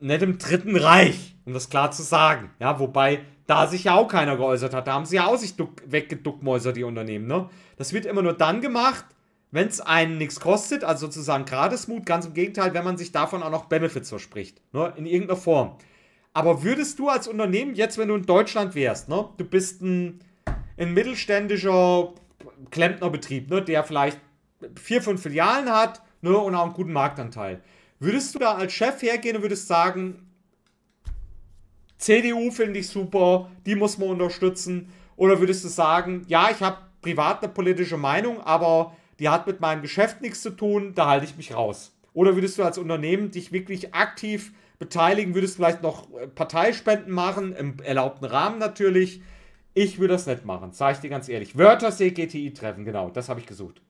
nicht im Dritten Reich, um das klar zu sagen. Ja, wobei da sich ja auch keiner geäußert hat. Da haben sie ja auch sich weggeduckmäusert, die Unternehmen. Ne? Das wird immer nur dann gemacht, wenn es einen nichts kostet, also sozusagen Gratismut. Ganz im Gegenteil, wenn man sich davon auch noch Benefits verspricht. Ne? In irgendeiner Form. Aber würdest du als Unternehmen jetzt, wenn du in Deutschland wärst, ne? du bist ein, ein mittelständischer Klempnerbetrieb, ne? der vielleicht vier, fünf Filialen hat ne? und auch einen guten Marktanteil. Würdest du da als Chef hergehen und würdest sagen, CDU finde ich super, die muss man unterstützen? Oder würdest du sagen, ja, ich habe privat eine politische Meinung, aber die hat mit meinem Geschäft nichts zu tun, da halte ich mich raus? Oder würdest du als Unternehmen dich wirklich aktiv beteiligen, würdest du vielleicht noch äh, Parteispenden machen, im erlaubten Rahmen natürlich? Ich würde das nicht machen, sage ich dir ganz ehrlich. Wörtersee GTI treffen, genau, das habe ich gesucht.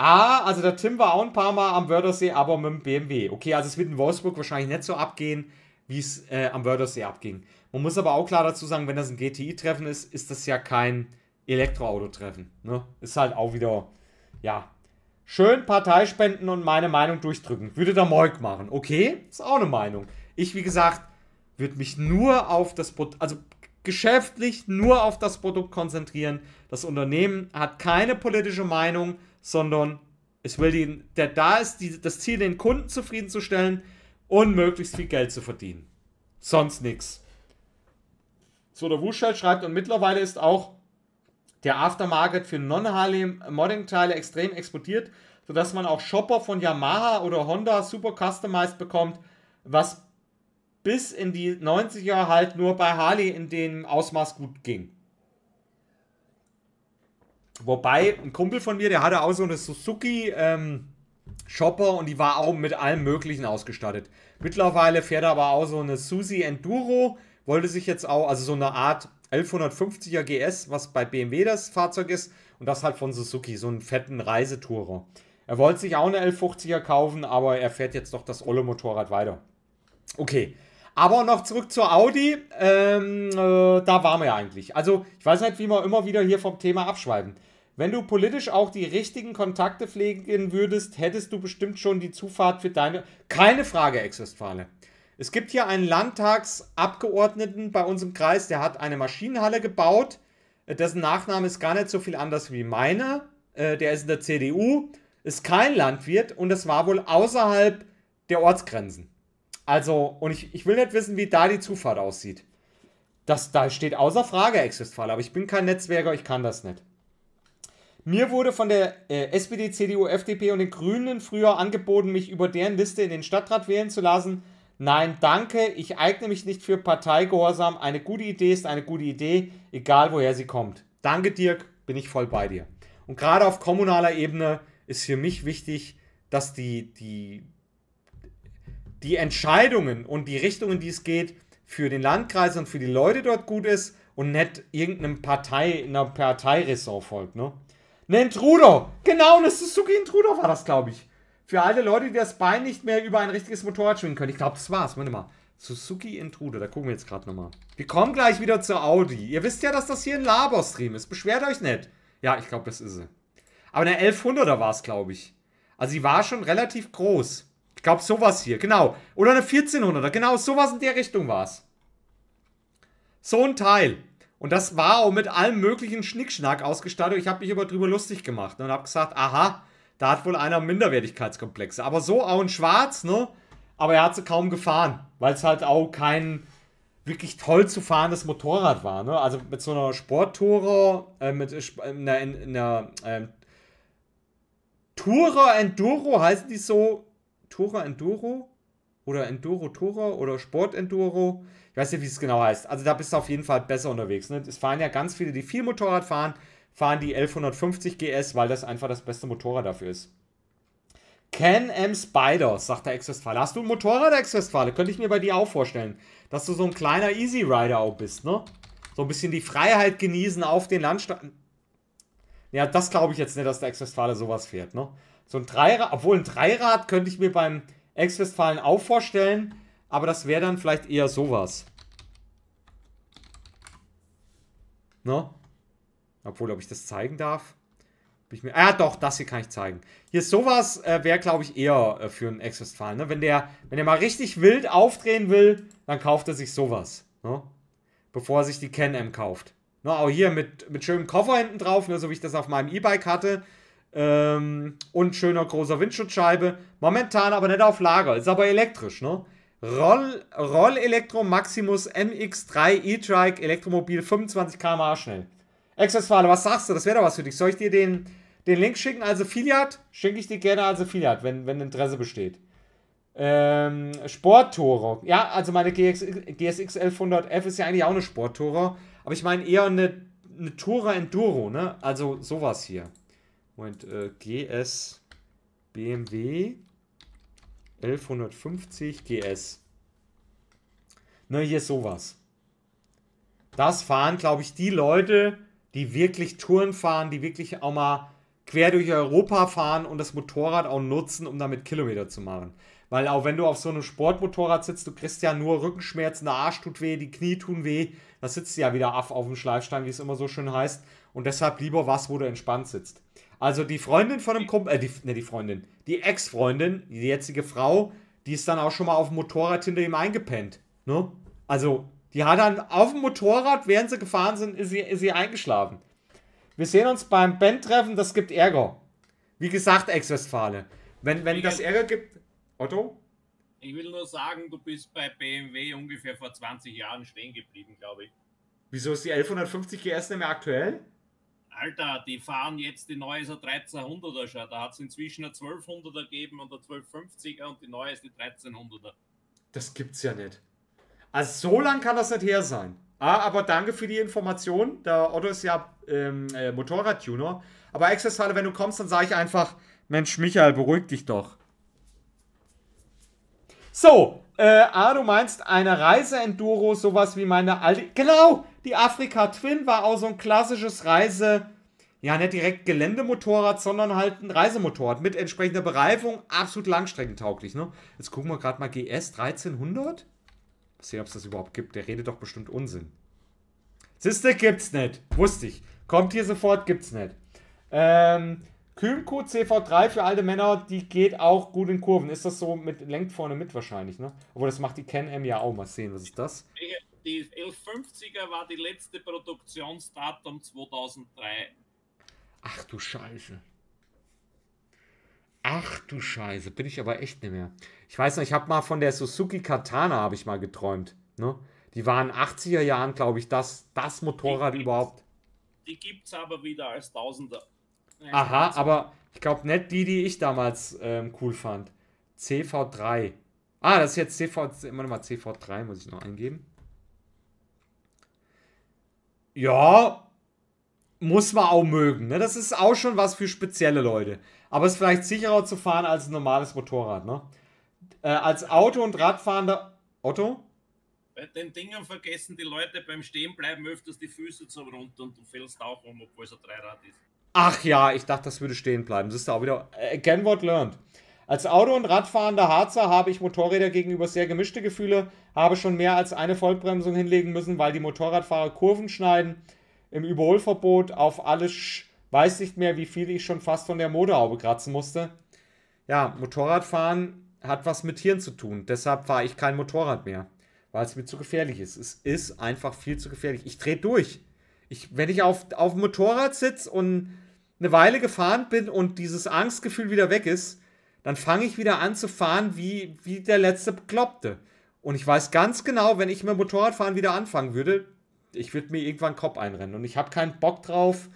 Ah, also der Tim war auch ein paar Mal am Wörthersee, aber mit dem BMW. Okay, also es wird in Wolfsburg wahrscheinlich nicht so abgehen, wie es äh, am Wörthersee abging. Man muss aber auch klar dazu sagen, wenn das ein GTI-Treffen ist, ist das ja kein Elektroauto-Treffen. Ne? Ist halt auch wieder, ja, schön Parteispenden und meine Meinung durchdrücken. Würde der Moik machen. Okay, ist auch eine Meinung. Ich, wie gesagt, würde mich nur auf das Produkt, also geschäftlich nur auf das Produkt konzentrieren. Das Unternehmen hat keine politische Meinung sondern es will den, der da ist, die, das Ziel, den Kunden zufriedenzustellen und möglichst viel Geld zu verdienen. Sonst nichts. So, der Wuschel schreibt, und mittlerweile ist auch der Aftermarket für Non-Harley-Modding-Teile extrem explodiert, sodass man auch Shopper von Yamaha oder Honda super customized bekommt, was bis in die 90er halt nur bei Harley in dem Ausmaß gut ging. Wobei, ein Kumpel von mir, der hatte auch so eine Suzuki ähm, Shopper und die war auch mit allem Möglichen ausgestattet. Mittlerweile fährt er aber auch so eine Susi Enduro, wollte sich jetzt auch, also so eine Art 1150er GS, was bei BMW das Fahrzeug ist, und das halt von Suzuki, so einen fetten Reisetourer. Er wollte sich auch eine 1150er kaufen, aber er fährt jetzt doch das Olle Motorrad weiter. Okay. Aber noch zurück zur Audi. Ähm, äh, da waren wir ja eigentlich. Also, ich weiß nicht, wie wir immer wieder hier vom Thema abschweifen. Wenn du politisch auch die richtigen Kontakte pflegen würdest, hättest du bestimmt schon die Zufahrt für deine. Keine Frage, Ex-Westfale. Es gibt hier einen Landtagsabgeordneten bei uns im Kreis, der hat eine Maschinenhalle gebaut. Äh, dessen Nachname ist gar nicht so viel anders wie meiner. Äh, der ist in der CDU, ist kein Landwirt und das war wohl außerhalb der Ortsgrenzen. Also, und ich, ich will nicht wissen, wie da die Zufahrt aussieht. Das, da steht außer Frage, ex aber ich bin kein Netzwerker, ich kann das nicht. Mir wurde von der äh, SPD, CDU, FDP und den Grünen früher angeboten, mich über deren Liste in den Stadtrat wählen zu lassen. Nein, danke, ich eigne mich nicht für Parteigehorsam. Eine gute Idee ist eine gute Idee, egal woher sie kommt. Danke, Dirk, bin ich voll bei dir. Und gerade auf kommunaler Ebene ist für mich wichtig, dass die, die, die Entscheidungen und die Richtungen, in die es geht, für den Landkreis und für die Leute dort gut ist und nicht irgendeinem Partei, einer Parteiressort folgt, ne? Ne, ein Trudeau. Genau, eine Suzuki Intruder war das, glaube ich. Für alle Leute, die das Bein nicht mehr über ein richtiges Motorrad schwingen können. Ich glaube, das war's. Warte mal. Suzuki Intruder, da gucken wir jetzt gerade nochmal. Wir kommen gleich wieder zur Audi. Ihr wisst ja, dass das hier ein Labor-Stream ist. Beschwert euch nicht. Ja, ich glaube, das ist sie. Aber eine 1100er war es, glaube ich. Also sie war schon relativ groß. Ich glaube, sowas hier, genau. Oder eine 1400er, genau, sowas in der Richtung war es. So ein Teil. Und das war auch mit allem möglichen Schnickschnack ausgestattet. Ich habe mich aber drüber lustig gemacht ne, und habe gesagt, aha, da hat wohl einer Minderwertigkeitskomplexe. Aber so auch in Schwarz, ne? Aber er hat sie kaum gefahren, weil es halt auch kein wirklich toll zu fahrendes Motorrad war. Ne? Also mit so einer Sporttourer, äh, mit einer, äh, in, einer äh, Tourer Enduro, heißen die so? Tourer Enduro? Oder Enduro Tourer oder Sport Enduro? weiß nicht, wie es genau heißt. Also da bist du auf jeden Fall besser unterwegs. Ne? Es fahren ja ganz viele, die viel Motorrad fahren, fahren die 1150 GS, weil das einfach das beste Motorrad dafür ist. can M Spiders, sagt der Ex-Westfale. Hast du ein Motorrad, Ex-Westfale? Könnte ich mir bei dir auch vorstellen. Dass du so ein kleiner Easy Rider auch bist, ne? So ein bisschen die Freiheit genießen auf den Landstraßen. Ja, das glaube ich jetzt nicht, dass der Ex-Westfale sowas fährt, ne? So ein Dreirad, obwohl ein Dreirad könnte ich mir beim Ex-Westfalen auch vorstellen. Aber das wäre dann vielleicht eher sowas. Ne? Obwohl, ob ich das zeigen darf? Bin ich mir, ah, doch, das hier kann ich zeigen. Hier ist sowas, äh, wäre, glaube ich, eher äh, für einen Ex-Westfalen. Ne? Wenn, der, wenn der mal richtig wild aufdrehen will, dann kauft er sich sowas. Ne? Bevor er sich die Can-Am kauft. Ne? Auch hier mit, mit schönem Koffer hinten drauf, ne? so wie ich das auf meinem E-Bike hatte. Ähm, und schöner großer Windschutzscheibe. Momentan aber nicht auf Lager. Ist aber elektrisch, ne? Roll, Roll Elektro Maximus MX3 E-Trike Elektromobil 25 km/h schnell. Exzessfahle, was sagst du? Das wäre doch was für dich. Soll ich dir den, den Link schicken? Also Filiat, schicke ich dir gerne also Filiat, wenn, wenn Interesse besteht. Ähm, Sporttoro. Ja, also meine GX, GSX 1100F ist ja eigentlich auch eine Sporttore. aber ich meine eher eine, eine Tora Enduro, ne? Also sowas hier. Moment, äh, GS BMW 1150 GS. Ne, hier ist sowas. Das fahren, glaube ich, die Leute, die wirklich Touren fahren, die wirklich auch mal quer durch Europa fahren und das Motorrad auch nutzen, um damit Kilometer zu machen. Weil auch wenn du auf so einem Sportmotorrad sitzt, du kriegst ja nur Rückenschmerzen, der Arsch tut weh, die Knie tun weh. Da sitzt du ja wieder Aff auf dem Schleifstein, wie es immer so schön heißt. Und deshalb lieber was, wo du entspannt sitzt. Also die Freundin von einem Kumpel, äh, die, ne, die Freundin, die Ex-Freundin, die jetzige Frau, die ist dann auch schon mal auf dem Motorrad hinter ihm eingepennt. Ne? Also, die hat dann auf dem Motorrad, während sie gefahren sind, ist sie, ist sie eingeschlafen. Wir sehen uns beim Bandtreffen, das gibt Ärger. Wie gesagt, Ex-Westfale. Wenn, wenn das Ärger gibt. Otto? Ich will nur sagen, du bist bei BMW ungefähr vor 20 Jahren stehen geblieben, glaube ich. Wieso ist die 1150 GS nicht mehr aktuell? Alter, die fahren jetzt die neue ist ein 1300er schon. Da hat es inzwischen ein 1200er gegeben und ein 1250er und die neue ist die 1300er. Das gibt's ja nicht. Also so lang kann das nicht her sein. Ah, aber danke für die Information. Der Otto ist ja ähm, äh, Motorradtuner. Aber Access-Halle, wenn du kommst, dann sage ich einfach, Mensch, Michael, beruhig dich doch. So, äh, ah, du meinst eine Reise-Enduro, sowas wie meine alte. Genau! Die Afrika Twin war auch so ein klassisches Reise. Ja, nicht direkt Geländemotorrad, sondern halt ein Reisemotorrad mit entsprechender Bereifung. Absolut langstreckentauglich, ne? Jetzt gucken wir gerade mal GS 1300. Mal sehen, ob es das überhaupt gibt. Der redet doch bestimmt Unsinn. Sister gibt's nicht. Wusste ich. Kommt hier sofort, gibt's nicht. Ähm, Kümku CV3 für alte Männer, die geht auch gut in Kurven. Ist das so mit lenkt vorne mit wahrscheinlich, ne? Obwohl das macht die can M ja auch mal sehen. Was ist das? Die 1150er war die letzte Produktionsdatum 2003. Ach du Scheiße. Ach du Scheiße, bin ich aber echt nicht mehr. Ich weiß noch, ich habe mal von der Suzuki Katana habe ich mal geträumt, ne? Die waren 80er Jahren, glaube ich, das das Motorrad die überhaupt. Die gibt's aber wieder als Tausender. Aha, aber ich glaube nicht die, die ich damals ähm, cool fand. CV3. Ah, das ist jetzt CV, immer mal CV3, muss ich noch eingeben. Ja, muss man auch mögen. Ne? Das ist auch schon was für spezielle Leute. Aber es ist vielleicht sicherer zu fahren als ein normales Motorrad. Ne? Äh, als Auto- und Radfahrender. Otto? Bei äh, den Dingern vergessen die Leute beim Stehenbleiben öfters die Füße zum Runter und du fällst auch um, obwohl es ein Dreirad ist. Ach ja, ich dachte, das würde stehen bleiben. Siehst du auch wieder. Äh, again what learned. Als Auto- und Radfahrender Harzer habe ich Motorräder gegenüber sehr gemischte Gefühle, habe schon mehr als eine Vollbremsung hinlegen müssen, weil die Motorradfahrer Kurven schneiden, im Überholverbot auf alles weiß nicht mehr, wie viel ich schon fast von der Modehaube kratzen musste. Ja, Motorradfahren hat was mit Tieren zu tun, deshalb fahre ich kein Motorrad mehr, weil es mir zu gefährlich ist. Es ist einfach viel zu gefährlich. Ich drehe durch. Ich, wenn ich auf, auf dem Motorrad sitze und eine Weile gefahren bin und dieses Angstgefühl wieder weg ist, dann fange ich wieder an zu fahren wie, wie der letzte Bekloppte. Und ich weiß ganz genau, wenn ich mit Motorradfahren wieder anfangen würde, ich würde mir irgendwann Kopf einrennen. Und ich habe keinen Bock drauf,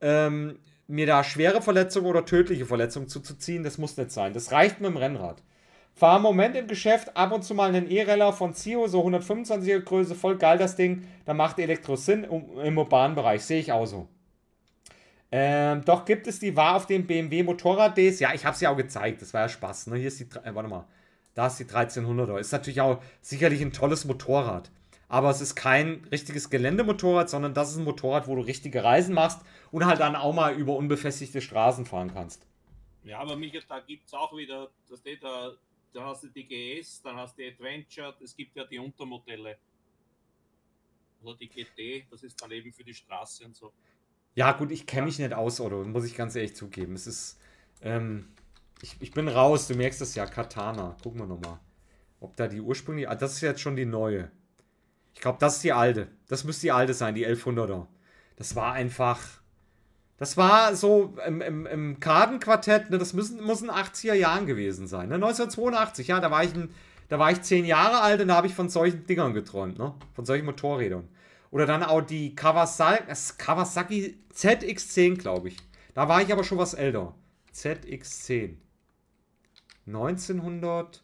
ähm, mir da schwere Verletzungen oder tödliche Verletzungen zuzuziehen. Das muss nicht sein. Das reicht mit dem Rennrad. Fahre im Moment im Geschäft ab und zu mal einen E-Reller von Zio, so 125er Größe, voll geil das Ding. Da macht Elektro Sinn im urbanen Bereich. Sehe ich auch so. Ähm, doch gibt es die, war auf dem BMW Motorrad DS. Ja, ich habe sie ja auch gezeigt. Das war ja Spaß. Ne? Hier ist die, äh, warte mal. Da ist die 1300er. Ist natürlich auch sicherlich ein tolles Motorrad. Aber es ist kein richtiges Geländemotorrad, sondern das ist ein Motorrad, wo du richtige Reisen machst und halt dann auch mal über unbefestigte Straßen fahren kannst. Ja, aber Michael, da gibt es auch wieder, das steht da, da hast du die GS, dann hast du die Adventure, es gibt ja die Untermodelle. Oder die GT, das ist dann eben für die Straße und so. Ja, gut, ich kenne mich nicht aus, Otto, muss ich ganz ehrlich zugeben. Es ist. Ähm, ich, ich bin raus, du merkst es ja. Katana. Gucken wir nochmal. Ob da die ursprüngliche. Ah, das ist jetzt schon die neue. Ich glaube, das ist die alte. Das müsste die alte sein, die 1100er. Das war einfach. Das war so im, im, im Kartenquartett, ne, das müssen, muss in 80er Jahren gewesen sein. Ne? 1982, ja, da war ich, ein, da war ich 10 Jahre alt und da habe ich von solchen Dingern geträumt, ne? Von solchen Motorrädern. Oder dann auch die Kawasaki ZX10, glaube ich. Da war ich aber schon was älter. ZX10. 1990.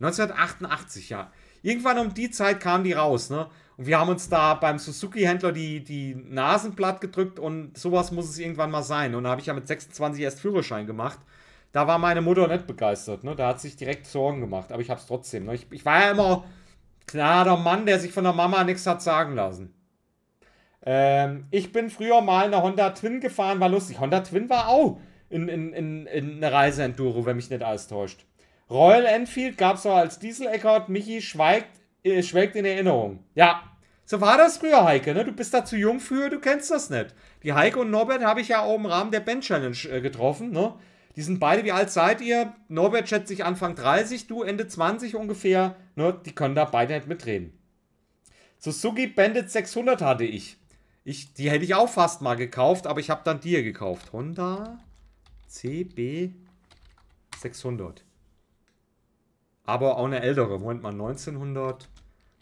1988, ja. Irgendwann um die Zeit kam die raus, ne? Und wir haben uns da beim Suzuki-Händler die, die Nasen platt gedrückt und sowas muss es irgendwann mal sein. Und da habe ich ja mit 26 erst Führerschein gemacht. Da war meine Mutter nicht begeistert, ne? Da hat sich direkt Sorgen gemacht, aber ich habe es trotzdem. Ne? Ich, ich war ja immer Klarer Mann, der sich von der Mama nichts hat sagen lassen. Ähm, ich bin früher mal in der Honda Twin gefahren, war lustig. Honda Twin war auch in, in, in, in eine Reise-Enduro, wenn mich nicht alles täuscht. Royal Enfield gab es auch als Diesel-Eckert. Michi schweigt, äh, schwelgt in Erinnerung. Ja, so war das früher, Heike. Ne? Du bist da zu jung für, du kennst das nicht. Die Heike und Norbert habe ich ja auch im Rahmen der Band Challenge äh, getroffen. Ne? Die sind beide, wie alt seid ihr? Norbert schätzt sich Anfang 30, du Ende 20 ungefähr. Ne, die können da beide nicht mitreden. Suzuki Bandit 600 hatte ich. ich. Die hätte ich auch fast mal gekauft, aber ich habe dann die hier gekauft. Honda CB 600. Aber auch eine ältere. Moment mal, 1900.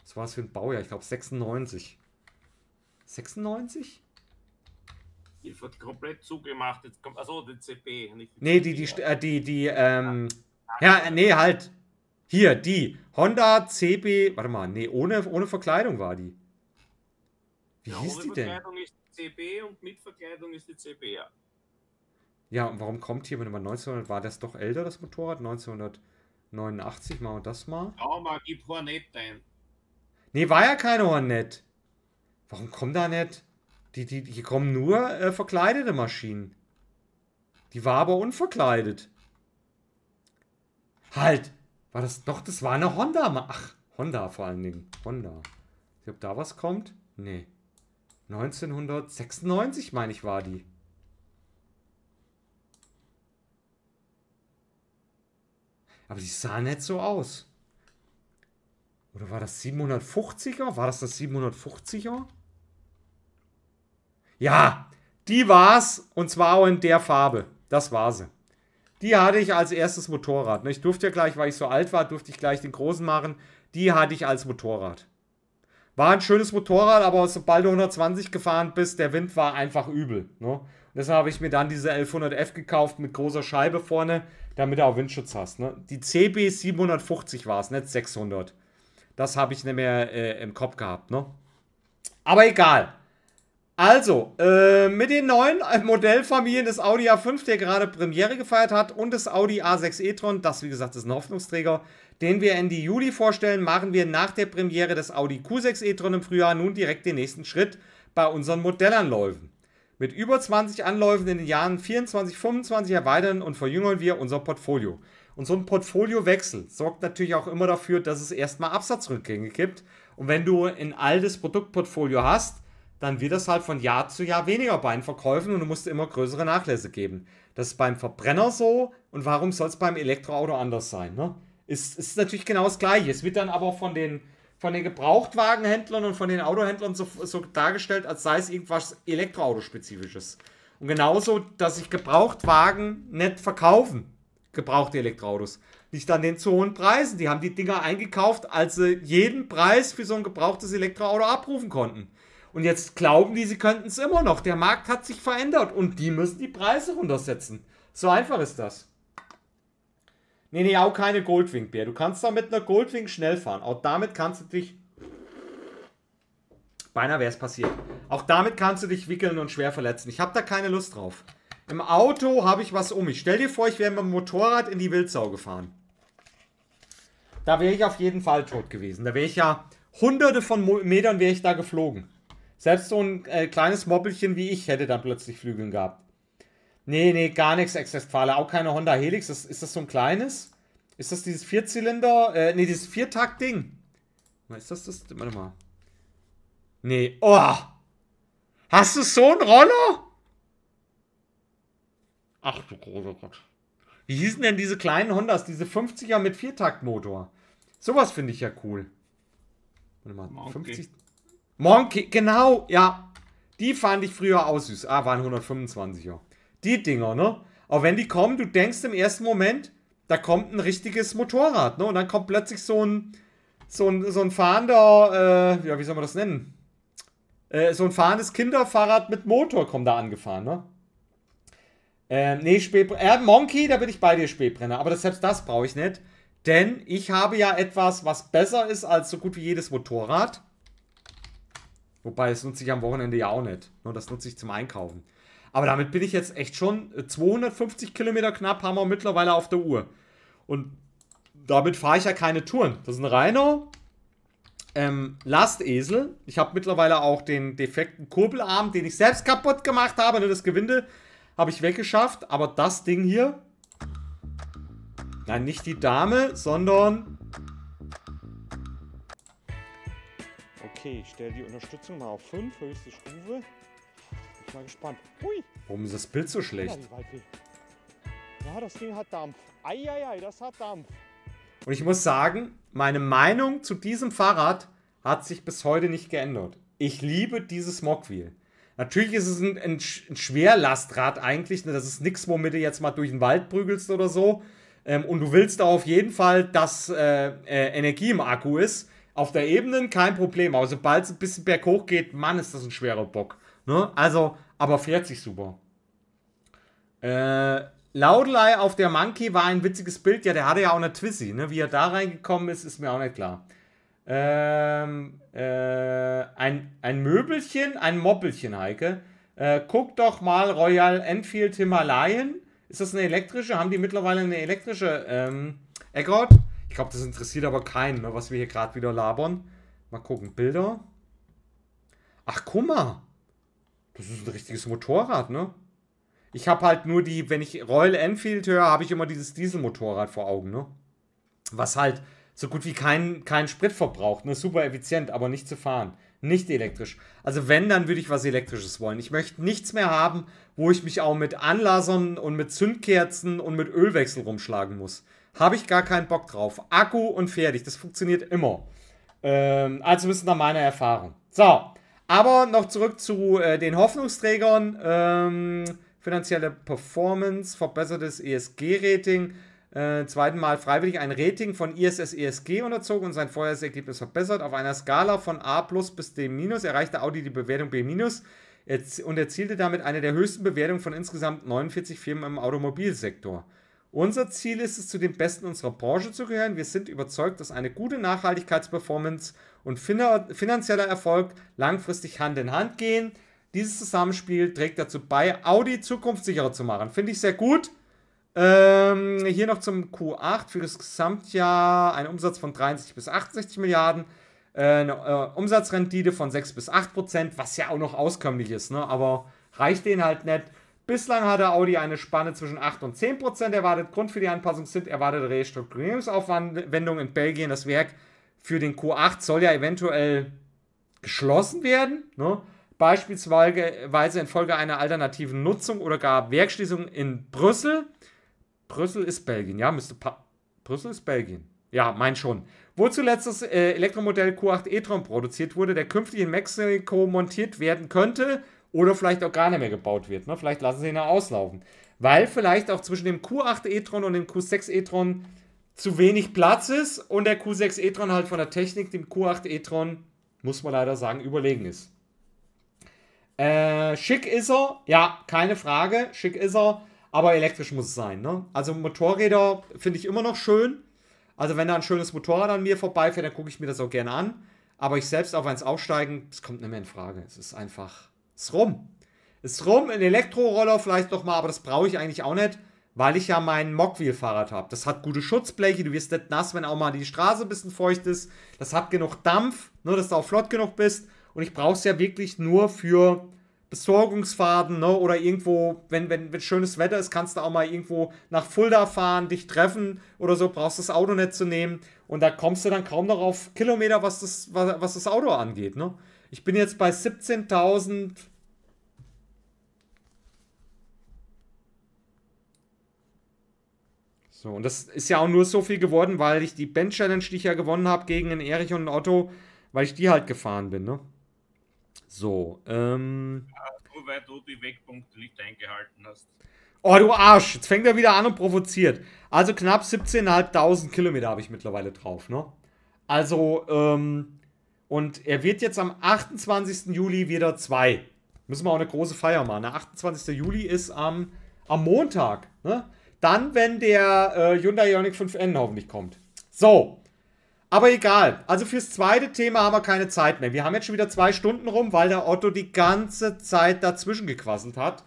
Was war es für ein Baujahr? Ich glaube 96. 96? Die wird komplett zugemacht. Jetzt kommt, achso, die CP. Nicht die nee, die, die, die, äh, die, die ähm, ja. nee, halt. Hier, die Honda CB, warte mal, nee, ohne, ohne Verkleidung war die. Wie ja, hieß die denn? Verkleidung ist die CB und mit Verkleidung ist die CB, ja. Ja, und warum kommt hier, wenn man 1900, war das doch älter, das Motorrad? 1989, mal und das mal. Ja, mal gib Hornet ein. Nee, war ja keine Hornet. Warum kommt da nicht? Die, die, hier kommen nur äh, verkleidete Maschinen. Die war aber unverkleidet. Halt! War das. Doch, das war eine Honda. Ach, Honda vor allen Dingen. Honda. Ich ob da was kommt? Nee. 1996, meine ich, war die. Aber die sah nicht so aus. Oder war das 750er? War das das 750er? Ja, die war's und zwar auch in der Farbe. Das war sie. Die hatte ich als erstes Motorrad. Ich durfte ja gleich, weil ich so alt war, durfte ich gleich den großen machen. Die hatte ich als Motorrad. War ein schönes Motorrad, aber sobald du 120 gefahren bist, der Wind war einfach übel. Ne? deshalb habe ich mir dann diese 1100F gekauft mit großer Scheibe vorne, damit du auch Windschutz hast. Ne? Die CB 750 war es, nicht 600. Das habe ich nicht mehr äh, im Kopf gehabt. Ne? Aber egal. Also, äh, mit den neuen [laughs] Modellfamilien des Audi A5, der gerade Premiere gefeiert hat, und des Audi A6 e-tron, das wie gesagt ist ein Hoffnungsträger, den wir Ende Juli vorstellen, machen wir nach der Premiere des Audi Q6 e-tron im Frühjahr nun direkt den nächsten Schritt bei unseren Modellanläufen. Mit über 20 Anläufen in den Jahren 24, 25 erweitern und verjüngern wir unser Portfolio. Und so ein Portfoliowechsel sorgt natürlich auch immer dafür, dass es erstmal Absatzrückgänge gibt. Und wenn du ein altes Produktportfolio hast, dann wird es halt von Jahr zu Jahr weniger bei den Verkäufen und du musst immer größere Nachlässe geben. Das ist beim Verbrenner so und warum soll es beim Elektroauto anders sein? Ne? Ist, ist natürlich genau das Gleiche. Es wird dann aber von den, von den Gebrauchtwagenhändlern und von den Autohändlern so, so dargestellt, als sei es irgendwas Elektroautospezifisches. Und genauso, dass sich Gebrauchtwagen nicht verkaufen, gebrauchte Elektroautos. Nicht an den zu hohen Preisen. Die haben die Dinger eingekauft, als sie jeden Preis für so ein gebrauchtes Elektroauto abrufen konnten. Und jetzt glauben die, sie könnten es immer noch. Der Markt hat sich verändert und die müssen die Preise runtersetzen. So einfach ist das. Nee, nee, auch keine Goldwing-Bär. Du kannst da mit einer Goldwing schnell fahren. Auch damit kannst du dich. Beinahe wäre es passiert. Auch damit kannst du dich wickeln und schwer verletzen. Ich habe da keine Lust drauf. Im Auto habe ich was um mich. Stell dir vor, ich wäre mit dem Motorrad in die Wildsau gefahren. Da wäre ich auf jeden Fall tot gewesen. Da wäre ich ja hunderte von Metern wäre ich da geflogen. Selbst so ein äh, kleines Moppelchen wie ich hätte dann plötzlich Flügeln gehabt. Nee, nee, gar nichts ex Auch keine Honda Helix. Das, ist das so ein kleines? Ist das dieses Vierzylinder? Äh, nee, dieses Viertakt-Ding. Ist das das? Warte mal. Nee. Oh! Hast du so einen Roller? Ach du großer Gott. Wie hießen denn diese kleinen Hondas, diese 50er mit Viertaktmotor? Sowas finde ich ja cool. Warte mal, okay. 50. Monkey, genau, ja. Die fand ich früher auch süß. Ah, waren 125er. Die Dinger, ne? Aber wenn die kommen, du denkst im ersten Moment, da kommt ein richtiges Motorrad, ne? Und dann kommt plötzlich so ein, so ein, so ein fahrender, äh, ja, wie soll man das nennen? Äh, so ein fahrendes Kinderfahrrad mit Motor kommt da angefahren, ne? Ähm, nee, Spätbrenner. Äh, Monkey, da bin ich bei dir, Spätbrenner. Aber das, selbst das brauche ich nicht. Denn ich habe ja etwas, was besser ist als so gut wie jedes Motorrad. Wobei, das nutze ich am Wochenende ja auch nicht. Nur das nutze ich zum Einkaufen. Aber damit bin ich jetzt echt schon 250 äh, Kilometer knapp haben wir mittlerweile auf der Uhr. Und damit fahre ich ja keine Touren. Das ist ein Rhino. ähm, Lastesel. Ich habe mittlerweile auch den defekten Kurbelarm, den ich selbst kaputt gemacht habe. das Gewinde habe ich weggeschafft. Aber das Ding hier. Nein, nicht die Dame, sondern Okay, ich stelle die Unterstützung mal auf 5, höchste Stufe. Bin Ich mal gespannt. Ui! Warum ist das Bild so schlecht? Ja, das Ding hat Dampf. Eieiei, das hat Dampf. Und ich muss sagen, meine Meinung zu diesem Fahrrad hat sich bis heute nicht geändert. Ich liebe dieses Mogwheel. Natürlich ist es ein, ein, ein Schwerlastrad eigentlich. Ne? Das ist nichts, womit du jetzt mal durch den Wald prügelst oder so. Ähm, und du willst da auf jeden Fall, dass äh, äh, Energie im Akku ist auf der Ebene kein Problem, aber sobald es ein bisschen berghoch geht, Mann, ist das ein schwerer Bock. Ne? Also, aber fährt sich super. Äh, Laudelei auf der Monkey war ein witziges Bild. Ja, der hatte ja auch eine Twizzy. Ne? Wie er da reingekommen ist, ist mir auch nicht klar. Ähm, äh, ein, ein Möbelchen, ein Moppelchen, Heike. Äh, guck doch mal Royal Enfield Himalayan. Ist das eine elektrische? Haben die mittlerweile eine elektrische? Ähm, Eckroth? Ich glaube, das interessiert aber keinen, ne, was wir hier gerade wieder labern. Mal gucken, Bilder. Ach, guck mal. Das ist ein richtiges Motorrad, ne? Ich habe halt nur die, wenn ich Royal Enfield höre, habe ich immer dieses Dieselmotorrad vor Augen, ne? Was halt so gut wie keinen kein Sprit verbraucht, ne? Super effizient, aber nicht zu fahren. Nicht elektrisch. Also wenn, dann würde ich was Elektrisches wollen. Ich möchte nichts mehr haben, wo ich mich auch mit Anlasern und mit Zündkerzen und mit Ölwechsel rumschlagen muss. Habe ich gar keinen Bock drauf. Akku und fertig. Das funktioniert immer. Ähm, also müssen nach meiner Erfahrung. So, aber noch zurück zu äh, den Hoffnungsträgern. Ähm, finanzielle Performance, verbessertes ESG-Rating. Äh, zweiten Mal freiwillig ein Rating von ISS ESG unterzogen und sein vorheriges Ergebnis verbessert. Auf einer Skala von A plus bis D minus erreichte Audi die Bewertung B minus und erzielte damit eine der höchsten Bewertungen von insgesamt 49 Firmen im Automobilsektor. Unser Ziel ist es, zu den Besten unserer Branche zu gehören. Wir sind überzeugt, dass eine gute Nachhaltigkeitsperformance und finanzieller Erfolg langfristig Hand in Hand gehen. Dieses Zusammenspiel trägt dazu bei, Audi zukunftssicherer zu machen. Finde ich sehr gut. Ähm, hier noch zum Q8 für das Gesamtjahr ein Umsatz von 63 bis 68 Milliarden, äh, eine äh, Umsatzrendite von 6 bis 8 Prozent, was ja auch noch auskömmlich ist, ne? aber reicht denen halt nicht. Bislang hatte Audi eine Spanne zwischen 8 und 10 Prozent erwartet. Grund für die Anpassung sind erwartete Restrukturierungsaufwendungen in Belgien. Das Werk für den Q8 soll ja eventuell geschlossen werden. Ne? Beispielsweise infolge einer alternativen Nutzung oder gar Werkschließung in Brüssel. Brüssel ist Belgien, ja, müsste. Pa Brüssel ist Belgien. Ja, mein schon. Wo zuletzt das äh, Elektromodell Q8 e-tron produziert wurde, der künftig in Mexiko montiert werden könnte, oder vielleicht auch gar nicht mehr gebaut wird. Ne? Vielleicht lassen sie ihn auslaufen. Weil vielleicht auch zwischen dem Q8 e-tron und dem Q6 e-tron zu wenig Platz ist und der Q6 e-tron halt von der Technik dem Q8 e-tron, muss man leider sagen, überlegen ist. Äh, schick ist er, ja, keine Frage, schick ist er, aber elektrisch muss es sein. Ne? Also Motorräder finde ich immer noch schön. Also wenn da ein schönes Motorrad an mir vorbeifährt, dann gucke ich mir das auch gerne an. Aber ich selbst auf eins aufsteigen, das kommt nicht mehr in Frage. Es ist einfach, ist rum. Ist rum. Ein Elektroroller vielleicht doch mal, aber das brauche ich eigentlich auch nicht, weil ich ja mein mockwheel fahrrad habe. Das hat gute Schutzbleche, du wirst nicht nass, wenn auch mal die Straße ein bisschen feucht ist. Das hat genug Dampf, ne, dass du auch flott genug bist. Und ich brauche es ja wirklich nur für Besorgungsfahrten ne, oder irgendwo, wenn, wenn, wenn schönes Wetter ist, kannst du auch mal irgendwo nach Fulda fahren, dich treffen oder so, brauchst das Auto nicht zu nehmen. Und da kommst du dann kaum noch auf Kilometer, was das, was, was das Auto angeht. Ne? Ich bin jetzt bei 17.000. So, und das ist ja auch nur so viel geworden, weil ich die Bench Challenge, die ich ja gewonnen habe gegen den Erich und den Otto, weil ich die halt gefahren bin, ne? So, ähm. Ja, nur weil du die Wegpunkte nicht eingehalten hast. Oh, du Arsch, jetzt fängt er wieder an und provoziert. Also knapp 17.500 Kilometer habe ich mittlerweile drauf, ne? Also, ähm, und er wird jetzt am 28. Juli wieder zwei. Müssen wir auch eine große Feier machen. Der 28. Juli ist am, am Montag. Ne? Dann, wenn der äh, Hyundai Ioniq 5N hoffentlich kommt. So. Aber egal. Also fürs zweite Thema haben wir keine Zeit mehr. Wir haben jetzt schon wieder zwei Stunden rum, weil der Otto die ganze Zeit dazwischen gequasselt hat.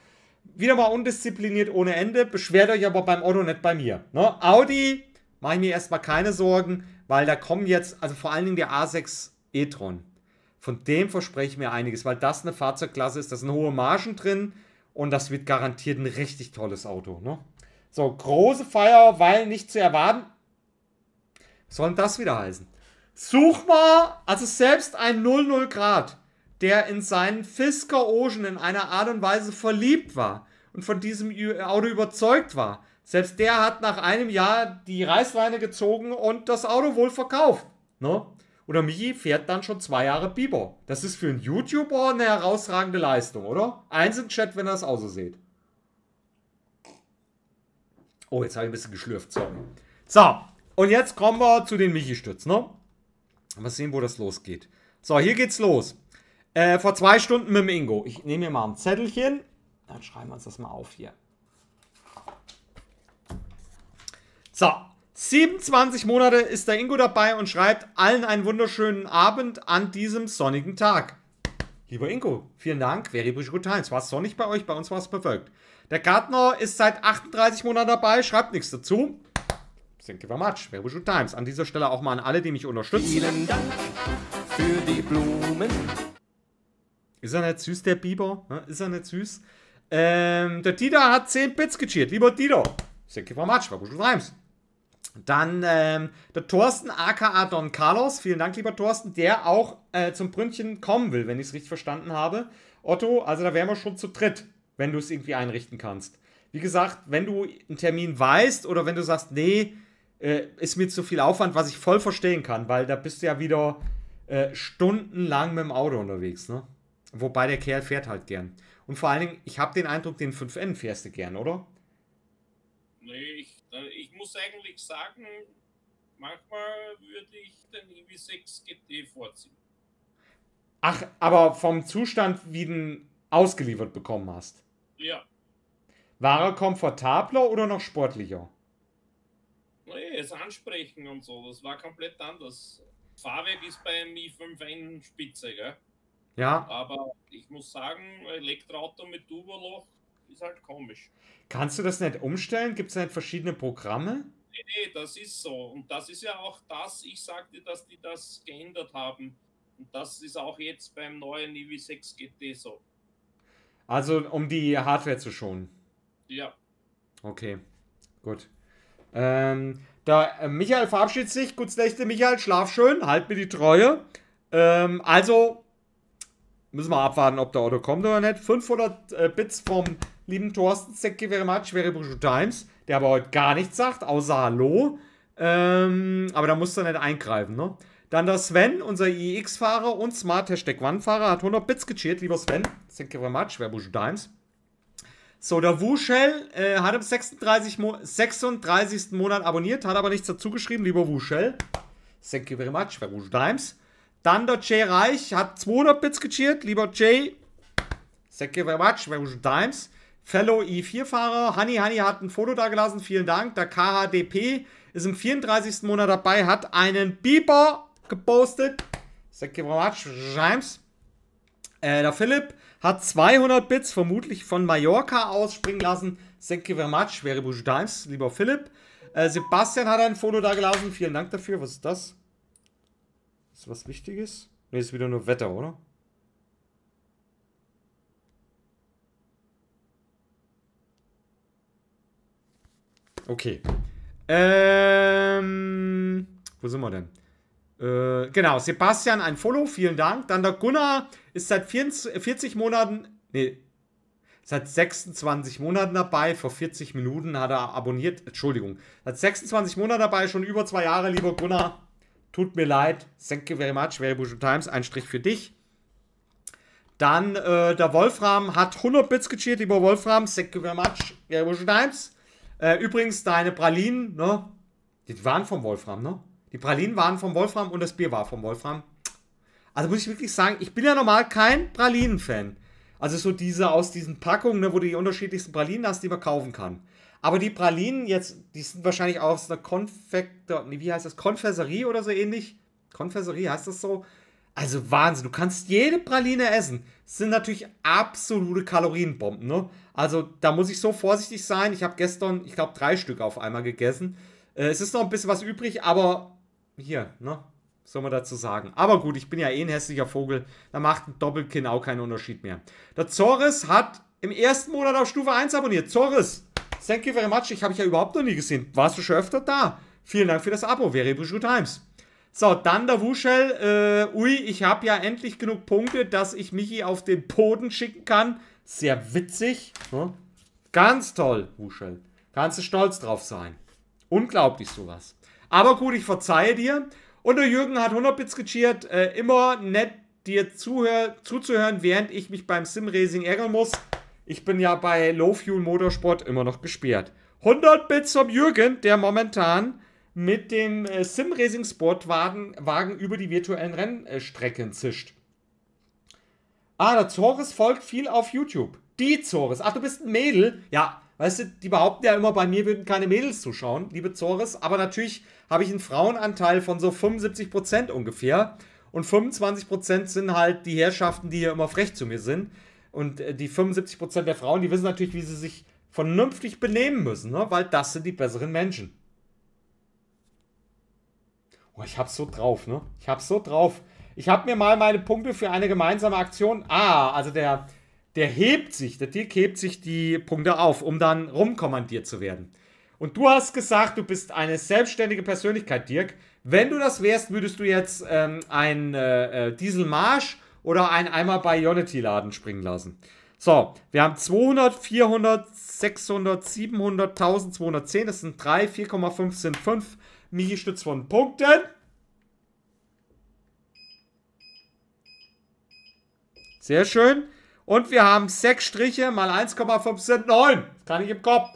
Wieder mal undiszipliniert ohne Ende. Beschwert euch aber beim Otto, nicht bei mir. Ne? Audi, mache ich mir erstmal keine Sorgen, weil da kommen jetzt, also vor allen Dingen der A6 e-tron. Von dem verspreche ich mir einiges, weil das eine Fahrzeugklasse ist, da sind hohe Margen drin und das wird garantiert ein richtig tolles Auto. Ne? So, große Feier, weil nicht zu erwarten. Was soll denn das wieder heißen? Such mal, also selbst ein 00 Grad, der in seinen Fisker Ocean in einer Art und Weise verliebt war und von diesem Auto überzeugt war, selbst der hat nach einem Jahr die Reißleine gezogen und das Auto wohl verkauft. Ne? No? oder Michi fährt dann schon zwei Jahre Biber. Das ist für einen YouTuber eine herausragende Leistung, oder? Eins im Chat, wenn ihr das auch so seht. Oh, jetzt habe ich ein bisschen geschlürft, sorry. So, und jetzt kommen wir zu den michi stützen ne? Mal sehen, wo das losgeht. So, hier geht's los. Äh, vor zwei Stunden mit dem Ingo. Ich nehme mir mal ein Zettelchen. Dann schreiben wir uns das mal auf hier. So, 27 Monate ist der Ingo dabei und schreibt allen einen wunderschönen Abend an diesem sonnigen Tag. Lieber Ingo, vielen Dank. Very good times. War es sonnig bei euch? Bei uns war es bewölkt. Der Gartner ist seit 38 Monaten dabei, schreibt nichts dazu. Thank you very much. Very good times. An dieser Stelle auch mal an alle, die mich unterstützen. Vielen Dank für die Blumen. Ist er nicht süß, der Biber? Ne? Ist er nicht süß? Ähm, der Dieter hat 10 Bits gecheert. Lieber Dieter. Thank you very much. Very good times. Dann ähm, der Thorsten, aka Don Carlos. Vielen Dank, lieber Thorsten, der auch äh, zum Bründchen kommen will, wenn ich es richtig verstanden habe. Otto, also da wären wir schon zu dritt, wenn du es irgendwie einrichten kannst. Wie gesagt, wenn du einen Termin weißt oder wenn du sagst, nee, äh, ist mir zu viel Aufwand, was ich voll verstehen kann, weil da bist du ja wieder äh, stundenlang mit dem Auto unterwegs, ne? Wobei der Kerl fährt halt gern. Und vor allen Dingen, ich habe den Eindruck, den 5N fährst du gern, oder? Nee, ich äh, ich muss eigentlich sagen, manchmal würde ich den EV6 GT vorziehen. Ach, aber vom Zustand, wie du ihn ausgeliefert bekommen hast. Ja. War er komfortabler oder noch sportlicher? Nee, das Ansprechen und so, das war komplett anders. Fahrwerk ist beim i5N spitze, gell? Ja. Aber ich muss sagen, Elektroauto mit turbo ist halt komisch. Kannst du das nicht umstellen? Gibt es nicht verschiedene Programme? Nee, nee, das ist so. Und das ist ja auch das, ich sagte, dass die das geändert haben. Und das ist auch jetzt beim neuen EV6 GT so. Also, um die Hardware zu schonen. Ja. Okay, gut. Ähm, da, äh, Michael verabschiedet sich. Gut, Nächte, Michael. Schlaf schön. Halt mir die Treue. Ähm, also, müssen wir abwarten, ob der Auto kommt oder nicht. 500 äh, Bits vom lieben Thorsten, thank you very much, very Brujo Times, der aber heute gar nichts sagt, außer Hallo. Ähm, aber da musst du nicht eingreifen, ne? Dann der Sven, unser IEX-Fahrer und Smart Hashtag One-Fahrer, hat 100 Bits gecheert, lieber Sven. Thank you very much, very Brujo Times. So, der Wushell äh, hat im 36. Mo 36. Monat abonniert, hat aber nichts dazu geschrieben, lieber Wushell. Thank you very much, for Wush Dimes. Dann der Jay Reich hat 200 Bits gecheert, lieber Jay. Thank you very much, for times. Dimes. Fellow e 4 fahrer Honey Honey hat ein Foto dagelassen, vielen Dank. Der KHDP ist im 34. Monat dabei, hat einen Beeper gepostet. Thank you very much, James. Äh, der Philipp hat 200 Bits vermutlich von Mallorca ausspringen lassen. Thank you very much, very much, James, lieber Philipp. Äh, Sebastian hat ein Foto dagelassen, vielen Dank dafür. Was ist das? Ist was Wichtiges? Ne, ist wieder nur Wetter, oder? Okay. Ähm, wo sind wir denn? Äh, genau, Sebastian, ein Follow, vielen Dank. Dann der Gunnar ist seit 40, 40 äh, Monaten, nee, seit 26 Monaten dabei. Vor 40 Minuten hat er abonniert. Entschuldigung. Seit 26 Monaten dabei, schon über zwei Jahre, lieber Gunnar. Tut mir leid. Thank you very much. Very Bush Times. Ein Strich für dich. Dann äh, der Wolfram hat 100 Bits gecheert, lieber Wolfram. Thank you very much. Very Bush Times. Äh, übrigens, deine Pralinen, ne? Die waren vom Wolfram, ne? Die Pralinen waren vom Wolfram und das Bier war vom Wolfram. Also muss ich wirklich sagen, ich bin ja normal kein Pralinen-Fan. Also so diese aus diesen Packungen, ne, wo du die unterschiedlichsten Pralinen hast, die man kaufen kann. Aber die Pralinen jetzt, die sind wahrscheinlich aus einer Konfektor, wie heißt das, Konfesserie oder so ähnlich. Konfesserie heißt das so. Also Wahnsinn, du kannst jede Praline essen. Das sind natürlich absolute Kalorienbomben, ne? Also da muss ich so vorsichtig sein. Ich habe gestern, ich glaube, drei Stück auf einmal gegessen. Äh, es ist noch ein bisschen was übrig, aber hier, ne? Was soll man dazu sagen? Aber gut, ich bin ja eh ein hässlicher Vogel. Da macht ein Doppelkinn auch keinen Unterschied mehr. Der Zorris hat im ersten Monat auf Stufe 1 abonniert. Zorris, thank you very much. Ich habe ich ja überhaupt noch nie gesehen. Warst du schon öfter da? Vielen Dank für das Abo. Very Times. So, dann der Wuschel. Äh, ui, ich habe ja endlich genug Punkte, dass ich Michi auf den Boden schicken kann. Sehr witzig. Hm? Ganz toll, Wuschel. Kannst du stolz drauf sein. Unglaublich sowas. Aber gut, ich verzeihe dir. Und der Jürgen hat 100 Bits gecheert. Äh, immer nett, dir zuhör zuzuhören, während ich mich beim Simracing ärgern muss. Ich bin ja bei Low Fuel Motorsport immer noch gesperrt. 100 Bits vom Jürgen, der momentan mit dem äh, Sim Racing Sportwagen Wagen über die virtuellen Rennstrecken zischt. Ah, der Zoris folgt viel auf YouTube. Die Zoris. Ach, du bist ein Mädel. Ja, weißt du, die behaupten ja immer, bei mir würden keine Mädels zuschauen, liebe Zoris. Aber natürlich habe ich einen Frauenanteil von so 75% ungefähr. Und 25% sind halt die Herrschaften, die hier immer frech zu mir sind. Und äh, die 75% der Frauen, die wissen natürlich, wie sie sich vernünftig benehmen müssen, ne? weil das sind die besseren Menschen. Oh, ich hab's so drauf, ne? Ich hab's so drauf. Ich habe mir mal meine Punkte für eine gemeinsame Aktion. Ah, also der, der hebt sich, der Dirk hebt sich die Punkte auf, um dann rumkommandiert zu werden. Und du hast gesagt, du bist eine selbstständige Persönlichkeit, Dirk. Wenn du das wärst, würdest du jetzt ähm, einen äh, äh, Dieselmarsch oder einen Eimer bei Bionity-Laden springen lassen. So, wir haben 200, 400, 600, 700, 1210. Das sind 3, 4,5 sind 5. Michi Stütz von Punkten. Sehr schön. Und wir haben 6 Striche mal 1,5 sind 9. Das kann ich im Kopf.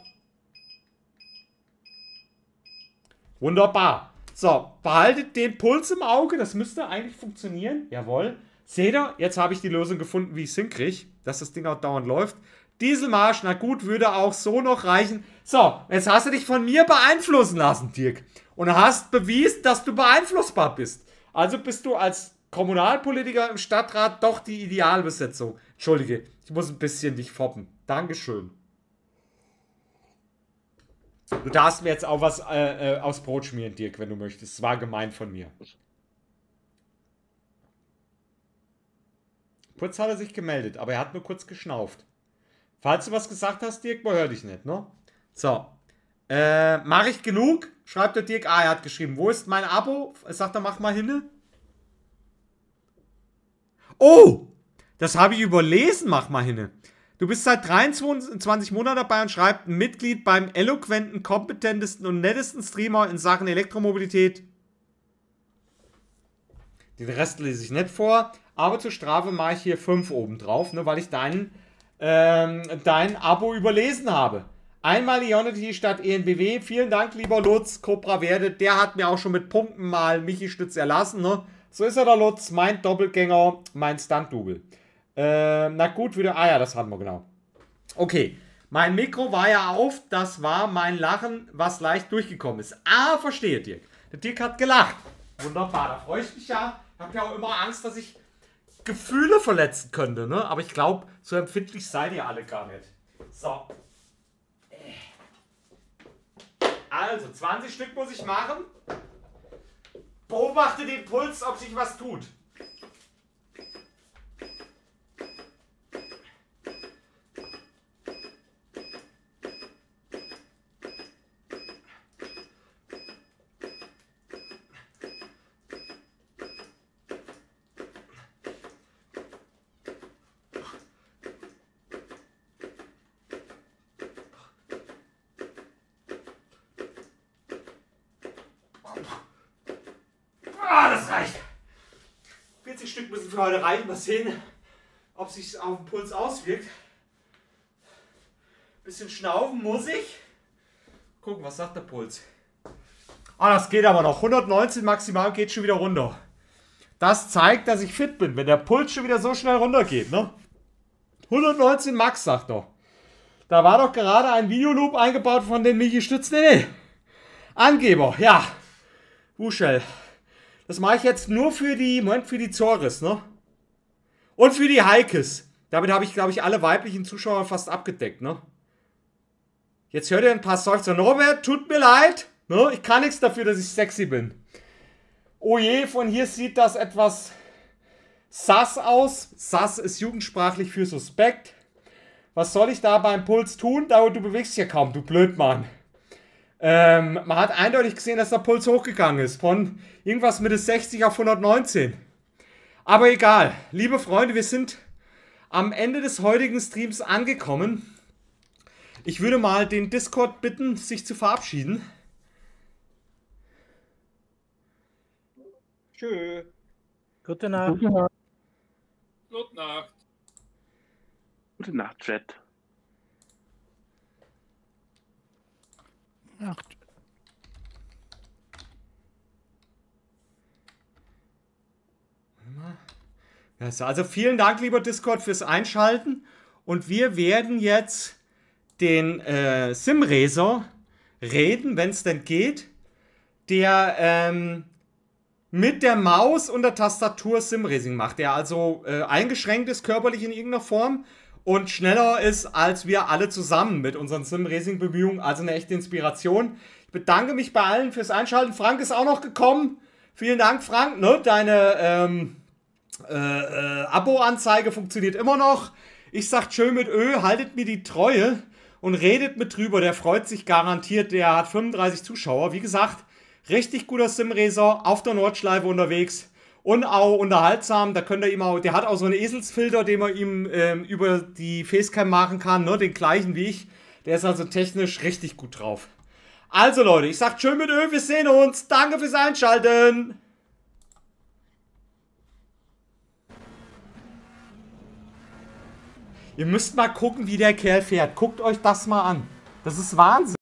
Wunderbar. So, behaltet den Puls im Auge. Das müsste eigentlich funktionieren. Jawohl. Seht ihr, jetzt habe ich die Lösung gefunden, wie ich es hinkriege, dass das Ding auch dauernd läuft. Dieselmarsch, na gut, würde auch so noch reichen. So, jetzt hast du dich von mir beeinflussen lassen, Dirk und hast bewiesen, dass du beeinflussbar bist. Also bist du als Kommunalpolitiker im Stadtrat doch die Idealbesetzung. Entschuldige, ich muss ein bisschen dich foppen. Dankeschön. Du darfst mir jetzt auch was äh, äh, aufs Brot schmieren, Dirk, wenn du möchtest. Es war gemein von mir. Kurz hat er sich gemeldet, aber er hat nur kurz geschnauft. Falls du was gesagt hast, Dirk, man hört dich nicht, ne? So. Äh, Mache ich genug? Schreibt der Dirk, ah, er hat geschrieben, wo ist mein Abo? Sagt er, mach mal hinne. Oh, das habe ich überlesen, mach mal hinne. Du bist seit 23 Monaten dabei und schreibt Mitglied beim eloquenten, kompetentesten und nettesten Streamer in Sachen Elektromobilität. Den Rest lese ich nicht vor, aber zur Strafe mache ich hier 5 oben drauf, ne, weil ich deinen, ähm, dein Abo überlesen habe. Einmal Ionity statt ENBW. Vielen Dank, lieber Lutz. Cobra Werde, der hat mir auch schon mit Pumpen mal Michi Stütz erlassen. Ne? So ist er der Lutz, mein Doppelgänger, mein Stunt-Double. Äh, na gut, wieder. Ah ja, das hatten wir genau. Okay. Mein Mikro war ja auf, das war mein Lachen, was leicht durchgekommen ist. Ah, verstehe, Dirk. Der Dirk hat gelacht. Wunderbar, da freue ich mich ja. Ich habe ja auch immer Angst, dass ich Gefühle verletzen könnte, ne? Aber ich glaube, so empfindlich seid ihr alle gar nicht. So, Also 20 Stück muss ich machen. Beobachte den Puls, ob sich was tut. heute rein, mal sehen, ob sich auf den Puls auswirkt. Bisschen schnaufen muss ich. Gucken, was sagt der Puls? Ah, das geht aber noch. 119 maximal geht schon wieder runter. Das zeigt, dass ich fit bin, wenn der Puls schon wieder so schnell runtergeht, ne? 119 Max, sagt er. Da war doch gerade ein Videoloop eingebaut von den Michi Stütznähe. Angeber, ja. Wuschel. Das mache ich jetzt nur für die, Moment, für die Zoris, ne? Und für die Heikes. Damit habe ich, glaube ich, alle weiblichen Zuschauer fast abgedeckt, ne? Jetzt hört ihr ein paar Seufzer. Norbert, tut mir leid. Ne? Ich kann nichts dafür, dass ich sexy bin. Oh je, von hier sieht das etwas sass aus. Sass ist jugendsprachlich für suspekt. Was soll ich da beim Puls tun? Da du bewegst dich ja kaum, du Blödmann. Ähm, man hat eindeutig gesehen, dass der Puls hochgegangen ist. Von irgendwas Mitte 60 auf 119. Aber egal. Liebe Freunde, wir sind am Ende des heutigen Streams angekommen. Ich würde mal den Discord bitten, sich zu verabschieden. Tschö. Gute Nacht. Gute Nacht. Gute Nacht. Gute Nacht, Chat. Nacht. Also vielen Dank, lieber Discord, fürs Einschalten. Und wir werden jetzt den äh, Simresor reden, wenn es denn geht, der ähm, mit der Maus und der Tastatur Simracing macht, der also äh, eingeschränkt ist körperlich in irgendeiner Form und schneller ist als wir alle zusammen mit unseren Simracing-Bemühungen. Also eine echte Inspiration. Ich bedanke mich bei allen fürs Einschalten. Frank ist auch noch gekommen. Vielen Dank, Frank. Ne? Deine... Ähm äh, äh, Abo-Anzeige funktioniert immer noch. Ich sag schön mit Ö, haltet mir die Treue und redet mit drüber. Der freut sich garantiert. Der hat 35 Zuschauer. Wie gesagt, richtig guter Simracer auf der Nordschleife unterwegs und auch unterhaltsam. Da könnt ihr ihm auch, der hat auch so einen Eselsfilter, den man ihm ähm, über die Facecam machen kann, ne? den gleichen wie ich. Der ist also technisch richtig gut drauf. Also Leute, ich sag schön mit Ö, wir sehen uns. Danke fürs Einschalten. Ihr müsst mal gucken, wie der Kerl fährt. Guckt euch das mal an. Das ist Wahnsinn.